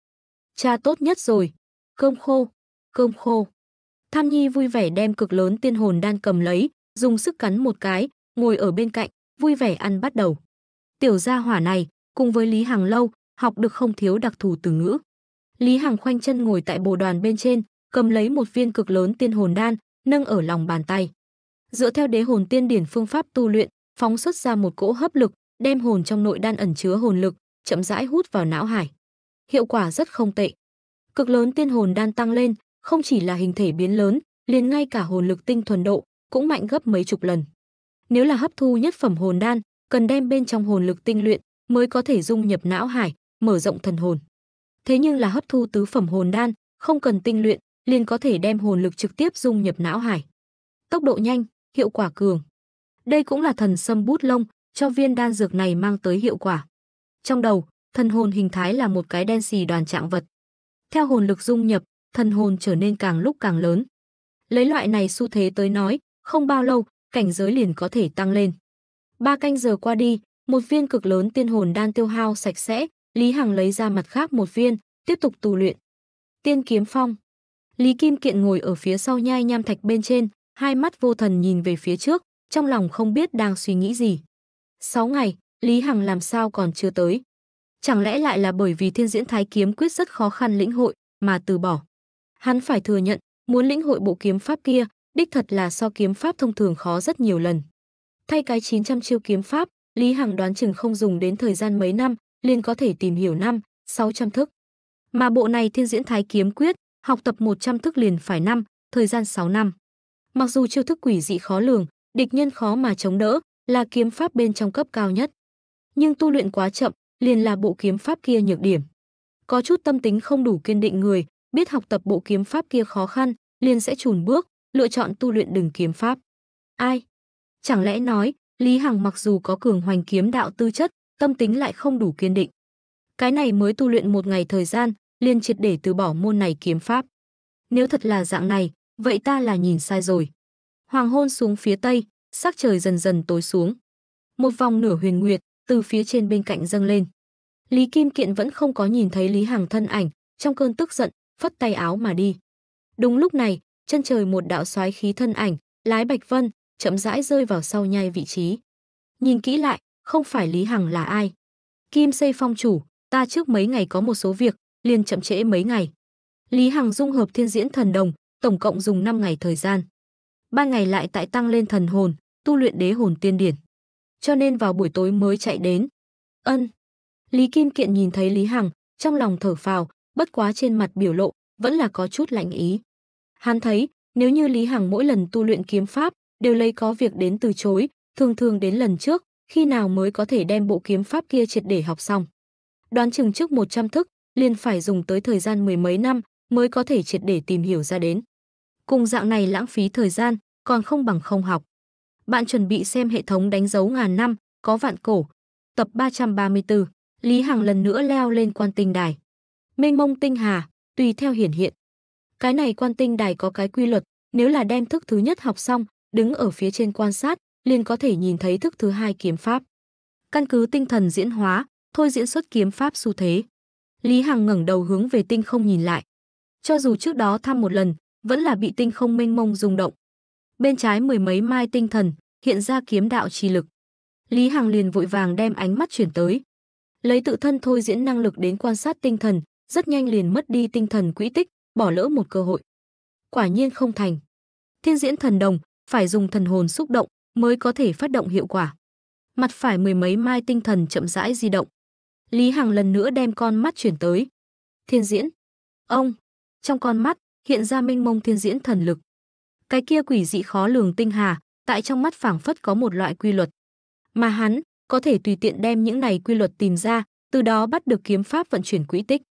[SPEAKER 1] Cha tốt nhất rồi. Cơm khô, cơm khô. Tham Nhi vui vẻ đem cực lớn tiên hồn đan cầm lấy, dùng sức cắn một cái, ngồi ở bên cạnh, vui vẻ ăn bắt đầu. Tiểu gia hỏa này, cùng với Lý Hằng lâu, học được không thiếu đặc thù từ ngữ. Lý Hằng khoanh chân ngồi tại bồ đoàn bên trên, cầm lấy một viên cực lớn tiên hồn đan, nâng ở lòng bàn tay. Dựa theo đế hồn tiên điển phương pháp tu luyện, phóng xuất ra một cỗ hấp lực, đem hồn trong nội đan ẩn chứa hồn lực, chậm rãi hút vào não hải. Hiệu quả rất không tệ. Cực lớn tiên hồn đan tăng lên, không chỉ là hình thể biến lớn, liền ngay cả hồn lực tinh thuần độ cũng mạnh gấp mấy chục lần. Nếu là hấp thu nhất phẩm hồn đan, cần đem bên trong hồn lực tinh luyện mới có thể dung nhập não hải, mở rộng thần hồn. Thế nhưng là hấp thu tứ phẩm hồn đan, không cần tinh luyện, liền có thể đem hồn lực trực tiếp dung nhập não hải. Tốc độ nhanh, hiệu quả cường. Đây cũng là thần sâm bút lông, cho viên đan dược này mang tới hiệu quả. Trong đầu, thần hồn hình thái là một cái đen xì đoàn trạng vật. Theo hồn lực dung nhập, thần hồn trở nên càng lúc càng lớn. Lấy loại này xu thế tới nói, không bao lâu, cảnh giới liền có thể tăng lên. Ba canh giờ qua đi, một viên cực lớn tiên hồn đan tiêu hao sạch sẽ, Lý Hằng lấy ra mặt khác một viên, tiếp tục tu luyện. Tiên kiếm phong Lý Kim Kiện ngồi ở phía sau nhai nham thạch bên trên, hai mắt vô thần nhìn về phía trước, trong lòng không biết đang suy nghĩ gì. Sáu ngày, Lý Hằng làm sao còn chưa tới. Chẳng lẽ lại là bởi vì thiên diễn thái kiếm quyết rất khó khăn lĩnh hội mà từ bỏ. Hắn phải thừa nhận, muốn lĩnh hội bộ kiếm pháp kia, đích thật là so kiếm pháp thông thường khó rất nhiều lần. Thay cái 900 chiêu kiếm pháp, Lý Hằng đoán chừng không dùng đến thời gian mấy năm, liền có thể tìm hiểu năm, 600 thức. Mà bộ này thiên diễn thái kiếm quyết, học tập 100 thức liền phải năm, thời gian 6 năm. Mặc dù chiêu thức quỷ dị khó lường, địch nhân khó mà chống đỡ, là kiếm pháp bên trong cấp cao nhất. Nhưng tu luyện quá chậm, liền là bộ kiếm pháp kia nhược điểm. Có chút tâm tính không đủ kiên định người, biết học tập bộ kiếm pháp kia khó khăn, liền sẽ chùn bước, lựa chọn tu luyện đừng kiếm pháp. Ai? Chẳng lẽ nói, Lý Hằng mặc dù có cường hoành kiếm đạo tư chất, tâm tính lại không đủ kiên định. Cái này mới tu luyện một ngày thời gian, liền triệt để từ bỏ môn này kiếm pháp. Nếu thật là dạng này, vậy ta là nhìn sai rồi. Hoàng hôn xuống phía tây, sắc trời dần dần tối xuống. Một vòng nửa huyền nguyệt từ phía trên bên cạnh dâng lên. Lý Kim Kiện vẫn không có nhìn thấy Lý Hằng thân ảnh, trong cơn tức giận, phất tay áo mà đi. Đúng lúc này, chân trời một đạo xoáy khí thân ảnh, lái Bạch Vân, chậm rãi rơi vào sau nhai vị trí. Nhìn kỹ lại, không phải Lý Hằng là ai. Kim xây phong chủ, ta trước mấy ngày có một số việc, liền chậm trễ mấy ngày. Lý Hằng dung hợp thiên diễn thần đồng, tổng cộng dùng 5 ngày thời gian. Ban ngày lại tại tăng lên thần hồn, tu luyện đế hồn tiên điển. Cho nên vào buổi tối mới chạy đến. Ân. Lý Kim Kiện nhìn thấy Lý Hằng, trong lòng thở phào, bất quá trên mặt biểu lộ vẫn là có chút lạnh ý. Hắn thấy, nếu như Lý Hằng mỗi lần tu luyện kiếm pháp đều lấy có việc đến từ chối, thường thường đến lần trước, khi nào mới có thể đem bộ kiếm pháp kia triệt để học xong. Đoán chừng trước 100 thức, liền phải dùng tới thời gian mười mấy năm mới có thể triệt để tìm hiểu ra đến. Cùng dạng này lãng phí thời gian, còn không bằng không học. Bạn chuẩn bị xem hệ thống đánh dấu ngàn năm, có vạn cổ. Tập 334, Lý Hằng lần nữa leo lên quan tinh đài. Mênh mông tinh hà, tùy theo hiển hiện. Cái này quan tinh đài có cái quy luật, nếu là đem thức thứ nhất học xong, đứng ở phía trên quan sát, liền có thể nhìn thấy thức thứ hai kiếm pháp. Căn cứ tinh thần diễn hóa, thôi diễn xuất kiếm pháp xu thế. Lý Hằng ngẩng đầu hướng về tinh không nhìn lại. Cho dù trước đó thăm một lần, vẫn là bị tinh không mênh mông rung động. Bên trái mười mấy mai tinh thần, hiện ra kiếm đạo trì lực. Lý Hằng liền vội vàng đem ánh mắt chuyển tới. Lấy tự thân thôi diễn năng lực đến quan sát tinh thần, rất nhanh liền mất đi tinh thần quỹ tích, bỏ lỡ một cơ hội. Quả nhiên không thành. Thiên diễn thần đồng, phải dùng thần hồn xúc động mới có thể phát động hiệu quả. Mặt phải mười mấy mai tinh thần chậm rãi di động. Lý Hằng lần nữa đem con mắt chuyển tới. Thiên diễn. Ông. Trong con mắt, hiện ra Minh mông thiên diễn thần lực. Cái kia quỷ dị khó lường tinh hà, tại trong mắt phảng phất có một loại quy luật. Mà hắn, có thể tùy tiện đem những này quy luật tìm ra, từ đó bắt được kiếm pháp vận chuyển quỹ tích.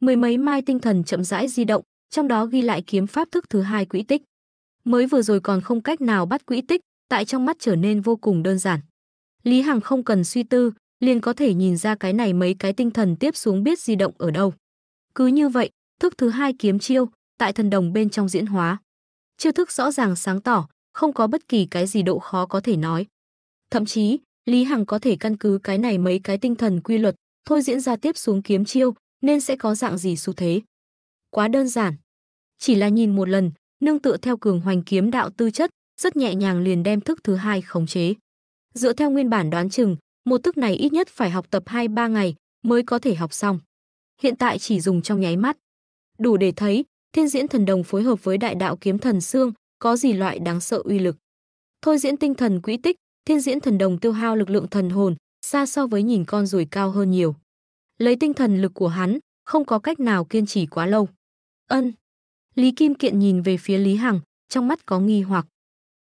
[SPEAKER 1] Mười mấy mai tinh thần chậm rãi di động, trong đó ghi lại kiếm pháp thức thứ hai quỹ tích. Mới vừa rồi còn không cách nào bắt quỹ tích, tại trong mắt trở nên vô cùng đơn giản. Lý Hằng không cần suy tư, liền có thể nhìn ra cái này mấy cái tinh thần tiếp xuống biết di động ở đâu. Cứ như vậy, thức thứ hai kiếm chiêu, tại thần đồng bên trong diễn hóa. Chiêu thức rõ ràng sáng tỏ, không có bất kỳ cái gì độ khó có thể nói. Thậm chí, Lý Hằng có thể căn cứ cái này mấy cái tinh thần quy luật, thôi diễn ra tiếp xuống kiếm chiêu, nên sẽ có dạng gì xu thế. Quá đơn giản. Chỉ là nhìn một lần, nương tựa theo cường hoành kiếm đạo tư chất, rất nhẹ nhàng liền đem thức thứ hai khống chế. Dựa theo nguyên bản đoán chừng, một thức này ít nhất phải học tập 2-3 ngày mới có thể học xong. Hiện tại chỉ dùng trong nháy mắt. Đủ để thấy, thiên diễn thần đồng phối hợp với đại đạo kiếm thần xương có gì loại đáng sợ uy lực. Thôi diễn tinh thần quỹ tích, thiên diễn thần đồng tiêu hao lực lượng thần hồn, xa so với nhìn con ruồi cao hơn nhiều. Lấy tinh thần lực của hắn, không có cách nào kiên trì quá lâu. Ân. Lý Kim Kiện nhìn về phía Lý Hằng, trong mắt có nghi hoặc.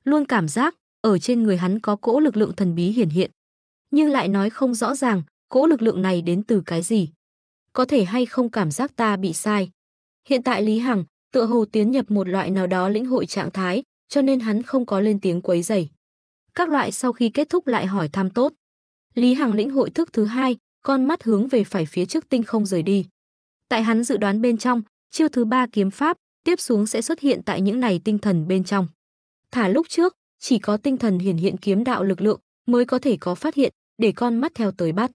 [SPEAKER 1] Luôn cảm giác, ở trên người hắn có cỗ lực lượng thần bí hiển hiện nhưng lại nói không rõ ràng cỗ lực lượng này đến từ cái gì. Có thể hay không cảm giác ta bị sai. Hiện tại Lý Hằng tựa hồ tiến nhập một loại nào đó lĩnh hội trạng thái, cho nên hắn không có lên tiếng quấy rầy. Các loại sau khi kết thúc lại hỏi thăm tốt. Lý Hằng lĩnh hội thức thứ hai, con mắt hướng về phải phía trước tinh không rời đi. Tại hắn dự đoán bên trong, chiêu thứ ba kiếm pháp, tiếp xuống sẽ xuất hiện tại những này tinh thần bên trong. Thả lúc trước, chỉ có tinh thần hiển hiện kiếm đạo lực lượng mới có thể có phát hiện, để con mắt theo tới bắt.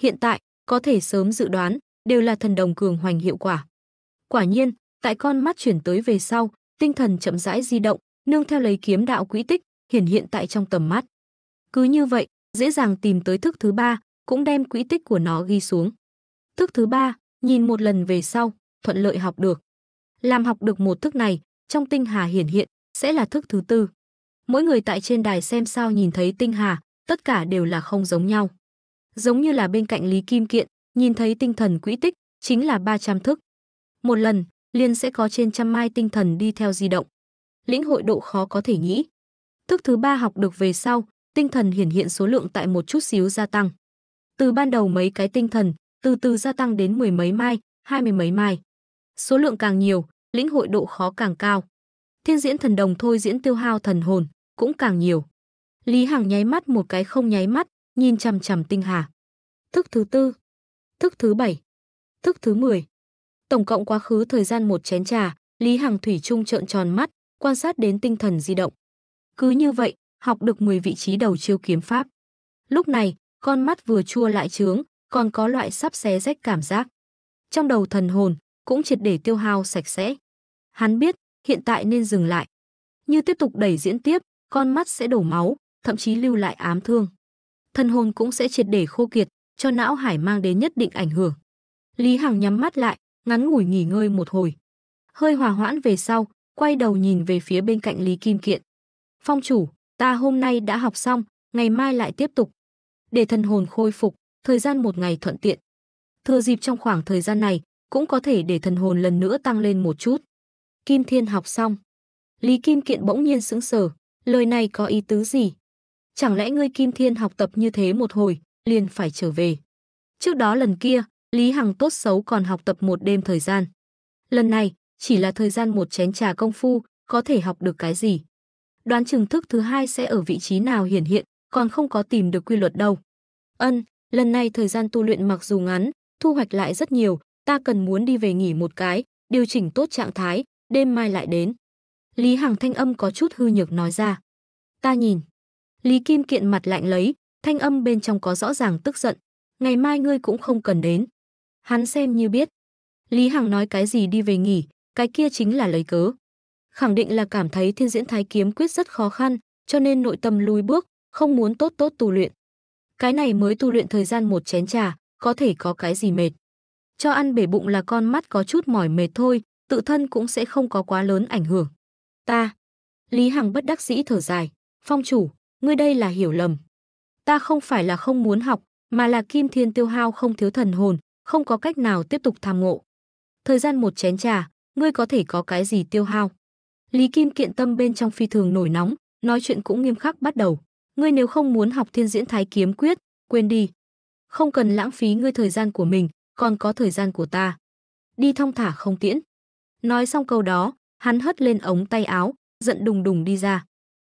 [SPEAKER 1] Hiện tại, có thể sớm dự đoán, đều là thần đồng cường hoành hiệu quả. Quả nhiên, tại con mắt chuyển tới về sau, tinh thần chậm rãi di động, nương theo lấy kiếm đạo quỹ tích, hiển hiện tại trong tầm mắt. Cứ như vậy, dễ dàng tìm tới thức thứ ba, cũng đem quỹ tích của nó ghi xuống. Thức thứ ba, nhìn một lần về sau, thuận lợi học được. Làm học được một thức này, trong tinh hà hiển hiện, sẽ là thức thứ tư. Mỗi người tại trên đài xem sao nhìn thấy tinh hà, tất cả đều là không giống nhau. Giống như là bên cạnh Lý Kim Kiện, nhìn thấy tinh thần quỹ tích, chính là 300 thức. Một lần, liền sẽ có trên trăm mai tinh thần đi theo di động. Lĩnh hội độ khó có thể nghĩ. Thức thứ ba học được về sau, tinh thần hiển hiện số lượng tại một chút xíu gia tăng. Từ ban đầu mấy cái tinh thần, từ từ gia tăng đến mười mấy mai, hai mươi mấy mai. Số lượng càng nhiều, lĩnh hội độ khó càng cao. Thiên diễn thần đồng thôi diễn tiêu hao thần hồn, cũng càng nhiều. Lý Hằng nháy mắt một cái không nháy mắt, nhìn chằm chằm Tinh Hà. Thức thứ tư, thức thứ bảy, thức thứ mười. Tổng cộng quá khứ thời gian một chén trà, Lý Hằng thủy chung trợn tròn mắt, quan sát đến tinh thần di động. Cứ như vậy, học được 10 vị trí đầu chiêu kiếm pháp. Lúc này, con mắt vừa chua lại trướng, còn có loại sắp xé rách cảm giác. Trong đầu thần hồn cũng triệt để tiêu hao sạch sẽ. Hắn biết, hiện tại nên dừng lại. Như tiếp tục đẩy diễn tiếp, con mắt sẽ đổ máu, thậm chí lưu lại ám thương. Thân hồn cũng sẽ triệt để khô kiệt, cho não hải mang đến nhất định ảnh hưởng. Lý Hằng nhắm mắt lại, ngắn ngủi nghỉ ngơi một hồi. Hơi hòa hoãn về sau, quay đầu nhìn về phía bên cạnh Lý Kim Kiện. Phong chủ, ta hôm nay đã học xong, ngày mai lại tiếp tục. Để thân hồn khôi phục, thời gian một ngày thuận tiện. Thừa dịp trong khoảng thời gian này, cũng có thể để thần hồn lần nữa tăng lên một chút. Kim Thiên học xong. Lý Kim Kiện bỗng nhiên sững sờ, lời này có ý tứ gì? chẳng lẽ ngươi Kim Thiên học tập như thế một hồi, liền phải trở về. Trước đó lần kia, Lý Hằng tốt xấu còn học tập một đêm thời gian. Lần này, chỉ là thời gian một chén trà công phu, có thể học được cái gì. Đoán chừng thức thứ hai sẽ ở vị trí nào hiển hiện, còn không có tìm được quy luật đâu. Ân, lần này thời gian tu luyện mặc dù ngắn, thu hoạch lại rất nhiều, ta cần muốn đi về nghỉ một cái, điều chỉnh tốt trạng thái, đêm mai lại đến. Lý Hằng thanh âm có chút hư nhược nói ra. Ta nhìn, Lý Kim Kiện mặt lạnh lấy, thanh âm bên trong có rõ ràng tức giận. Ngày mai ngươi cũng không cần đến. Hắn xem như biết. Lý Hằng nói cái gì đi về nghỉ, cái kia chính là lấy cớ. Khẳng định là cảm thấy thiên diễn thái kiếm quyết rất khó khăn, cho nên nội tâm lùi bước, không muốn tốt tốt tu luyện. Cái này mới tu luyện thời gian một chén trà, có thể có cái gì mệt. Cho ăn bể bụng là con mắt có chút mỏi mệt thôi, tự thân cũng sẽ không có quá lớn ảnh hưởng. Ta. Lý Hằng bất đắc dĩ thở dài. Phong chủ, ngươi đây là hiểu lầm. Ta không phải là không muốn học, mà là kim thiên tiêu hao không thiếu thần hồn, không có cách nào tiếp tục tham ngộ. Thời gian một chén trà, ngươi có thể có cái gì tiêu hao. Lý Kim kiện tâm bên trong phi thường nổi nóng, nói chuyện cũng nghiêm khắc bắt đầu. Ngươi nếu không muốn học thiên diễn thái kiếm quyết, quên đi. Không cần lãng phí ngươi thời gian của mình, còn có thời gian của ta. Đi thong thả không tiễn. Nói xong câu đó, hắn hất lên ống tay áo, giận đùng đùng đi ra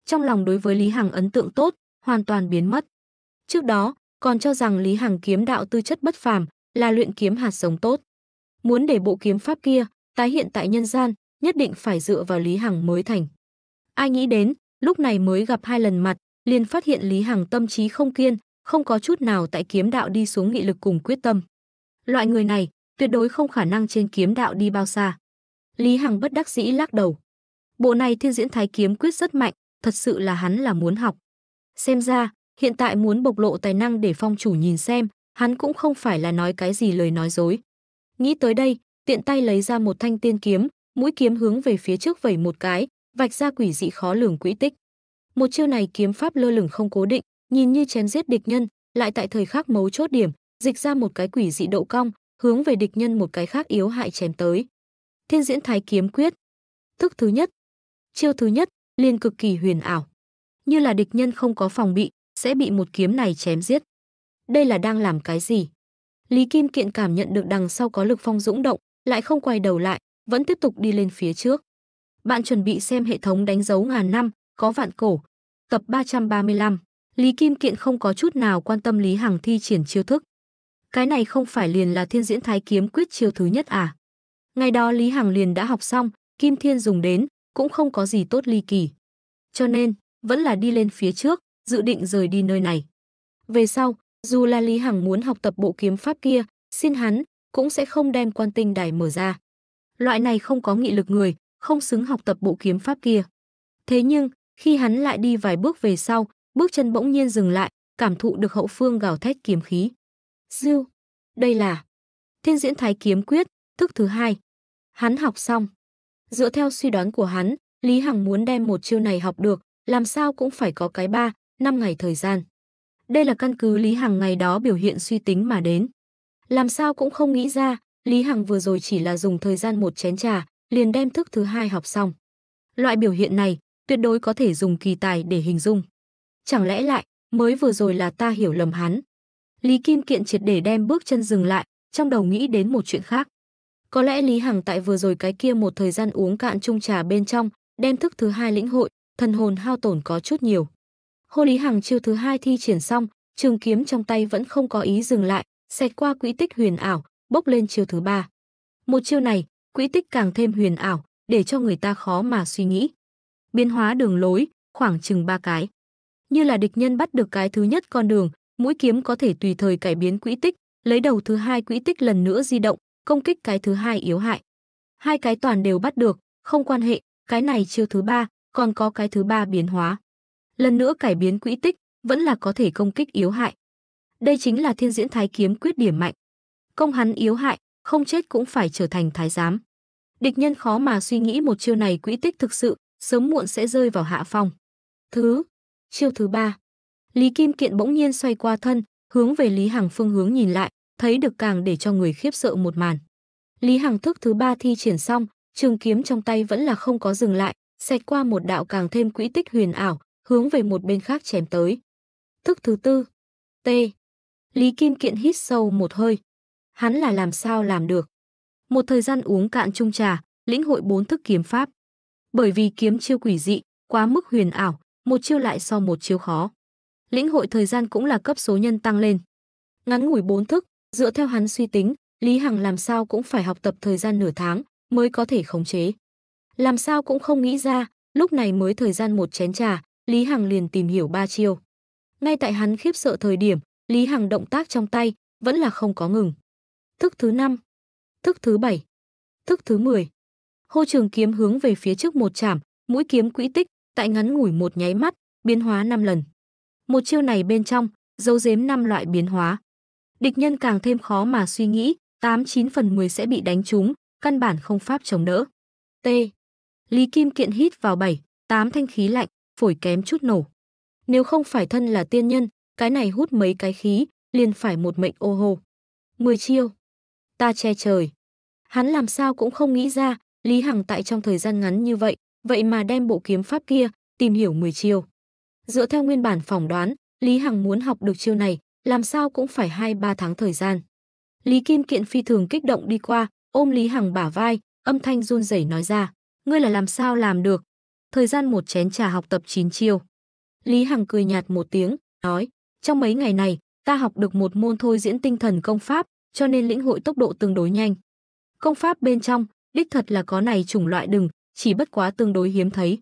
[SPEAKER 1] trong lòng đối với Lý Hằng ấn tượng tốt, hoàn toàn biến mất. Trước đó, còn cho rằng Lý Hằng kiếm đạo tư chất bất phàm, là luyện kiếm hạt giống tốt. Muốn để bộ kiếm pháp kia tái hiện tại nhân gian, nhất định phải dựa vào Lý Hằng mới thành. Ai nghĩ đến, lúc này mới gặp hai lần mặt, liền phát hiện Lý Hằng tâm trí không kiên, không có chút nào tại kiếm đạo đi xuống nghị lực cùng quyết tâm. Loại người này, tuyệt đối không khả năng trên kiếm đạo đi bao xa. Lý Hằng bất đắc dĩ lắc đầu. Bộ này thiên diễn thái kiếm quyết rất mạnh, thật sự là hắn là muốn học. Xem ra, hiện tại muốn bộc lộ tài năng để phong chủ nhìn xem, hắn cũng không phải là nói cái gì lời nói dối. Nghĩ tới đây, tiện tay lấy ra một thanh tiên kiếm, mũi kiếm hướng về phía trước vẩy một cái, vạch ra quỷ dị khó lường quỹ tích. Một chiêu này kiếm pháp lơ lửng không cố định, nhìn như chém giết địch nhân, lại tại thời khắc mấu chốt điểm, dịch ra một cái quỷ dị độ cong, hướng về địch nhân một cái khác yếu hại chém tới. Thiên diễn thái kiếm quyết. Thức thứ nhất. Chiêu thứ nhất, liền cực kỳ huyền ảo. Như là địch nhân không có phòng bị, sẽ bị một kiếm này chém giết. Đây là đang làm cái gì? Lý Kim Kiện cảm nhận được đằng sau có lực phong dũng động, lại không quay đầu lại, vẫn tiếp tục đi lên phía trước. Bạn chuẩn bị xem hệ thống đánh dấu ngàn năm, có vạn cổ. Tập 335, Lý Kim Kiện không có chút nào quan tâm Lý Hằng thi triển chiêu thức. Cái này không phải liền là thiên diễn thái kiếm quyết chiêu thứ nhất à? Ngày đó Lý Hằng liền đã học xong, Kim Thiên dùng đến, cũng không có gì tốt ly kỳ. Cho nên, vẫn là đi lên phía trước, dự định rời đi nơi này. Về sau, dù là Lý Hằng muốn học tập bộ kiếm pháp kia, xin hắn, cũng sẽ không đem quan tinh đài mở ra. Loại này không có nghị lực người, không xứng học tập bộ kiếm pháp kia. Thế nhưng, khi hắn lại đi vài bước về sau, bước chân bỗng nhiên dừng lại, cảm thụ được hậu phương gào thét kiếm khí. Diêu, đây là Thiên Diễn Thái Kiếm Quyết, thức thứ hai. Hắn học xong, Dựa theo suy đoán của hắn, Lý Hằng muốn đem một chiêu này học được, làm sao cũng phải có cái 3, 5 ngày thời gian. Đây là căn cứ Lý Hằng ngày đó biểu hiện suy tính mà đến. Làm sao cũng không nghĩ ra, Lý Hằng vừa rồi chỉ là dùng thời gian một chén trà, liền đem thức thứ hai học xong. Loại biểu hiện này, tuyệt đối có thể dùng kỳ tài để hình dung. Chẳng lẽ lại, mới vừa rồi là ta hiểu lầm hắn. Lý Kim Kiện triệt để đem bước chân dừng lại, trong đầu nghĩ đến một chuyện khác. Có lẽ Lý Hằng tại vừa rồi cái kia một thời gian uống cạn chung trà bên trong, đem thức thứ hai lĩnh hội, thần hồn hao tổn có chút nhiều. Hô Lý Hằng chiêu thứ hai thi triển xong, trường kiếm trong tay vẫn không có ý dừng lại, xẹt qua quỹ tích huyền ảo, bốc lên chiêu thứ ba. Một chiêu này, quỹ tích càng thêm huyền ảo, để cho người ta khó mà suy nghĩ. Biến hóa đường lối, khoảng chừng ba cái. Như là địch nhân bắt được cái thứ nhất con đường, mũi kiếm có thể tùy thời cải biến quỹ tích, lấy đầu thứ hai quỹ tích lần nữa di động, công kích cái thứ hai yếu hại. Hai cái toàn đều bắt được, không quan hệ, cái này chiêu thứ ba, còn có cái thứ ba biến hóa. Lần nữa cải biến quỹ tích, vẫn là có thể công kích yếu hại. Đây chính là thiên diễn thái kiếm quyết điểm mạnh. Công hắn yếu hại, không chết cũng phải trở thành thái giám. Địch nhân khó mà suy nghĩ một chiêu này quỹ tích thực sự, sớm muộn sẽ rơi vào hạ phong. Thứ, chiêu thứ ba. Lý Kim Kiện bỗng nhiên xoay qua thân, hướng về Lý Hằng phương hướng nhìn lại, thấy được càng để cho người khiếp sợ một màn. Lý Hằng thức thứ ba thi triển xong, trường kiếm trong tay vẫn là không có dừng lại, xẹt qua một đạo càng thêm quỹ tích huyền ảo, hướng về một bên khác chém tới. Thức thứ tư, T. Lý Kim Kiện hít sâu một hơi. Hắn là làm sao làm được. Một thời gian uống cạn chung trà, lĩnh hội bốn thức kiếm pháp. Bởi vì kiếm chiêu quỷ dị, quá mức huyền ảo, một chiêu lại so một chiêu khó. Lĩnh hội thời gian cũng là cấp số nhân tăng lên. Ngắn ngủi bốn thức, Dựa theo hắn suy tính, Lý Hằng làm sao cũng phải học tập thời gian nửa tháng mới có thể khống chế. Làm sao cũng không nghĩ ra, lúc này mới thời gian một chén trà, Lý Hằng liền tìm hiểu ba chiêu. Ngay tại hắn khiếp sợ thời điểm, Lý Hằng động tác trong tay vẫn là không có ngừng. Thức thứ năm, thức thứ bảy, thức thứ 10. Hô trường kiếm hướng về phía trước một chạm, mũi kiếm quỹ tích, tại ngắn ngủi một nháy mắt, biến hóa 5 lần. Một chiêu này bên trong, dấu dếm 5 loại biến hóa địch nhân càng thêm khó mà suy nghĩ, 89 phần 10 sẽ bị đánh trúng, căn bản không pháp chống đỡ. T. Lý Kim Kiện hít vào 7, 8 thanh khí lạnh, phổi kém chút nổ. Nếu không phải thân là tiên nhân, cái này hút mấy cái khí, liền phải một mệnh ô hô. 10 chiêu. Ta che trời. Hắn làm sao cũng không nghĩ ra, Lý Hằng tại trong thời gian ngắn như vậy, vậy mà đem bộ kiếm pháp kia, tìm hiểu 10 chiêu. Dựa theo nguyên bản phỏng đoán, Lý Hằng muốn học được chiêu này, làm sao cũng phải 2-3 tháng thời gian. Lý Kim Kiện phi thường kích động đi qua, ôm Lý Hằng bả vai, âm thanh run rẩy nói ra, ngươi là làm sao làm được? Thời gian một chén trà học tập 9 chiều. Lý Hằng cười nhạt một tiếng, nói, trong mấy ngày này, ta học được một môn thôi diễn tinh thần công pháp, cho nên lĩnh hội tốc độ tương đối nhanh. Công pháp bên trong, đích thật là có này chủng loại đừng, chỉ bất quá tương đối hiếm thấy.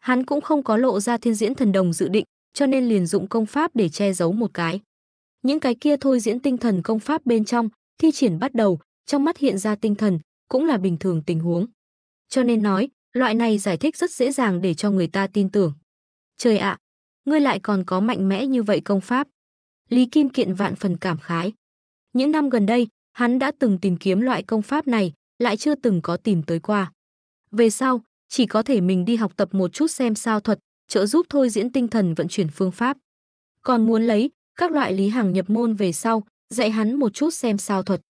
[SPEAKER 1] Hắn cũng không có lộ ra thiên diễn thần đồng dự định, cho nên liền dụng công pháp để che giấu một cái. Những cái kia thôi diễn tinh thần công pháp bên trong, thi triển bắt đầu, trong mắt hiện ra tinh thần, cũng là bình thường tình huống. Cho nên nói, loại này giải thích rất dễ dàng để cho người ta tin tưởng. Trời ạ, ngươi lại còn có mạnh mẽ như vậy công pháp. Lý Kim Kiện vạn phần cảm khái. Những năm gần đây, hắn đã từng tìm kiếm loại công pháp này, lại chưa từng có tìm tới qua. Về sau, chỉ có thể mình đi học tập một chút xem sao thuật, trợ giúp thôi diễn tinh thần vận chuyển phương pháp. Còn muốn lấy, các loại Lý hàng nhập môn về sau, dạy hắn một chút xem sao thuật.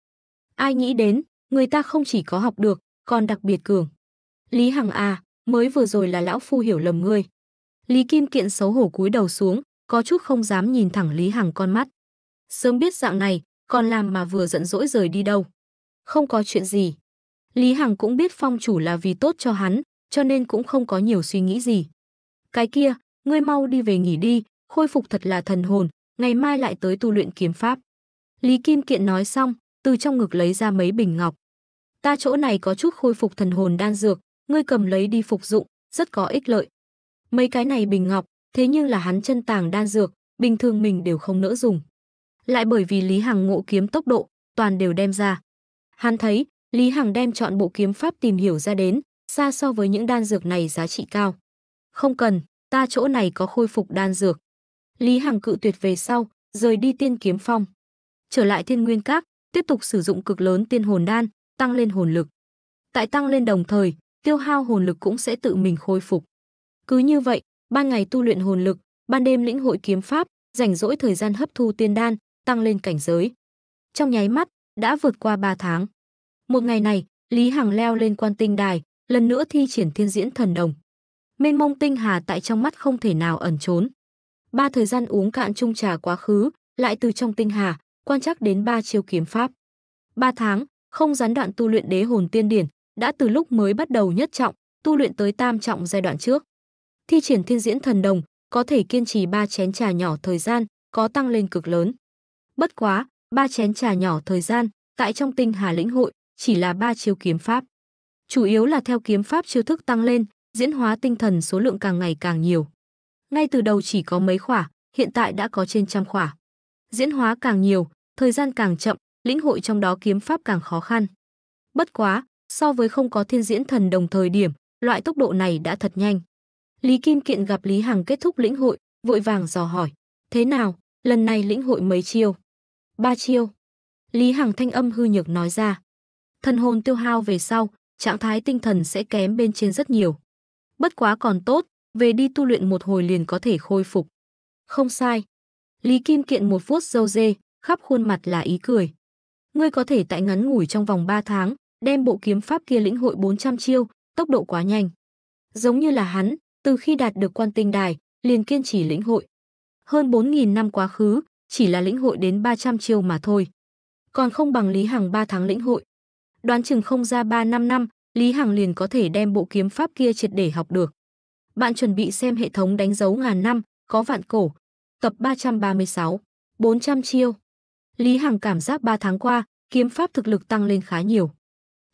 [SPEAKER 1] Ai nghĩ đến, người ta không chỉ có học được, còn đặc biệt cường. Lý Hằng à, mới vừa rồi là lão phu hiểu lầm ngươi. Lý Kim Kiện xấu hổ cúi đầu xuống, có chút không dám nhìn thẳng Lý Hằng con mắt. Sớm biết dạng này, còn làm mà vừa giận dỗi rời đi đâu. Không có chuyện gì. Lý Hằng cũng biết phong chủ là vì tốt cho hắn, cho nên cũng không có nhiều suy nghĩ gì. Cái kia, ngươi mau đi về nghỉ đi, khôi phục thật là thần hồn, ngày mai lại tới tu luyện kiếm pháp. Lý Kim Kiện nói xong, từ trong ngực lấy ra mấy bình ngọc. Ta chỗ này có chút khôi phục thần hồn đan dược, ngươi cầm lấy đi phục dụng, rất có ích lợi. Mấy cái này bình ngọc, thế nhưng là hắn chân tàng đan dược, bình thường mình đều không nỡ dùng. Lại bởi vì Lý Hằng ngộ kiếm tốc độ, toàn đều đem ra. Hắn thấy, Lý Hằng đem chọn bộ kiếm pháp tìm hiểu ra đến, xa so với những đan dược này giá trị cao. Không cần, ta chỗ này có khôi phục đan dược. Lý Hằng cự tuyệt về sau, rời đi tiên kiếm phong. Trở lại thiên nguyên các, tiếp tục sử dụng cực lớn tiên hồn đan, tăng lên hồn lực. Tại tăng lên đồng thời, tiêu hao hồn lực cũng sẽ tự mình khôi phục. Cứ như vậy, ban ngày tu luyện hồn lực, ban đêm lĩnh hội kiếm pháp, rảnh rỗi thời gian hấp thu tiên đan, tăng lên cảnh giới. Trong nháy mắt, đã vượt qua 3 tháng. Một ngày này, Lý Hằng leo lên quan tinh đài, lần nữa thi triển thiên diễn thần đồng. Mênh mông tinh hà tại trong mắt không thể nào ẩn trốn ba thời gian uống cạn chung trà quá khứ, lại từ trong tinh hà, quan chắc đến ba chiêu kiếm pháp. Ba tháng, không gián đoạn tu luyện đế hồn tiên điển, đã từ lúc mới bắt đầu nhất trọng, tu luyện tới tam trọng giai đoạn trước. Thi triển thiên diễn thần đồng, có thể kiên trì ba chén trà nhỏ thời gian, có tăng lên cực lớn. Bất quá, ba chén trà nhỏ thời gian, tại trong tinh hà lĩnh hội, chỉ là ba chiêu kiếm pháp. Chủ yếu là theo kiếm pháp chiêu thức tăng lên, diễn hóa tinh thần số lượng càng ngày càng nhiều. Ngay từ đầu chỉ có mấy khỏa, hiện tại đã có trên trăm khỏa. Diễn hóa càng nhiều, thời gian càng chậm, lĩnh hội trong đó kiếm pháp càng khó khăn. Bất quá, so với không có thiên diễn thần đồng thời điểm, loại tốc độ này đã thật nhanh. Lý Kim Kiện gặp Lý Hằng kết thúc lĩnh hội, vội vàng dò hỏi, thế nào, lần này lĩnh hội mấy chiêu? Ba chiêu. Lý Hằng thanh âm hư nhược nói ra. Thần hồn tiêu hao về sau, trạng thái tinh thần sẽ kém bên trên rất nhiều. Bất quá còn tốt, về đi tu luyện một hồi liền có thể khôi phục. Không sai. Lý Kim Kiện một phút dâu dê, khắp khuôn mặt là ý cười. Ngươi có thể tại ngắn ngủi trong vòng 3 tháng, đem bộ kiếm pháp kia lĩnh hội 400 chiêu, tốc độ quá nhanh. Giống như là hắn, từ khi đạt được quan tinh đài, liền kiên trì lĩnh hội. Hơn 4.000 năm quá khứ, chỉ là lĩnh hội đến 300 chiêu mà thôi. Còn không bằng Lý Hằng 3 tháng lĩnh hội. Đoán chừng không ra 3 năm năm, Lý Hằng liền có thể đem bộ kiếm pháp kia triệt để học được. Bạn chuẩn bị xem hệ thống đánh dấu ngàn năm, có vạn cổ. Tập 336, 400 chiêu. Lý Hằng cảm giác 3 tháng qua, kiếm pháp thực lực tăng lên khá nhiều.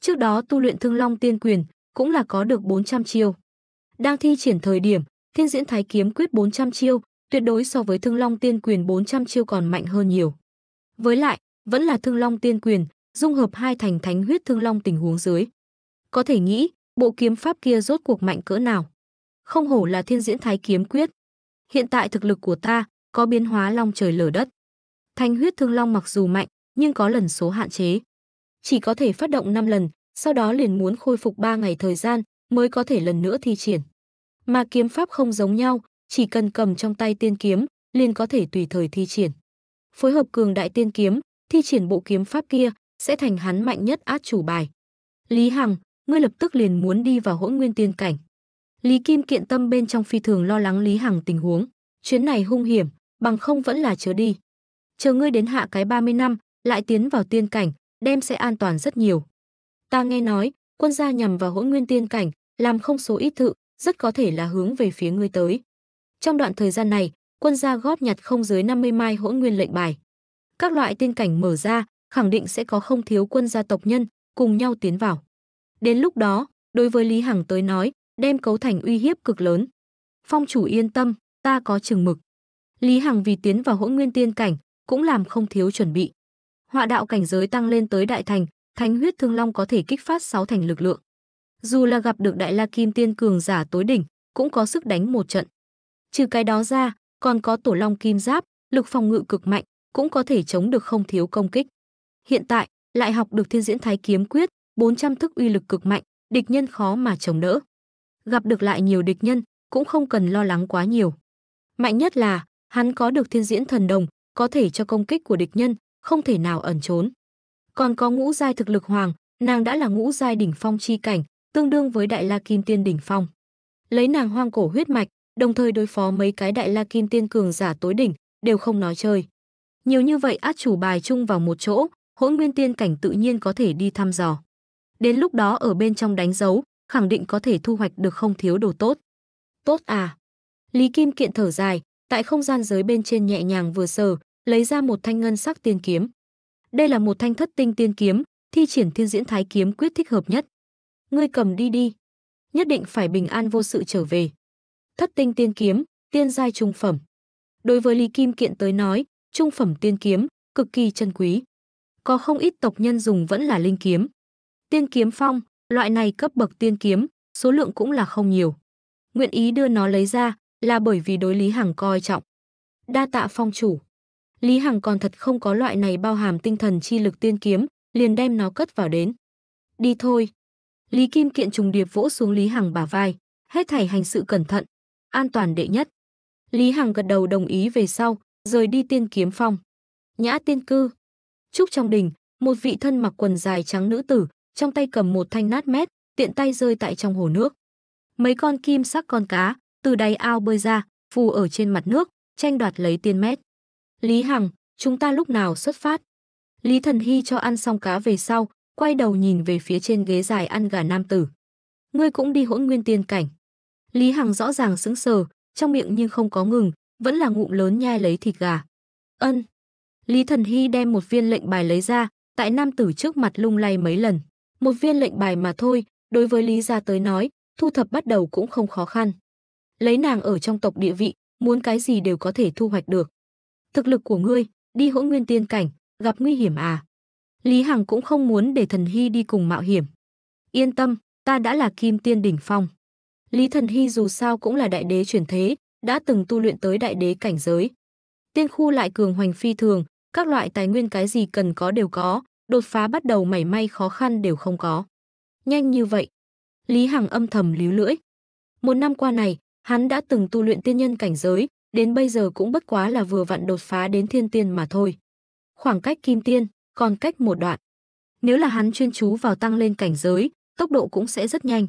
[SPEAKER 1] Trước đó tu luyện Thương Long Tiên Quyền cũng là có được 400 chiêu. Đang thi triển thời điểm, Thiên Diễn Thái Kiếm quyết 400 chiêu, tuyệt đối so với Thương Long Tiên Quyền 400 chiêu còn mạnh hơn nhiều. Với lại, vẫn là Thương Long Tiên Quyền, dung hợp hai thành thánh huyết Thương Long tình huống dưới. Có thể nghĩ, bộ kiếm pháp kia rốt cuộc mạnh cỡ nào không hổ là thiên diễn thái kiếm quyết. Hiện tại thực lực của ta có biến hóa long trời lở đất. Thanh huyết thương long mặc dù mạnh, nhưng có lần số hạn chế. Chỉ có thể phát động 5 lần, sau đó liền muốn khôi phục 3 ngày thời gian mới có thể lần nữa thi triển. Mà kiếm pháp không giống nhau, chỉ cần cầm trong tay tiên kiếm, liền có thể tùy thời thi triển. Phối hợp cường đại tiên kiếm, thi triển bộ kiếm pháp kia sẽ thành hắn mạnh nhất át chủ bài. Lý Hằng, ngươi lập tức liền muốn đi vào hỗn nguyên tiên cảnh. Lý Kim kiện tâm bên trong phi thường lo lắng Lý Hằng tình huống. Chuyến này hung hiểm, bằng không vẫn là chớ đi. Chờ ngươi đến hạ cái 30 năm, lại tiến vào tiên cảnh, đem sẽ an toàn rất nhiều. Ta nghe nói, quân gia nhằm vào hỗn nguyên tiên cảnh, làm không số ít thự, rất có thể là hướng về phía ngươi tới. Trong đoạn thời gian này, quân gia góp nhặt không dưới 50 mai hỗn nguyên lệnh bài. Các loại tiên cảnh mở ra, khẳng định sẽ có không thiếu quân gia tộc nhân cùng nhau tiến vào. Đến lúc đó, đối với Lý Hằng tới nói, đem cấu thành uy hiếp cực lớn. Phong chủ yên tâm, ta có chừng mực. Lý Hằng vì tiến vào hỗn nguyên tiên cảnh, cũng làm không thiếu chuẩn bị. Họa đạo cảnh giới tăng lên tới đại thành, thánh huyết thương long có thể kích phát sáu thành lực lượng. Dù là gặp được đại la kim tiên cường giả tối đỉnh, cũng có sức đánh một trận. Trừ cái đó ra, còn có tổ long kim giáp, lực phòng ngự cực mạnh, cũng có thể chống được không thiếu công kích. Hiện tại, lại học được thiên diễn thái kiếm quyết, 400 thức uy lực cực mạnh, địch nhân khó mà chống đỡ gặp được lại nhiều địch nhân, cũng không cần lo lắng quá nhiều. Mạnh nhất là, hắn có được thiên diễn thần đồng, có thể cho công kích của địch nhân, không thể nào ẩn trốn. Còn có ngũ giai thực lực hoàng, nàng đã là ngũ giai đỉnh phong chi cảnh, tương đương với đại la kim tiên đỉnh phong. Lấy nàng hoang cổ huyết mạch, đồng thời đối phó mấy cái đại la kim tiên cường giả tối đỉnh, đều không nói chơi. Nhiều như vậy át chủ bài chung vào một chỗ, hỗn nguyên tiên cảnh tự nhiên có thể đi thăm dò. Đến lúc đó ở bên trong đánh dấu, khẳng định có thể thu hoạch được không thiếu đồ tốt. Tốt à? Lý Kim Kiện thở dài, tại không gian giới bên trên nhẹ nhàng vừa sờ, lấy ra một thanh ngân sắc tiên kiếm. Đây là một thanh thất tinh tiên kiếm, thi triển thiên diễn thái kiếm quyết thích hợp nhất. Ngươi cầm đi đi, nhất định phải bình an vô sự trở về. Thất tinh tiên kiếm, tiên giai trung phẩm. Đối với Lý Kim Kiện tới nói, trung phẩm tiên kiếm cực kỳ chân quý. Có không ít tộc nhân dùng vẫn là linh kiếm. Tiên kiếm phong, loại này cấp bậc tiên kiếm, số lượng cũng là không nhiều. Nguyện ý đưa nó lấy ra là bởi vì đối Lý Hằng coi trọng. Đa tạ phong chủ. Lý Hằng còn thật không có loại này bao hàm tinh thần chi lực tiên kiếm, liền đem nó cất vào đến. Đi thôi. Lý Kim Kiện trùng điệp vỗ xuống Lý Hằng bả vai, hết thảy hành sự cẩn thận, an toàn đệ nhất. Lý Hằng gật đầu đồng ý về sau, rời đi tiên kiếm phong. Nhã tiên cư. Trúc trong đình, một vị thân mặc quần dài trắng nữ tử, trong tay cầm một thanh nát mét, tiện tay rơi tại trong hồ nước. Mấy con kim sắc con cá từ đáy ao bơi ra, phù ở trên mặt nước, tranh đoạt lấy tiên mét. Lý Hằng, chúng ta lúc nào xuất phát? Lý Thần Hy cho ăn xong cá về sau, quay đầu nhìn về phía trên ghế dài ăn gà nam tử. Ngươi cũng đi hỗn nguyên tiên cảnh. Lý Hằng rõ ràng sững sờ, trong miệng nhưng không có ngừng, vẫn là ngụm lớn nhai lấy thịt gà. Ân. Lý Thần Hy đem một viên lệnh bài lấy ra, tại nam tử trước mặt lung lay mấy lần một viên lệnh bài mà thôi, đối với Lý Gia tới nói, thu thập bắt đầu cũng không khó khăn. Lấy nàng ở trong tộc địa vị, muốn cái gì đều có thể thu hoạch được. Thực lực của ngươi, đi hỗn nguyên tiên cảnh, gặp nguy hiểm à? Lý Hằng cũng không muốn để Thần Hy đi cùng mạo hiểm. Yên tâm, ta đã là kim tiên đỉnh phong. Lý Thần Hy dù sao cũng là đại đế chuyển thế, đã từng tu luyện tới đại đế cảnh giới. Tiên khu lại cường hoành phi thường, các loại tài nguyên cái gì cần có đều có, đột phá bắt đầu mảy may khó khăn đều không có. Nhanh như vậy, Lý Hằng âm thầm líu lưỡi. Một năm qua này, hắn đã từng tu luyện tiên nhân cảnh giới, đến bây giờ cũng bất quá là vừa vặn đột phá đến thiên tiên mà thôi. Khoảng cách kim tiên, còn cách một đoạn. Nếu là hắn chuyên chú vào tăng lên cảnh giới, tốc độ cũng sẽ rất nhanh.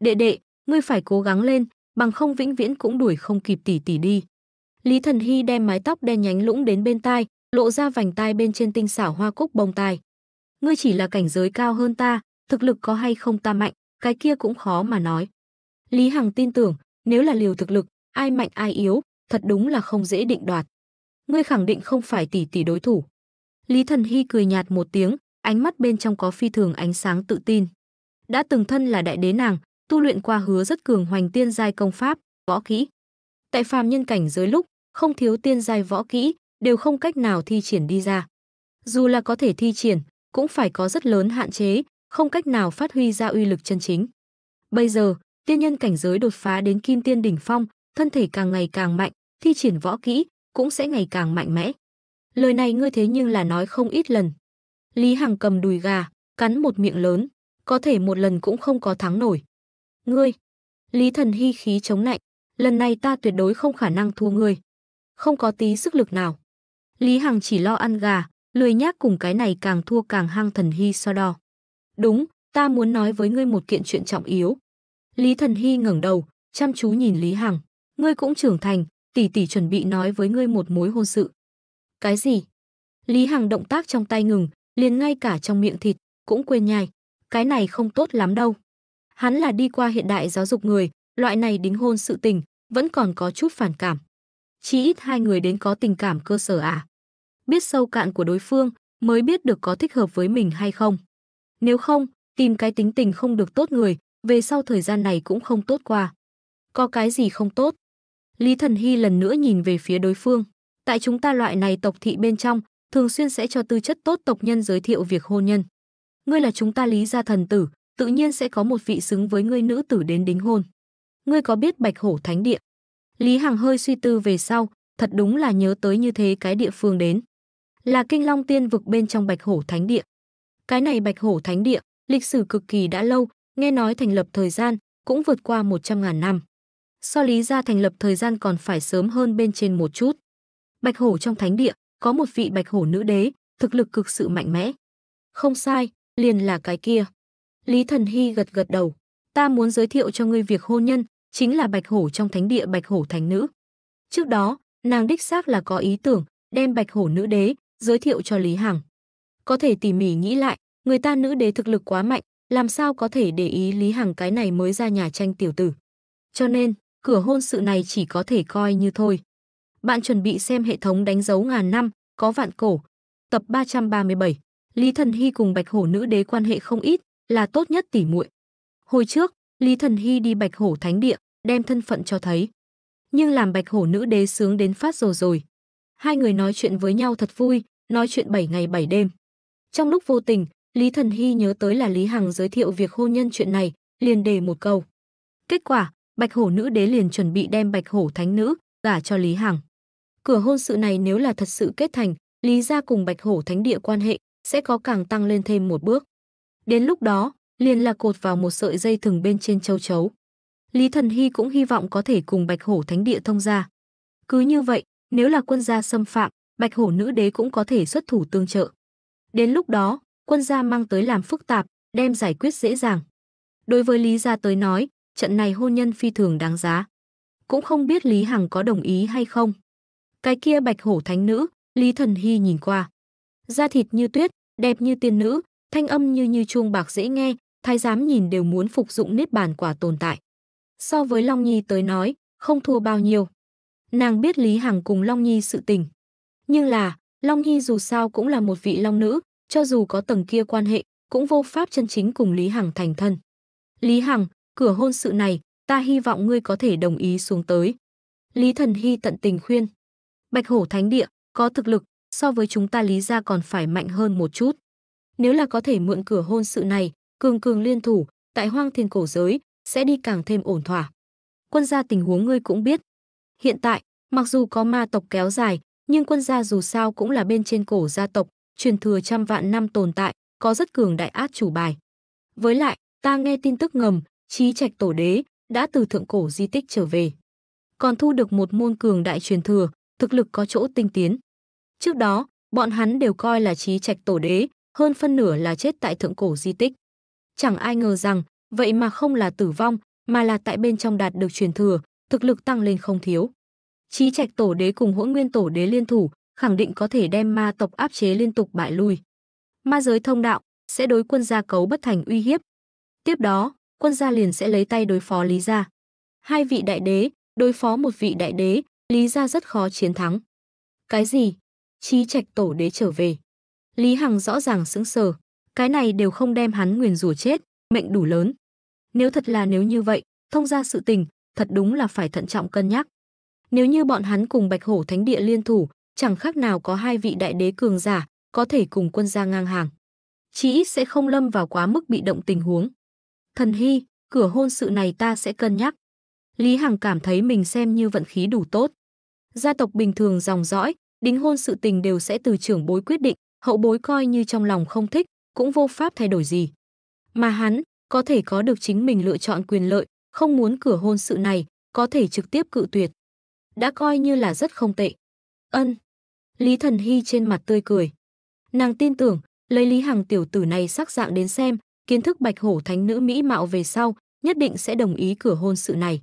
[SPEAKER 1] Đệ đệ, ngươi phải cố gắng lên, bằng không vĩnh viễn cũng đuổi không kịp tỷ tỷ đi. Lý Thần Hy đem mái tóc đen nhánh lũng đến bên tai, lộ ra vành tai bên trên tinh xảo hoa cúc bông tai ngươi chỉ là cảnh giới cao hơn ta, thực lực có hay không ta mạnh, cái kia cũng khó mà nói. Lý Hằng tin tưởng, nếu là liều thực lực, ai mạnh ai yếu, thật đúng là không dễ định đoạt. Ngươi khẳng định không phải tỷ tỷ đối thủ. Lý Thần Hy cười nhạt một tiếng, ánh mắt bên trong có phi thường ánh sáng tự tin. Đã từng thân là đại đế nàng, tu luyện qua hứa rất cường hoành tiên giai công pháp, võ kỹ. Tại phàm nhân cảnh giới lúc, không thiếu tiên giai võ kỹ, đều không cách nào thi triển đi ra. Dù là có thể thi triển, cũng phải có rất lớn hạn chế, không cách nào phát huy ra uy lực chân chính. Bây giờ, tiên nhân cảnh giới đột phá đến kim tiên đỉnh phong, thân thể càng ngày càng mạnh, thi triển võ kỹ cũng sẽ ngày càng mạnh mẽ. Lời này ngươi thế nhưng là nói không ít lần. Lý Hằng cầm đùi gà, cắn một miệng lớn, có thể một lần cũng không có thắng nổi. Ngươi, Lý Thần Hy khí chống nạnh, lần này ta tuyệt đối không khả năng thua ngươi. Không có tí sức lực nào. Lý Hằng chỉ lo ăn gà, Lười nhác cùng cái này càng thua càng hăng thần hy so đo. Đúng, ta muốn nói với ngươi một kiện chuyện trọng yếu. Lý thần hy ngẩng đầu, chăm chú nhìn Lý Hằng. Ngươi cũng trưởng thành, tỷ tỷ chuẩn bị nói với ngươi một mối hôn sự. Cái gì? Lý Hằng động tác trong tay ngừng, liền ngay cả trong miệng thịt, cũng quên nhai. Cái này không tốt lắm đâu. Hắn là đi qua hiện đại giáo dục người, loại này đính hôn sự tình, vẫn còn có chút phản cảm. Chỉ ít hai người đến có tình cảm cơ sở à biết sâu cạn của đối phương mới biết được có thích hợp với mình hay không. Nếu không, tìm cái tính tình không được tốt người, về sau thời gian này cũng không tốt qua. Có cái gì không tốt? Lý Thần Hy lần nữa nhìn về phía đối phương. Tại chúng ta loại này tộc thị bên trong, thường xuyên sẽ cho tư chất tốt tộc nhân giới thiệu việc hôn nhân. Ngươi là chúng ta Lý gia thần tử, tự nhiên sẽ có một vị xứng với ngươi nữ tử đến đính hôn. Ngươi có biết Bạch Hổ Thánh Địa? Lý Hằng hơi suy tư về sau, thật đúng là nhớ tới như thế cái địa phương đến là Kinh Long Tiên vực bên trong Bạch Hổ Thánh Địa. Cái này Bạch Hổ Thánh Địa, lịch sử cực kỳ đã lâu, nghe nói thành lập thời gian cũng vượt qua 100.000 năm. So lý ra thành lập thời gian còn phải sớm hơn bên trên một chút. Bạch Hổ trong Thánh Địa có một vị Bạch Hổ nữ đế, thực lực cực sự mạnh mẽ. Không sai, liền là cái kia. Lý Thần Hy gật gật đầu. Ta muốn giới thiệu cho ngươi việc hôn nhân, chính là Bạch Hổ trong Thánh Địa Bạch Hổ Thánh Nữ. Trước đó, nàng đích xác là có ý tưởng đem Bạch Hổ Nữ Đế giới thiệu cho Lý Hằng. Có thể tỉ mỉ nghĩ lại, người ta nữ đế thực lực quá mạnh, làm sao có thể để ý Lý Hằng cái này mới ra nhà tranh tiểu tử. Cho nên, cửa hôn sự này chỉ có thể coi như thôi. Bạn chuẩn bị xem hệ thống đánh dấu ngàn năm, có vạn cổ. Tập 337, Lý Thần Hy cùng Bạch Hổ nữ đế quan hệ không ít, là tốt nhất tỉ muội. Hồi trước, Lý Thần Hy đi Bạch Hổ Thánh Địa, đem thân phận cho thấy. Nhưng làm Bạch Hổ nữ đế sướng đến phát rồi rồi. Hai người nói chuyện với nhau thật vui, nói chuyện 7 ngày 7 đêm. Trong lúc vô tình, Lý Thần Hy nhớ tới là Lý Hằng giới thiệu việc hôn nhân chuyện này, liền đề một câu. Kết quả, Bạch Hổ Nữ Đế liền chuẩn bị đem Bạch Hổ Thánh Nữ gả cho Lý Hằng. Cửa hôn sự này nếu là thật sự kết thành, Lý gia cùng Bạch Hổ Thánh địa quan hệ sẽ có càng tăng lên thêm một bước. Đến lúc đó, liền là cột vào một sợi dây thừng bên trên châu chấu. Lý Thần Hy cũng hy vọng có thể cùng Bạch Hổ Thánh địa thông gia. Cứ như vậy, nếu là quân gia xâm phạm, Bạch Hổ nữ đế cũng có thể xuất thủ tương trợ. Đến lúc đó, quân gia mang tới làm phức tạp, đem giải quyết dễ dàng. Đối với Lý gia tới nói, trận này hôn nhân phi thường đáng giá. Cũng không biết Lý Hằng có đồng ý hay không. Cái kia Bạch Hổ thánh nữ, Lý Thần Hy nhìn qua. Da thịt như tuyết, đẹp như tiên nữ, thanh âm như như chuông bạc dễ nghe, thái giám nhìn đều muốn phục dụng nếp bàn quả tồn tại. So với Long Nhi tới nói, không thua bao nhiêu. Nàng biết Lý Hằng cùng Long Nhi sự tình, nhưng là, Long Hy dù sao cũng là một vị long nữ, cho dù có tầng kia quan hệ, cũng vô pháp chân chính cùng Lý Hằng thành thân. Lý Hằng, cửa hôn sự này, ta hy vọng ngươi có thể đồng ý xuống tới. Lý Thần Hy tận tình khuyên. Bạch Hổ Thánh Địa, có thực lực, so với chúng ta Lý gia còn phải mạnh hơn một chút. Nếu là có thể mượn cửa hôn sự này, cường cường liên thủ, tại hoang thiên cổ giới, sẽ đi càng thêm ổn thỏa. Quân gia tình huống ngươi cũng biết. Hiện tại, mặc dù có ma tộc kéo dài, nhưng quân gia dù sao cũng là bên trên cổ gia tộc, truyền thừa trăm vạn năm tồn tại, có rất cường đại át chủ bài. Với lại, ta nghe tin tức ngầm, trí trạch tổ đế đã từ thượng cổ di tích trở về. Còn thu được một môn cường đại truyền thừa, thực lực có chỗ tinh tiến. Trước đó, bọn hắn đều coi là trí trạch tổ đế, hơn phân nửa là chết tại thượng cổ di tích. Chẳng ai ngờ rằng, vậy mà không là tử vong, mà là tại bên trong đạt được truyền thừa, thực lực tăng lên không thiếu. Chí Trạch Tổ Đế cùng Hỗn Nguyên Tổ Đế liên thủ, khẳng định có thể đem ma tộc áp chế liên tục bại lui. Ma giới thông đạo sẽ đối quân gia cấu bất thành uy hiếp. Tiếp đó, quân gia liền sẽ lấy tay đối phó Lý gia. Hai vị đại đế, đối phó một vị đại đế, Lý gia rất khó chiến thắng. Cái gì? Chí Trạch Tổ Đế trở về. Lý Hằng rõ ràng sững sờ, cái này đều không đem hắn nguyền rủa chết, mệnh đủ lớn. Nếu thật là nếu như vậy, thông ra sự tình, thật đúng là phải thận trọng cân nhắc. Nếu như bọn hắn cùng Bạch Hổ Thánh Địa liên thủ, chẳng khác nào có hai vị đại đế cường giả, có thể cùng quân gia ngang hàng. chí ít sẽ không lâm vào quá mức bị động tình huống. Thần Hy, cửa hôn sự này ta sẽ cân nhắc. Lý Hằng cảm thấy mình xem như vận khí đủ tốt. Gia tộc bình thường dòng dõi, đính hôn sự tình đều sẽ từ trưởng bối quyết định, hậu bối coi như trong lòng không thích, cũng vô pháp thay đổi gì. Mà hắn, có thể có được chính mình lựa chọn quyền lợi, không muốn cửa hôn sự này, có thể trực tiếp cự tuyệt đã coi như là rất không tệ. Ân. Lý Thần Hy trên mặt tươi cười. Nàng tin tưởng, lấy Lý Hằng tiểu tử này sắc dạng đến xem, kiến thức bạch hổ thánh nữ mỹ mạo về sau, nhất định sẽ đồng ý cửa hôn sự này.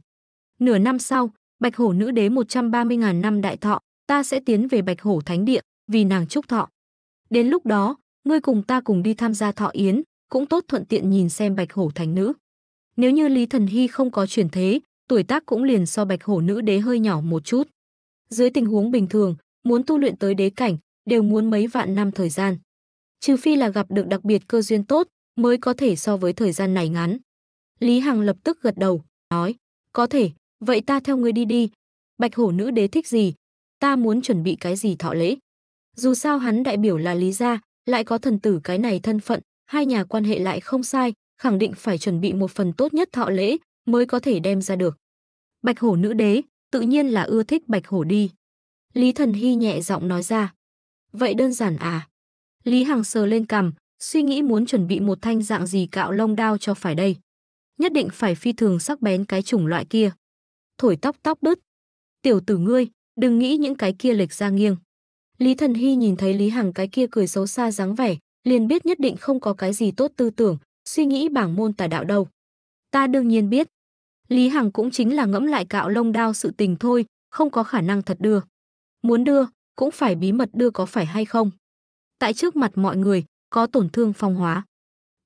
[SPEAKER 1] Nửa năm sau, bạch hổ nữ đế 130.000 năm đại thọ, ta sẽ tiến về bạch hổ thánh địa, vì nàng chúc thọ. Đến lúc đó, ngươi cùng ta cùng đi tham gia thọ yến, cũng tốt thuận tiện nhìn xem bạch hổ thánh nữ. Nếu như Lý Thần Hy không có chuyển thế, tuổi tác cũng liền so bạch hổ nữ đế hơi nhỏ một chút. Dưới tình huống bình thường, muốn tu luyện tới đế cảnh, đều muốn mấy vạn năm thời gian. Trừ phi là gặp được đặc biệt cơ duyên tốt, mới có thể so với thời gian này ngắn. Lý Hằng lập tức gật đầu, nói, có thể, vậy ta theo ngươi đi đi. Bạch hổ nữ đế thích gì? Ta muốn chuẩn bị cái gì thọ lễ? Dù sao hắn đại biểu là Lý gia, lại có thần tử cái này thân phận, hai nhà quan hệ lại không sai, khẳng định phải chuẩn bị một phần tốt nhất thọ lễ, mới có thể đem ra được. Bạch hổ nữ đế, tự nhiên là ưa thích bạch hổ đi. Lý Thần Hy nhẹ giọng nói ra. Vậy đơn giản à? Lý Hằng sờ lên cằm, suy nghĩ muốn chuẩn bị một thanh dạng gì cạo lông đao cho phải đây. Nhất định phải phi thường sắc bén cái chủng loại kia. Thổi tóc tóc đứt. Tiểu tử ngươi, đừng nghĩ những cái kia lệch ra nghiêng. Lý Thần Hy nhìn thấy Lý Hằng cái kia cười xấu xa dáng vẻ, liền biết nhất định không có cái gì tốt tư tưởng, suy nghĩ bảng môn tà đạo đâu. Ta đương nhiên biết. Lý Hằng cũng chính là ngẫm lại cạo lông đao sự tình thôi, không có khả năng thật đưa. Muốn đưa, cũng phải bí mật đưa có phải hay không? Tại trước mặt mọi người, có tổn thương phong hóa.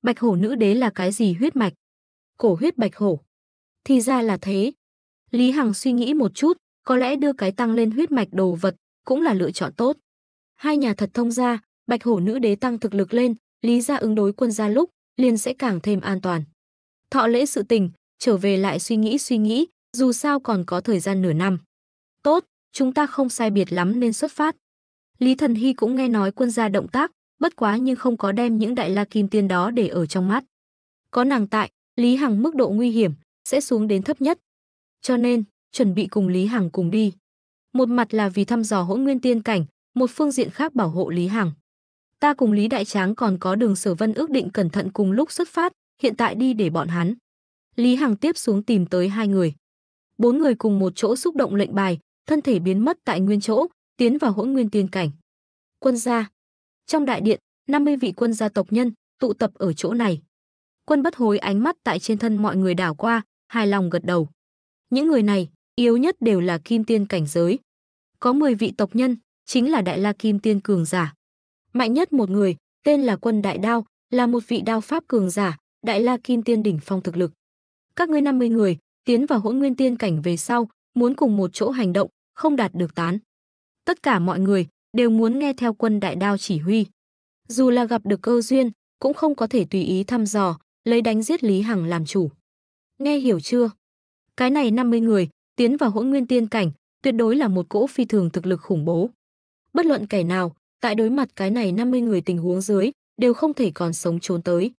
[SPEAKER 1] Bạch hổ nữ đế là cái gì huyết mạch? Cổ huyết bạch hổ. Thì ra là thế. Lý Hằng suy nghĩ một chút, có lẽ đưa cái tăng lên huyết mạch đồ vật cũng là lựa chọn tốt. Hai nhà thật thông ra, bạch hổ nữ đế tăng thực lực lên, Lý gia ứng đối quân gia lúc, liền sẽ càng thêm an toàn. Thọ lễ sự tình, trở về lại suy nghĩ suy nghĩ, dù sao còn có thời gian nửa năm. Tốt, chúng ta không sai biệt lắm nên xuất phát. Lý Thần Hy cũng nghe nói quân gia động tác, bất quá nhưng không có đem những đại la kim tiên đó để ở trong mắt. Có nàng tại, Lý Hằng mức độ nguy hiểm sẽ xuống đến thấp nhất. Cho nên, chuẩn bị cùng Lý Hằng cùng đi. Một mặt là vì thăm dò hỗn nguyên tiên cảnh, một phương diện khác bảo hộ Lý Hằng. Ta cùng Lý Đại Tráng còn có đường sở vân ước định cẩn thận cùng lúc xuất phát, hiện tại đi để bọn hắn. Lý Hằng tiếp xuống tìm tới hai người. Bốn người cùng một chỗ xúc động lệnh bài, thân thể biến mất tại nguyên chỗ, tiến vào hỗn nguyên tiên cảnh. Quân gia. Trong đại điện, 50 vị quân gia tộc nhân tụ tập ở chỗ này. Quân bất hối ánh mắt tại trên thân mọi người đảo qua, hài lòng gật đầu. Những người này, yếu nhất đều là kim tiên cảnh giới. Có 10 vị tộc nhân, chính là đại la kim tiên cường giả. Mạnh nhất một người, tên là quân đại đao, là một vị đao pháp cường giả, đại la kim tiên đỉnh phong thực lực các ngươi 50 người, tiến vào hỗn nguyên tiên cảnh về sau, muốn cùng một chỗ hành động, không đạt được tán. Tất cả mọi người đều muốn nghe theo quân đại đao chỉ huy. Dù là gặp được cơ duyên, cũng không có thể tùy ý thăm dò, lấy đánh giết Lý Hằng làm chủ. Nghe hiểu chưa? Cái này 50 người, tiến vào hỗn nguyên tiên cảnh, tuyệt đối là một cỗ phi thường thực lực khủng bố. Bất luận kẻ nào, tại đối mặt cái này 50 người tình huống dưới, đều không thể còn sống trốn tới.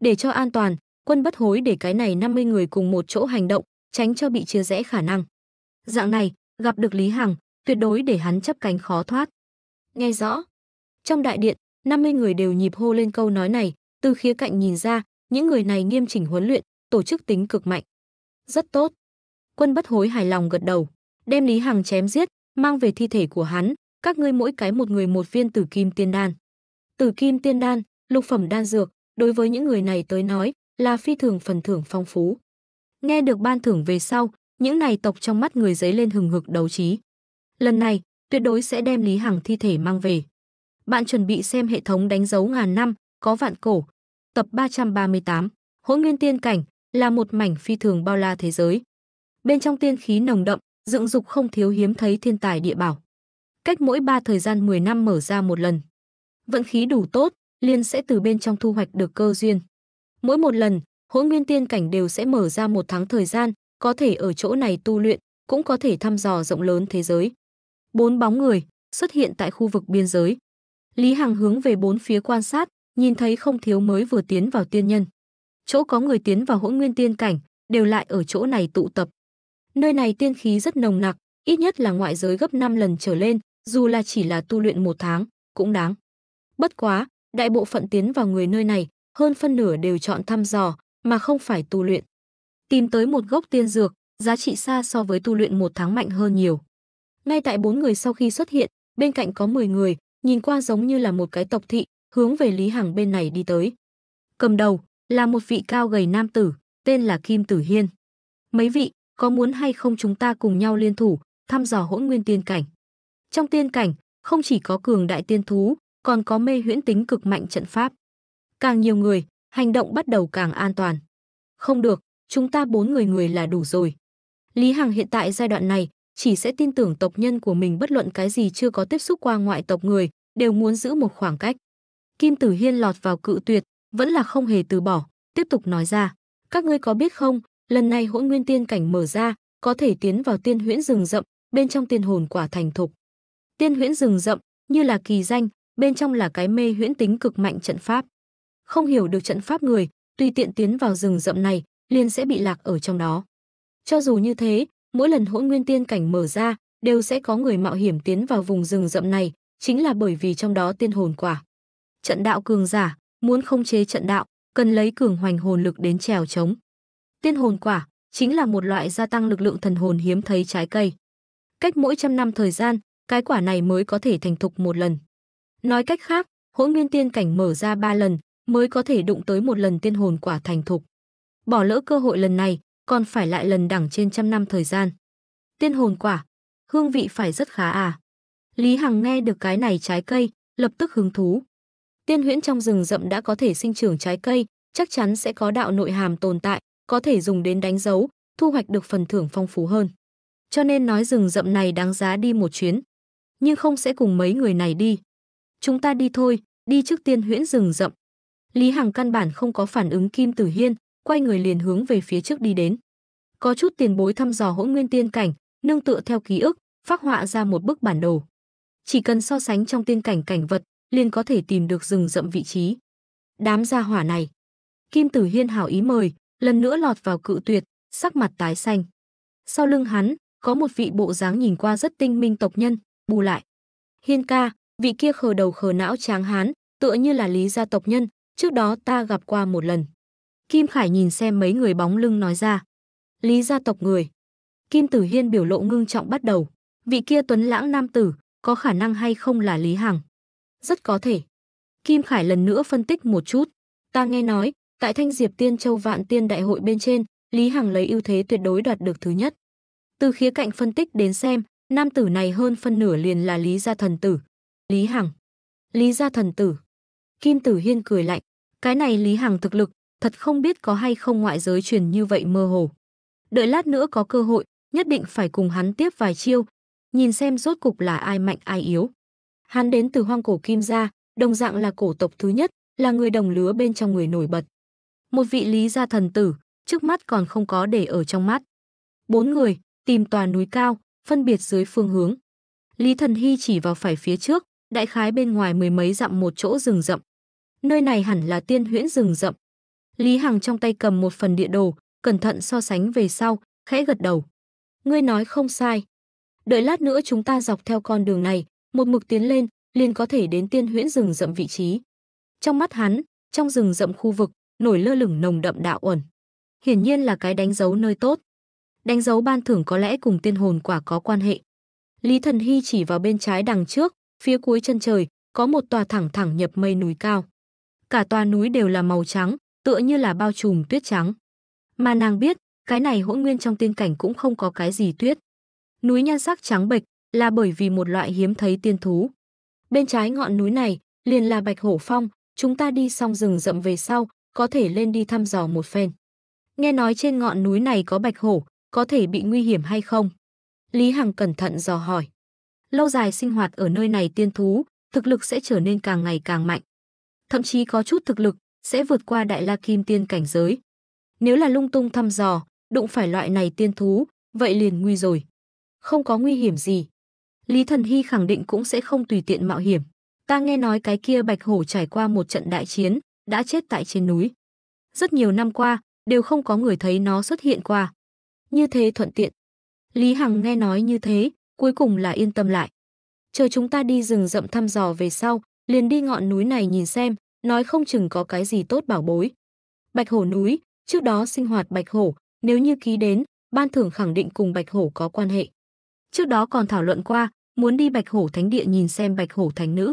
[SPEAKER 1] Để cho an toàn, quân bất hối để cái này 50 người cùng một chỗ hành động, tránh cho bị chia rẽ khả năng. Dạng này, gặp được Lý Hằng, tuyệt đối để hắn chấp cánh khó thoát. Nghe rõ. Trong đại điện, 50 người đều nhịp hô lên câu nói này, từ khía cạnh nhìn ra, những người này nghiêm chỉnh huấn luyện, tổ chức tính cực mạnh. Rất tốt. Quân bất hối hài lòng gật đầu, đem Lý Hằng chém giết, mang về thi thể của hắn, các ngươi mỗi cái một người một viên tử kim tiên đan. Tử kim tiên đan, lục phẩm đan dược, đối với những người này tới nói, là phi thường phần thưởng phong phú. Nghe được ban thưởng về sau, những này tộc trong mắt người giấy lên hừng hực đấu trí. Lần này, tuyệt đối sẽ đem Lý Hằng thi thể mang về. Bạn chuẩn bị xem hệ thống đánh dấu ngàn năm, có vạn cổ. Tập 338, Hỗn Nguyên Tiên Cảnh là một mảnh phi thường bao la thế giới. Bên trong tiên khí nồng đậm, dựng dục không thiếu hiếm thấy thiên tài địa bảo. Cách mỗi ba thời gian 10 năm mở ra một lần. Vận khí đủ tốt, liên sẽ từ bên trong thu hoạch được cơ duyên. Mỗi một lần, hỗn nguyên tiên cảnh đều sẽ mở ra một tháng thời gian, có thể ở chỗ này tu luyện, cũng có thể thăm dò rộng lớn thế giới. Bốn bóng người xuất hiện tại khu vực biên giới. Lý Hằng hướng về bốn phía quan sát, nhìn thấy không thiếu mới vừa tiến vào tiên nhân. Chỗ có người tiến vào hỗn nguyên tiên cảnh, đều lại ở chỗ này tụ tập. Nơi này tiên khí rất nồng nặc, ít nhất là ngoại giới gấp 5 lần trở lên, dù là chỉ là tu luyện một tháng, cũng đáng. Bất quá, đại bộ phận tiến vào người nơi này hơn phân nửa đều chọn thăm dò mà không phải tu luyện. Tìm tới một gốc tiên dược, giá trị xa so với tu luyện một tháng mạnh hơn nhiều. Ngay tại bốn người sau khi xuất hiện, bên cạnh có 10 người, nhìn qua giống như là một cái tộc thị, hướng về Lý Hằng bên này đi tới. Cầm đầu là một vị cao gầy nam tử, tên là Kim Tử Hiên. Mấy vị, có muốn hay không chúng ta cùng nhau liên thủ, thăm dò hỗn nguyên tiên cảnh. Trong tiên cảnh, không chỉ có cường đại tiên thú, còn có mê huyễn tính cực mạnh trận pháp. Càng nhiều người, hành động bắt đầu càng an toàn. Không được, chúng ta bốn người người là đủ rồi. Lý Hằng hiện tại giai đoạn này chỉ sẽ tin tưởng tộc nhân của mình bất luận cái gì chưa có tiếp xúc qua ngoại tộc người, đều muốn giữ một khoảng cách. Kim Tử Hiên lọt vào cự tuyệt, vẫn là không hề từ bỏ, tiếp tục nói ra. Các ngươi có biết không, lần này hỗn nguyên tiên cảnh mở ra, có thể tiến vào tiên huyễn rừng rậm, bên trong tiên hồn quả thành thục. Tiên huyễn rừng rậm, như là kỳ danh, bên trong là cái mê huyễn tính cực mạnh trận pháp không hiểu được trận pháp người, tùy tiện tiến vào rừng rậm này, liền sẽ bị lạc ở trong đó. Cho dù như thế, mỗi lần hỗn nguyên tiên cảnh mở ra, đều sẽ có người mạo hiểm tiến vào vùng rừng rậm này, chính là bởi vì trong đó tiên hồn quả. Trận đạo cường giả, muốn không chế trận đạo, cần lấy cường hoành hồn lực đến trèo chống. Tiên hồn quả chính là một loại gia tăng lực lượng thần hồn hiếm thấy trái cây. Cách mỗi trăm năm thời gian, cái quả này mới có thể thành thục một lần. Nói cách khác, hỗn nguyên tiên cảnh mở ra ba lần, mới có thể đụng tới một lần tiên hồn quả thành thục. Bỏ lỡ cơ hội lần này, còn phải lại lần đẳng trên trăm năm thời gian. Tiên hồn quả, hương vị phải rất khá à. Lý Hằng nghe được cái này trái cây, lập tức hứng thú. Tiên huyễn trong rừng rậm đã có thể sinh trưởng trái cây, chắc chắn sẽ có đạo nội hàm tồn tại, có thể dùng đến đánh dấu, thu hoạch được phần thưởng phong phú hơn. Cho nên nói rừng rậm này đáng giá đi một chuyến. Nhưng không sẽ cùng mấy người này đi. Chúng ta đi thôi, đi trước tiên huyễn rừng rậm. Lý Hằng căn bản không có phản ứng Kim Tử Hiên, quay người liền hướng về phía trước đi đến. Có chút tiền bối thăm dò hỗn nguyên tiên cảnh, nương tựa theo ký ức, phác họa ra một bức bản đồ. Chỉ cần so sánh trong tiên cảnh cảnh vật, liền có thể tìm được rừng rậm vị trí. Đám gia hỏa này, Kim Tử Hiên hảo ý mời, lần nữa lọt vào cự tuyệt, sắc mặt tái xanh. Sau lưng hắn, có một vị bộ dáng nhìn qua rất tinh minh tộc nhân, bù lại. Hiên ca, vị kia khờ đầu khờ não tráng hán, tựa như là lý gia tộc nhân, Trước đó ta gặp qua một lần. Kim Khải nhìn xem mấy người bóng lưng nói ra. Lý gia tộc người. Kim Tử Hiên biểu lộ ngưng trọng bắt đầu. Vị kia tuấn lãng nam tử, có khả năng hay không là Lý Hằng? Rất có thể. Kim Khải lần nữa phân tích một chút. Ta nghe nói, tại Thanh Diệp Tiên Châu Vạn Tiên Đại hội bên trên, Lý Hằng lấy ưu thế tuyệt đối đoạt được thứ nhất. Từ khía cạnh phân tích đến xem, nam tử này hơn phân nửa liền là Lý gia thần tử. Lý Hằng. Lý gia thần tử. Kim Tử Hiên cười lạnh. Cái này Lý Hằng thực lực, thật không biết có hay không ngoại giới truyền như vậy mơ hồ. Đợi lát nữa có cơ hội, nhất định phải cùng hắn tiếp vài chiêu, nhìn xem rốt cục là ai mạnh ai yếu. Hắn đến từ hoang cổ Kim gia, đồng dạng là cổ tộc thứ nhất, là người đồng lứa bên trong người nổi bật. Một vị Lý gia thần tử, trước mắt còn không có để ở trong mắt. Bốn người tìm tòa núi cao, phân biệt dưới phương hướng. Lý Thần Hy chỉ vào phải phía trước, đại khái bên ngoài mười mấy dặm một chỗ rừng rậm, nơi này hẳn là tiên huyễn rừng rậm. Lý Hằng trong tay cầm một phần địa đồ, cẩn thận so sánh về sau, khẽ gật đầu. Ngươi nói không sai. Đợi lát nữa chúng ta dọc theo con đường này, một mực tiến lên, liền có thể đến tiên huyễn rừng rậm vị trí. Trong mắt hắn, trong rừng rậm khu vực, nổi lơ lửng nồng đậm đạo ẩn. Hiển nhiên là cái đánh dấu nơi tốt. Đánh dấu ban thưởng có lẽ cùng tiên hồn quả có quan hệ. Lý Thần Hy chỉ vào bên trái đằng trước, phía cuối chân trời, có một tòa thẳng thẳng nhập mây núi cao cả tòa núi đều là màu trắng, tựa như là bao trùm tuyết trắng. Mà nàng biết, cái này hỗn nguyên trong tiên cảnh cũng không có cái gì tuyết. Núi nhan sắc trắng bệch là bởi vì một loại hiếm thấy tiên thú. Bên trái ngọn núi này liền là Bạch Hổ Phong, chúng ta đi xong rừng rậm về sau, có thể lên đi thăm dò một phen. Nghe nói trên ngọn núi này có bạch hổ, có thể bị nguy hiểm hay không? Lý Hằng cẩn thận dò hỏi. Lâu dài sinh hoạt ở nơi này tiên thú, thực lực sẽ trở nên càng ngày càng mạnh thậm chí có chút thực lực, sẽ vượt qua đại la kim tiên cảnh giới. Nếu là lung tung thăm dò, đụng phải loại này tiên thú, vậy liền nguy rồi. Không có nguy hiểm gì. Lý Thần Hy khẳng định cũng sẽ không tùy tiện mạo hiểm. Ta nghe nói cái kia bạch hổ trải qua một trận đại chiến, đã chết tại trên núi. Rất nhiều năm qua, đều không có người thấy nó xuất hiện qua. Như thế thuận tiện. Lý Hằng nghe nói như thế, cuối cùng là yên tâm lại. Chờ chúng ta đi rừng rậm thăm dò về sau, liền đi ngọn núi này nhìn xem, nói không chừng có cái gì tốt bảo bối. Bạch hổ núi, trước đó sinh hoạt bạch hổ, nếu như ký đến, ban thưởng khẳng định cùng bạch hổ có quan hệ. Trước đó còn thảo luận qua, muốn đi bạch hổ thánh địa nhìn xem bạch hổ thánh nữ.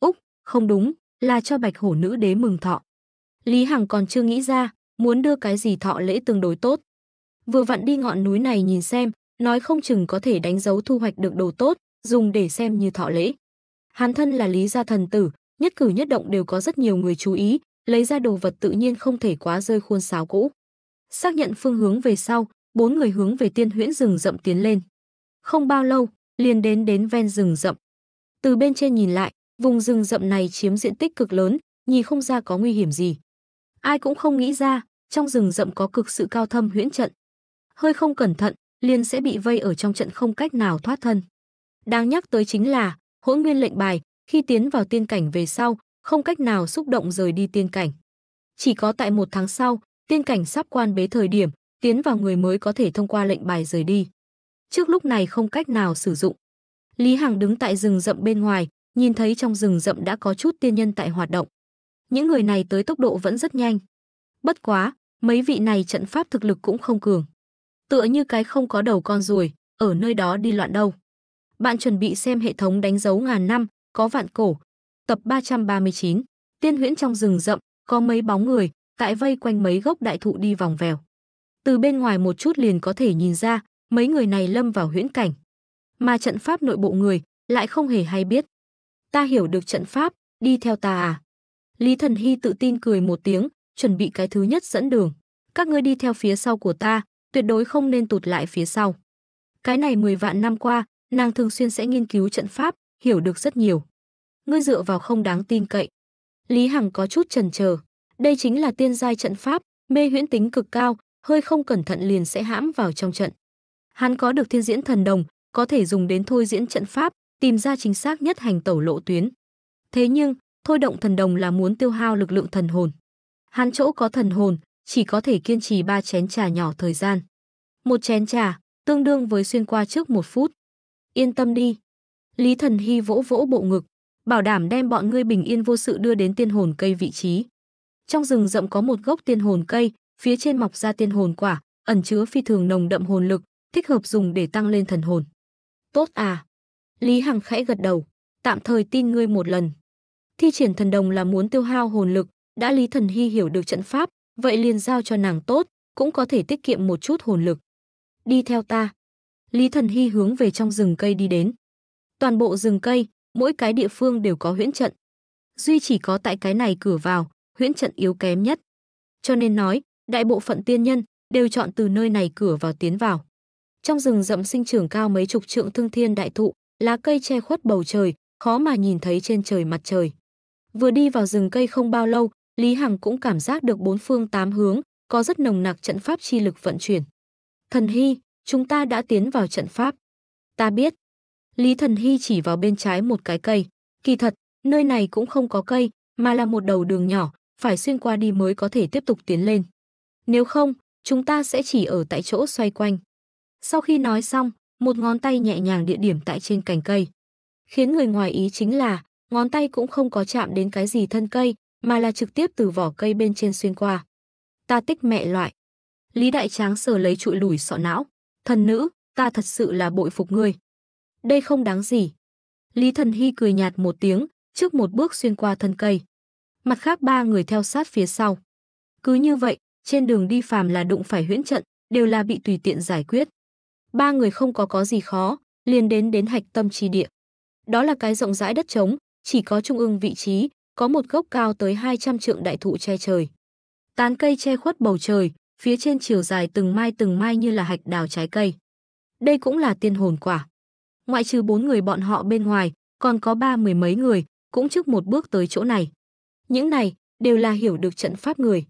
[SPEAKER 1] Úc, không đúng, là cho bạch hổ nữ đế mừng thọ. Lý Hằng còn chưa nghĩ ra, muốn đưa cái gì thọ lễ tương đối tốt. Vừa vặn đi ngọn núi này nhìn xem, nói không chừng có thể đánh dấu thu hoạch được đồ tốt, dùng để xem như thọ lễ. Hán thân là Lý gia thần tử, nhất cử nhất động đều có rất nhiều người chú ý, lấy ra đồ vật tự nhiên không thể quá rơi khuôn sáo cũ. Xác nhận phương hướng về sau, bốn người hướng về tiên huyễn rừng rậm tiến lên. Không bao lâu, liền đến đến ven rừng rậm. Từ bên trên nhìn lại, vùng rừng rậm này chiếm diện tích cực lớn, nhìn không ra có nguy hiểm gì. Ai cũng không nghĩ ra, trong rừng rậm có cực sự cao thâm huyễn trận. Hơi không cẩn thận, liền sẽ bị vây ở trong trận không cách nào thoát thân. Đáng nhắc tới chính là, Hỗn Nguyên lệnh bài, khi tiến vào tiên cảnh về sau, không cách nào xúc động rời đi tiên cảnh. Chỉ có tại một tháng sau, tiên cảnh sắp quan bế thời điểm, tiến vào người mới có thể thông qua lệnh bài rời đi. Trước lúc này không cách nào sử dụng. Lý Hằng đứng tại rừng rậm bên ngoài, nhìn thấy trong rừng rậm đã có chút tiên nhân tại hoạt động. Những người này tới tốc độ vẫn rất nhanh. Bất quá, mấy vị này trận pháp thực lực cũng không cường. Tựa như cái không có đầu con ruồi, ở nơi đó đi loạn đâu. Bạn chuẩn bị xem hệ thống đánh dấu ngàn năm, có vạn cổ. Tập 339. Tiên huyễn trong rừng rậm, có mấy bóng người, tại vây quanh mấy gốc đại thụ đi vòng vèo. Từ bên ngoài một chút liền có thể nhìn ra, mấy người này lâm vào huyễn cảnh. Mà trận pháp nội bộ người lại không hề hay biết. Ta hiểu được trận pháp, đi theo ta à? Lý Thần Hy tự tin cười một tiếng, chuẩn bị cái thứ nhất dẫn đường. Các ngươi đi theo phía sau của ta, tuyệt đối không nên tụt lại phía sau. Cái này 10 vạn năm qua, nàng thường xuyên sẽ nghiên cứu trận pháp, hiểu được rất nhiều. Ngươi dựa vào không đáng tin cậy. Lý Hằng có chút chần chờ. Đây chính là tiên giai trận pháp, mê huyễn tính cực cao, hơi không cẩn thận liền sẽ hãm vào trong trận. Hắn có được thiên diễn thần đồng, có thể dùng đến thôi diễn trận pháp, tìm ra chính xác nhất hành tẩu lộ tuyến. Thế nhưng, thôi động thần đồng là muốn tiêu hao lực lượng thần hồn. Hắn chỗ có thần hồn, chỉ có thể kiên trì ba chén trà nhỏ thời gian. Một chén trà, tương đương với xuyên qua trước một phút yên tâm đi. Lý Thần Hy vỗ vỗ bộ ngực, bảo đảm đem bọn ngươi bình yên vô sự đưa đến tiên hồn cây vị trí. Trong rừng rậm có một gốc tiên hồn cây, phía trên mọc ra tiên hồn quả, ẩn chứa phi thường nồng đậm hồn lực, thích hợp dùng để tăng lên thần hồn. Tốt à? Lý Hằng khẽ gật đầu, tạm thời tin ngươi một lần. Thi triển thần đồng là muốn tiêu hao hồn lực, đã Lý Thần Hy hiểu được trận pháp, vậy liền giao cho nàng tốt, cũng có thể tiết kiệm một chút hồn lực. Đi theo ta. Lý Thần Hy hướng về trong rừng cây đi đến. Toàn bộ rừng cây, mỗi cái địa phương đều có huyễn trận. Duy chỉ có tại cái này cửa vào, huyễn trận yếu kém nhất. Cho nên nói, đại bộ phận tiên nhân đều chọn từ nơi này cửa vào tiến vào. Trong rừng rậm sinh trưởng cao mấy chục trượng thương thiên đại thụ, lá cây che khuất bầu trời, khó mà nhìn thấy trên trời mặt trời. Vừa đi vào rừng cây không bao lâu, Lý Hằng cũng cảm giác được bốn phương tám hướng, có rất nồng nặc trận pháp chi lực vận chuyển. Thần Hy, Chúng ta đã tiến vào trận pháp. Ta biết. Lý Thần Hy chỉ vào bên trái một cái cây. Kỳ thật, nơi này cũng không có cây, mà là một đầu đường nhỏ, phải xuyên qua đi mới có thể tiếp tục tiến lên. Nếu không, chúng ta sẽ chỉ ở tại chỗ xoay quanh. Sau khi nói xong, một ngón tay nhẹ nhàng địa điểm tại trên cành cây. Khiến người ngoài ý chính là, ngón tay cũng không có chạm đến cái gì thân cây, mà là trực tiếp từ vỏ cây bên trên xuyên qua. Ta tích mẹ loại. Lý Đại Tráng sờ lấy trụi lủi sọ não, Thần nữ, ta thật sự là bội phục ngươi. Đây không đáng gì. Lý Thần Hy cười nhạt một tiếng, trước một bước xuyên qua thân cây. Mặt khác ba người theo sát phía sau. Cứ như vậy, trên đường đi phàm là đụng phải huyễn trận, đều là bị tùy tiện giải quyết. Ba người không có có gì khó, liền đến đến hạch tâm trì địa. Đó là cái rộng rãi đất trống, chỉ có trung ương vị trí, có một gốc cao tới 200 trượng đại thụ che trời. Tán cây che khuất bầu trời, phía trên chiều dài từng mai từng mai như là hạch đào trái cây. Đây cũng là tiên hồn quả. Ngoại trừ bốn người bọn họ bên ngoài, còn có ba mười mấy người, cũng trước một bước tới chỗ này. Những này đều là hiểu được trận pháp người.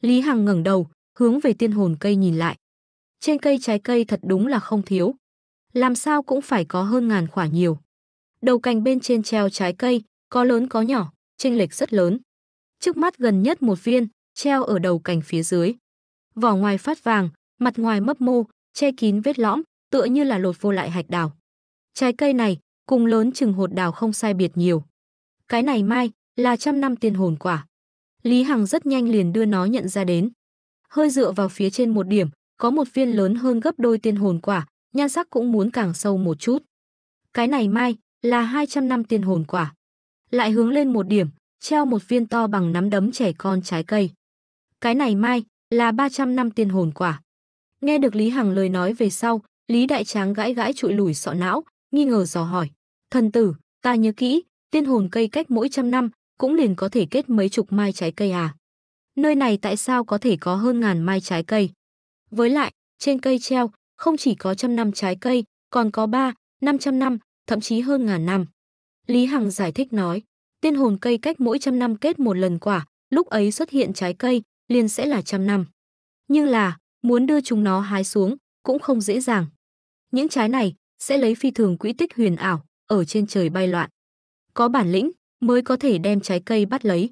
[SPEAKER 1] Lý Hằng ngẩng đầu, hướng về tiên hồn cây nhìn lại. Trên cây trái cây thật đúng là không thiếu. Làm sao cũng phải có hơn ngàn quả nhiều. Đầu cành bên trên treo trái cây, có lớn có nhỏ, chênh lệch rất lớn. Trước mắt gần nhất một viên, treo ở đầu cành phía dưới vỏ ngoài phát vàng, mặt ngoài mấp mô, che kín vết lõm, tựa như là lột vô lại hạch đào. Trái cây này, cùng lớn chừng hột đào không sai biệt nhiều. Cái này mai, là trăm năm tiên hồn quả. Lý Hằng rất nhanh liền đưa nó nhận ra đến. Hơi dựa vào phía trên một điểm, có một viên lớn hơn gấp đôi tiên hồn quả, nhan sắc cũng muốn càng sâu một chút. Cái này mai, là 200 năm tiên hồn quả. Lại hướng lên một điểm, treo một viên to bằng nắm đấm trẻ con trái cây. Cái này mai, là 300 năm tiên hồn quả. Nghe được Lý Hằng lời nói về sau, Lý Đại Tráng gãi gãi trụi lùi sọ não, nghi ngờ dò hỏi. Thần tử, ta nhớ kỹ, tiên hồn cây cách mỗi trăm năm, cũng liền có thể kết mấy chục mai trái cây à. Nơi này tại sao có thể có hơn ngàn mai trái cây? Với lại, trên cây treo, không chỉ có trăm năm trái cây, còn có ba, năm trăm năm, thậm chí hơn ngàn năm. Lý Hằng giải thích nói, tiên hồn cây cách mỗi trăm năm kết một lần quả, lúc ấy xuất hiện trái cây, liền sẽ là trăm năm. Nhưng là, muốn đưa chúng nó hái xuống cũng không dễ dàng. Những trái này sẽ lấy phi thường quỹ tích huyền ảo, ở trên trời bay loạn. Có bản lĩnh mới có thể đem trái cây bắt lấy.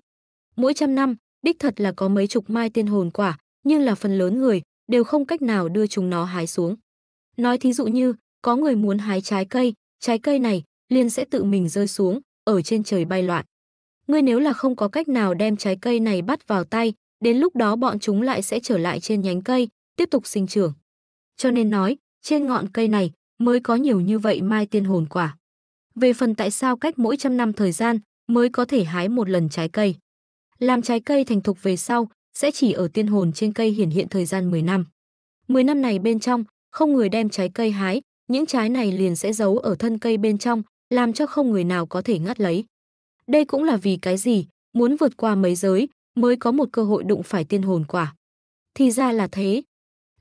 [SPEAKER 1] Mỗi trăm năm, đích thật là có mấy chục mai tiên hồn quả, nhưng là phần lớn người đều không cách nào đưa chúng nó hái xuống. Nói thí dụ như, có người muốn hái trái cây, trái cây này liền sẽ tự mình rơi xuống, ở trên trời bay loạn. Ngươi nếu là không có cách nào đem trái cây này bắt vào tay, đến lúc đó bọn chúng lại sẽ trở lại trên nhánh cây, tiếp tục sinh trưởng. Cho nên nói, trên ngọn cây này mới có nhiều như vậy mai tiên hồn quả. Về phần tại sao cách mỗi trăm năm thời gian mới có thể hái một lần trái cây. Làm trái cây thành thục về sau sẽ chỉ ở tiên hồn trên cây hiển hiện thời gian 10 năm. 10 năm này bên trong, không người đem trái cây hái, những trái này liền sẽ giấu ở thân cây bên trong, làm cho không người nào có thể ngắt lấy. Đây cũng là vì cái gì, muốn vượt qua mấy giới, mới có một cơ hội đụng phải tiên hồn quả. Thì ra là thế.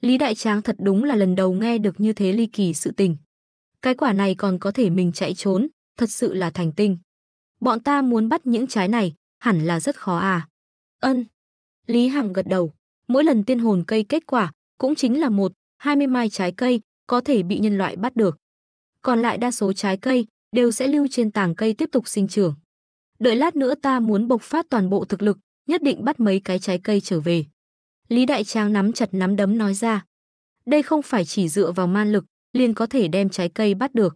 [SPEAKER 1] Lý Đại Tráng thật đúng là lần đầu nghe được như thế ly kỳ sự tình. Cái quả này còn có thể mình chạy trốn, thật sự là thành tinh. Bọn ta muốn bắt những trái này, hẳn là rất khó à. Ân. Lý Hằng gật đầu. Mỗi lần tiên hồn cây kết quả, cũng chính là một, hai mươi mai trái cây, có thể bị nhân loại bắt được. Còn lại đa số trái cây, đều sẽ lưu trên tàng cây tiếp tục sinh trưởng. Đợi lát nữa ta muốn bộc phát toàn bộ thực lực, nhất định bắt mấy cái trái cây trở về. Lý Đại Trang nắm chặt nắm đấm nói ra. Đây không phải chỉ dựa vào man lực, liền có thể đem trái cây bắt được.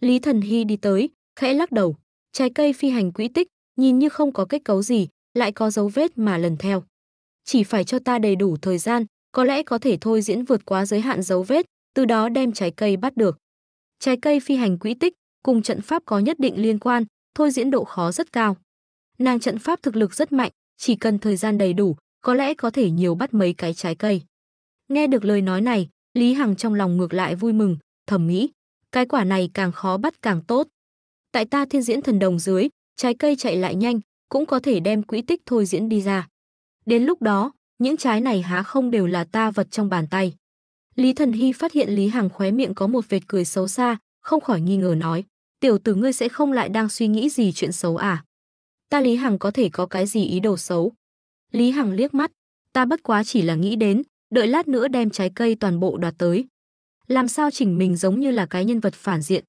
[SPEAKER 1] Lý Thần Hy đi tới, khẽ lắc đầu. Trái cây phi hành quỹ tích, nhìn như không có kết cấu gì, lại có dấu vết mà lần theo. Chỉ phải cho ta đầy đủ thời gian, có lẽ có thể thôi diễn vượt quá giới hạn dấu vết, từ đó đem trái cây bắt được. Trái cây phi hành quỹ tích, cùng trận pháp có nhất định liên quan, thôi diễn độ khó rất cao. Nàng trận pháp thực lực rất mạnh, chỉ cần thời gian đầy đủ, có lẽ có thể nhiều bắt mấy cái trái cây. Nghe được lời nói này, Lý Hằng trong lòng ngược lại vui mừng, thầm nghĩ, cái quả này càng khó bắt càng tốt. Tại ta thiên diễn thần đồng dưới, trái cây chạy lại nhanh, cũng có thể đem quỹ tích thôi diễn đi ra. Đến lúc đó, những trái này há không đều là ta vật trong bàn tay. Lý Thần Hy phát hiện Lý Hằng khóe miệng có một vệt cười xấu xa, không khỏi nghi ngờ nói, tiểu tử ngươi sẽ không lại đang suy nghĩ gì chuyện xấu à ta Lý Hằng có thể có cái gì ý đồ xấu. Lý Hằng liếc mắt, ta bất quá chỉ là nghĩ đến, đợi lát nữa đem trái cây toàn bộ đoạt tới. Làm sao chỉnh mình giống như là cái nhân vật phản diện.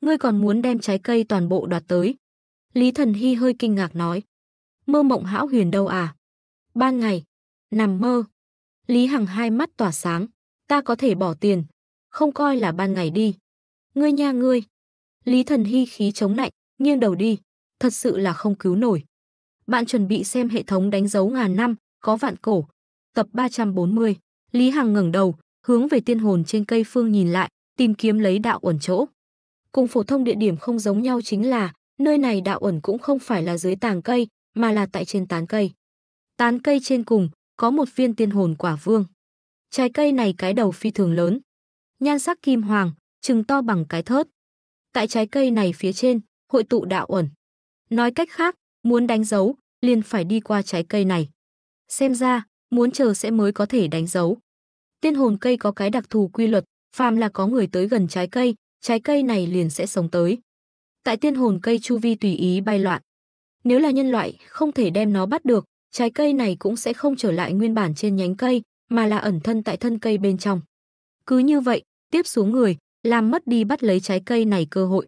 [SPEAKER 1] Ngươi còn muốn đem trái cây toàn bộ đoạt tới. Lý Thần Hy hơi kinh ngạc nói. Mơ mộng hão huyền đâu à? Ban ngày, nằm mơ. Lý Hằng hai mắt tỏa sáng, ta có thể bỏ tiền, không coi là ban ngày đi. Ngươi nha ngươi. Lý Thần Hy khí chống lạnh, nghiêng đầu đi, thật sự là không cứu nổi. Bạn chuẩn bị xem hệ thống đánh dấu ngàn năm, có vạn cổ. Tập 340, Lý Hằng ngẩng đầu, hướng về tiên hồn trên cây phương nhìn lại, tìm kiếm lấy đạo ẩn chỗ. Cùng phổ thông địa điểm không giống nhau chính là, nơi này đạo ẩn cũng không phải là dưới tàng cây, mà là tại trên tán cây. Tán cây trên cùng, có một viên tiên hồn quả vương. Trái cây này cái đầu phi thường lớn, nhan sắc kim hoàng, trừng to bằng cái thớt. Tại trái cây này phía trên, hội tụ đạo ẩn. Nói cách khác, muốn đánh dấu, liền phải đi qua trái cây này. Xem ra, muốn chờ sẽ mới có thể đánh dấu. Tiên hồn cây có cái đặc thù quy luật, phàm là có người tới gần trái cây, trái cây này liền sẽ sống tới. Tại tiên hồn cây chu vi tùy ý bay loạn. Nếu là nhân loại không thể đem nó bắt được, trái cây này cũng sẽ không trở lại nguyên bản trên nhánh cây, mà là ẩn thân tại thân cây bên trong. Cứ như vậy, tiếp xuống người, làm mất đi bắt lấy trái cây này cơ hội.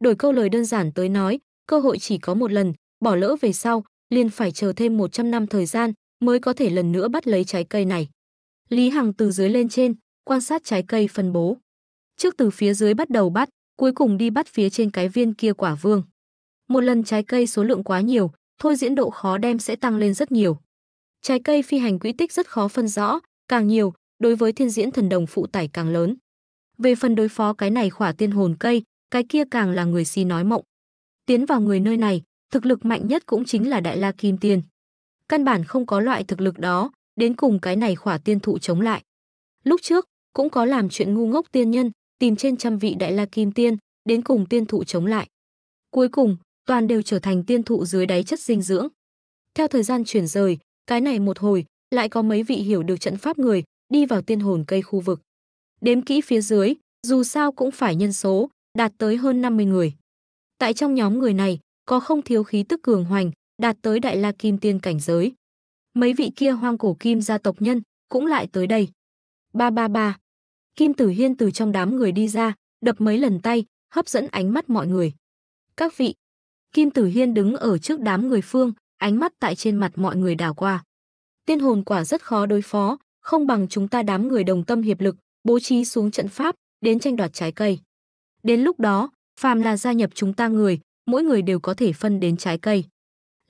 [SPEAKER 1] Đổi câu lời đơn giản tới nói, cơ hội chỉ có một lần, bỏ lỡ về sau, liền phải chờ thêm 100 năm thời gian mới có thể lần nữa bắt lấy trái cây này. Lý Hằng từ dưới lên trên, quan sát trái cây phân bố. Trước từ phía dưới bắt đầu bắt, cuối cùng đi bắt phía trên cái viên kia quả vương. Một lần trái cây số lượng quá nhiều, thôi diễn độ khó đem sẽ tăng lên rất nhiều. Trái cây phi hành quỹ tích rất khó phân rõ, càng nhiều, đối với thiên diễn thần đồng phụ tải càng lớn. Về phần đối phó cái này khỏa tiên hồn cây, cái kia càng là người si nói mộng. Tiến vào người nơi này, thực lực mạnh nhất cũng chính là Đại La Kim Tiên. Căn bản không có loại thực lực đó, đến cùng cái này khỏa tiên thụ chống lại. Lúc trước, cũng có làm chuyện ngu ngốc tiên nhân, tìm trên trăm vị Đại La Kim Tiên, đến cùng tiên thụ chống lại. Cuối cùng, toàn đều trở thành tiên thụ dưới đáy chất dinh dưỡng. Theo thời gian chuyển rời, cái này một hồi, lại có mấy vị hiểu được trận pháp người, đi vào tiên hồn cây khu vực. Đếm kỹ phía dưới, dù sao cũng phải nhân số, đạt tới hơn 50 người. Tại trong nhóm người này, có không thiếu khí tức cường hoành, đạt tới đại la kim tiên cảnh giới. Mấy vị kia hoang cổ kim gia tộc nhân cũng lại tới đây. Ba ba ba. Kim Tử Hiên từ trong đám người đi ra, đập mấy lần tay, hấp dẫn ánh mắt mọi người. Các vị. Kim Tử Hiên đứng ở trước đám người phương, ánh mắt tại trên mặt mọi người đảo qua. Tiên hồn quả rất khó đối phó, không bằng chúng ta đám người đồng tâm hiệp lực, bố trí xuống trận pháp, đến tranh đoạt trái cây. Đến lúc đó, phàm là gia nhập chúng ta người, mỗi người đều có thể phân đến trái cây.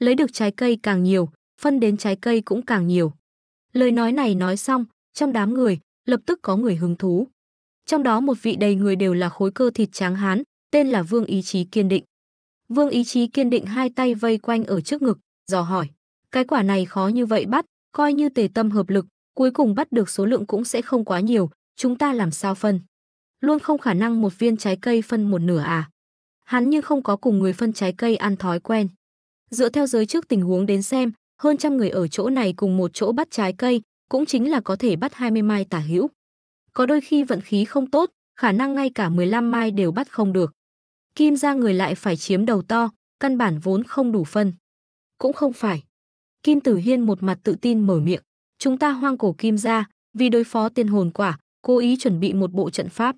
[SPEAKER 1] Lấy được trái cây càng nhiều, phân đến trái cây cũng càng nhiều. Lời nói này nói xong, trong đám người, lập tức có người hứng thú. Trong đó một vị đầy người đều là khối cơ thịt tráng hán, tên là Vương Ý Chí Kiên Định. Vương Ý Chí Kiên Định hai tay vây quanh ở trước ngực, dò hỏi. Cái quả này khó như vậy bắt, coi như tề tâm hợp lực, cuối cùng bắt được số lượng cũng sẽ không quá nhiều, chúng ta làm sao phân luôn không khả năng một viên trái cây phân một nửa à. Hắn nhưng không có cùng người phân trái cây ăn thói quen. Dựa theo giới trước tình huống đến xem, hơn trăm người ở chỗ này cùng một chỗ bắt trái cây, cũng chính là có thể bắt 20 mai tả hữu. Có đôi khi vận khí không tốt, khả năng ngay cả 15 mai đều bắt không được. Kim ra người lại phải chiếm đầu to, căn bản vốn không đủ phân. Cũng không phải. Kim Tử Hiên một mặt tự tin mở miệng. Chúng ta hoang cổ Kim ra, vì đối phó tiên hồn quả, cố ý chuẩn bị một bộ trận pháp.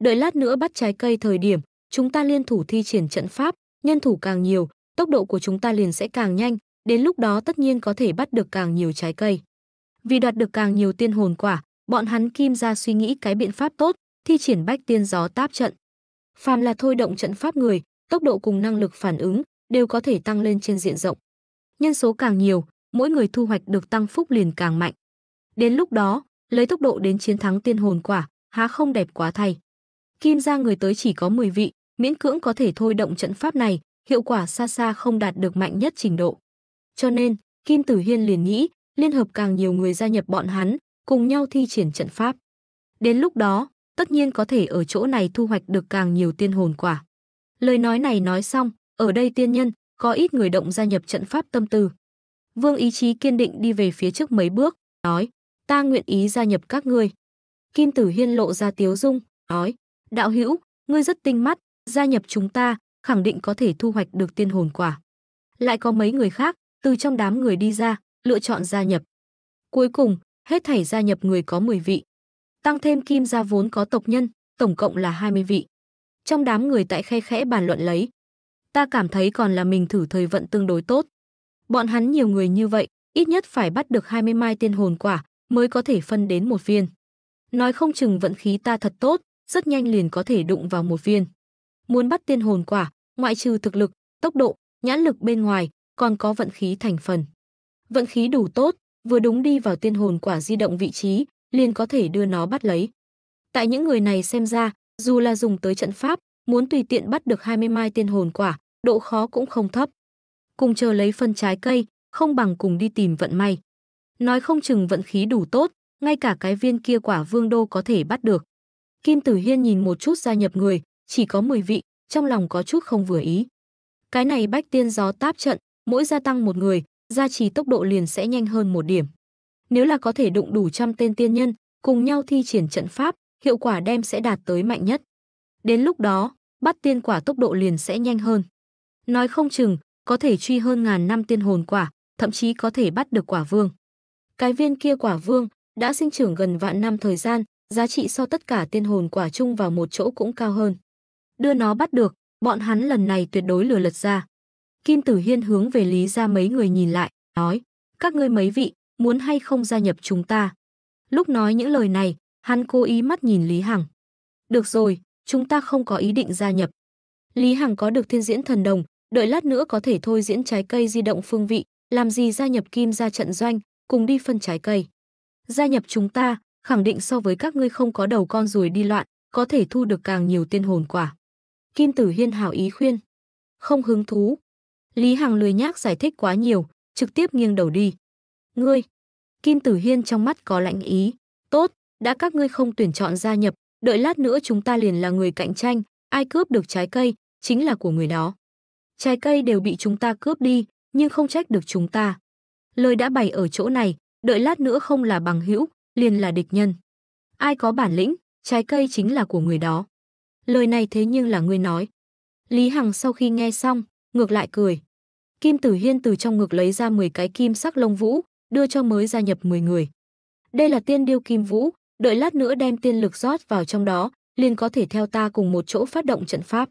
[SPEAKER 1] Đợi lát nữa bắt trái cây thời điểm, chúng ta liên thủ thi triển trận pháp, nhân thủ càng nhiều, tốc độ của chúng ta liền sẽ càng nhanh, đến lúc đó tất nhiên có thể bắt được càng nhiều trái cây. Vì đoạt được càng nhiều tiên hồn quả, bọn hắn kim ra suy nghĩ cái biện pháp tốt, thi triển bách tiên gió táp trận. Phàm là thôi động trận pháp người, tốc độ cùng năng lực phản ứng đều có thể tăng lên trên diện rộng. Nhân số càng nhiều, mỗi người thu hoạch được tăng phúc liền càng mạnh. Đến lúc đó, lấy tốc độ đến chiến thắng tiên hồn quả, há không đẹp quá thay. Kim gia người tới chỉ có 10 vị, miễn cưỡng có thể thôi động trận pháp này, hiệu quả xa xa không đạt được mạnh nhất trình độ. Cho nên, Kim Tử Hiên liền nghĩ, liên hợp càng nhiều người gia nhập bọn hắn, cùng nhau thi triển trận pháp. Đến lúc đó, tất nhiên có thể ở chỗ này thu hoạch được càng nhiều tiên hồn quả. Lời nói này nói xong, ở đây tiên nhân, có ít người động gia nhập trận pháp tâm tư. Vương ý chí kiên định đi về phía trước mấy bước, nói, ta nguyện ý gia nhập các ngươi. Kim Tử Hiên lộ ra tiếu dung, nói, Đạo hữu, ngươi rất tinh mắt, gia nhập chúng ta, khẳng định có thể thu hoạch được tiên hồn quả. Lại có mấy người khác, từ trong đám người đi ra, lựa chọn gia nhập. Cuối cùng, hết thảy gia nhập người có 10 vị. Tăng thêm kim gia vốn có tộc nhân, tổng cộng là 20 vị. Trong đám người tại khe khẽ bàn luận lấy. Ta cảm thấy còn là mình thử thời vận tương đối tốt. Bọn hắn nhiều người như vậy, ít nhất phải bắt được 20 mai tiên hồn quả mới có thể phân đến một viên. Nói không chừng vận khí ta thật tốt, rất nhanh liền có thể đụng vào một viên. Muốn bắt tiên hồn quả, ngoại trừ thực lực, tốc độ, nhãn lực bên ngoài, còn có vận khí thành phần. Vận khí đủ tốt, vừa đúng đi vào tiên hồn quả di động vị trí, liền có thể đưa nó bắt lấy. Tại những người này xem ra, dù là dùng tới trận pháp, muốn tùy tiện bắt được 20 mai tiên hồn quả, độ khó cũng không thấp. Cùng chờ lấy phân trái cây, không bằng cùng đi tìm vận may. Nói không chừng vận khí đủ tốt, ngay cả cái viên kia quả vương đô có thể bắt được. Kim Tử Hiên nhìn một chút gia nhập người, chỉ có 10 vị, trong lòng có chút không vừa ý. Cái này bách tiên gió táp trận, mỗi gia tăng một người, gia trì tốc độ liền sẽ nhanh hơn một điểm. Nếu là có thể đụng đủ trăm tên tiên nhân, cùng nhau thi triển trận pháp, hiệu quả đem sẽ đạt tới mạnh nhất. Đến lúc đó, bắt tiên quả tốc độ liền sẽ nhanh hơn. Nói không chừng, có thể truy hơn ngàn năm tiên hồn quả, thậm chí có thể bắt được quả vương. Cái viên kia quả vương đã sinh trưởng gần vạn năm thời gian, giá trị so tất cả tiên hồn quả chung vào một chỗ cũng cao hơn. Đưa nó bắt được, bọn hắn lần này tuyệt đối lừa lật ra. Kim Tử Hiên hướng về Lý ra mấy người nhìn lại, nói, các ngươi mấy vị, muốn hay không gia nhập chúng ta. Lúc nói những lời này, hắn cố ý mắt nhìn Lý Hằng. Được rồi, chúng ta không có ý định gia nhập. Lý Hằng có được thiên diễn thần đồng, đợi lát nữa có thể thôi diễn trái cây di động phương vị, làm gì gia nhập kim ra trận doanh, cùng đi phân trái cây. Gia nhập chúng ta, khẳng định so với các ngươi không có đầu con ruồi đi loạn, có thể thu được càng nhiều tiên hồn quả. Kim Tử Hiên hảo ý khuyên. Không hứng thú. Lý Hằng lười nhác giải thích quá nhiều, trực tiếp nghiêng đầu đi. Ngươi. Kim Tử Hiên trong mắt có lạnh ý. Tốt, đã các ngươi không tuyển chọn gia nhập, đợi lát nữa chúng ta liền là người cạnh tranh, ai cướp được trái cây, chính là của người đó. Trái cây đều bị chúng ta cướp đi, nhưng không trách được chúng ta. Lời đã bày ở chỗ này, đợi lát nữa không là bằng hữu, liền là địch nhân. Ai có bản lĩnh, trái cây chính là của người đó. Lời này thế nhưng là người nói. Lý Hằng sau khi nghe xong, ngược lại cười. Kim Tử Hiên từ trong ngực lấy ra 10 cái kim sắc lông vũ, đưa cho mới gia nhập 10 người. Đây là tiên điêu kim vũ, đợi lát nữa đem tiên lực rót vào trong đó, liền có thể theo ta cùng một chỗ phát động trận pháp.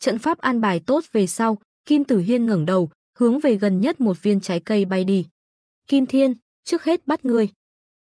[SPEAKER 1] Trận pháp an bài tốt về sau, Kim Tử Hiên ngẩng đầu, hướng về gần nhất một viên trái cây bay đi. Kim Thiên, trước hết bắt ngươi.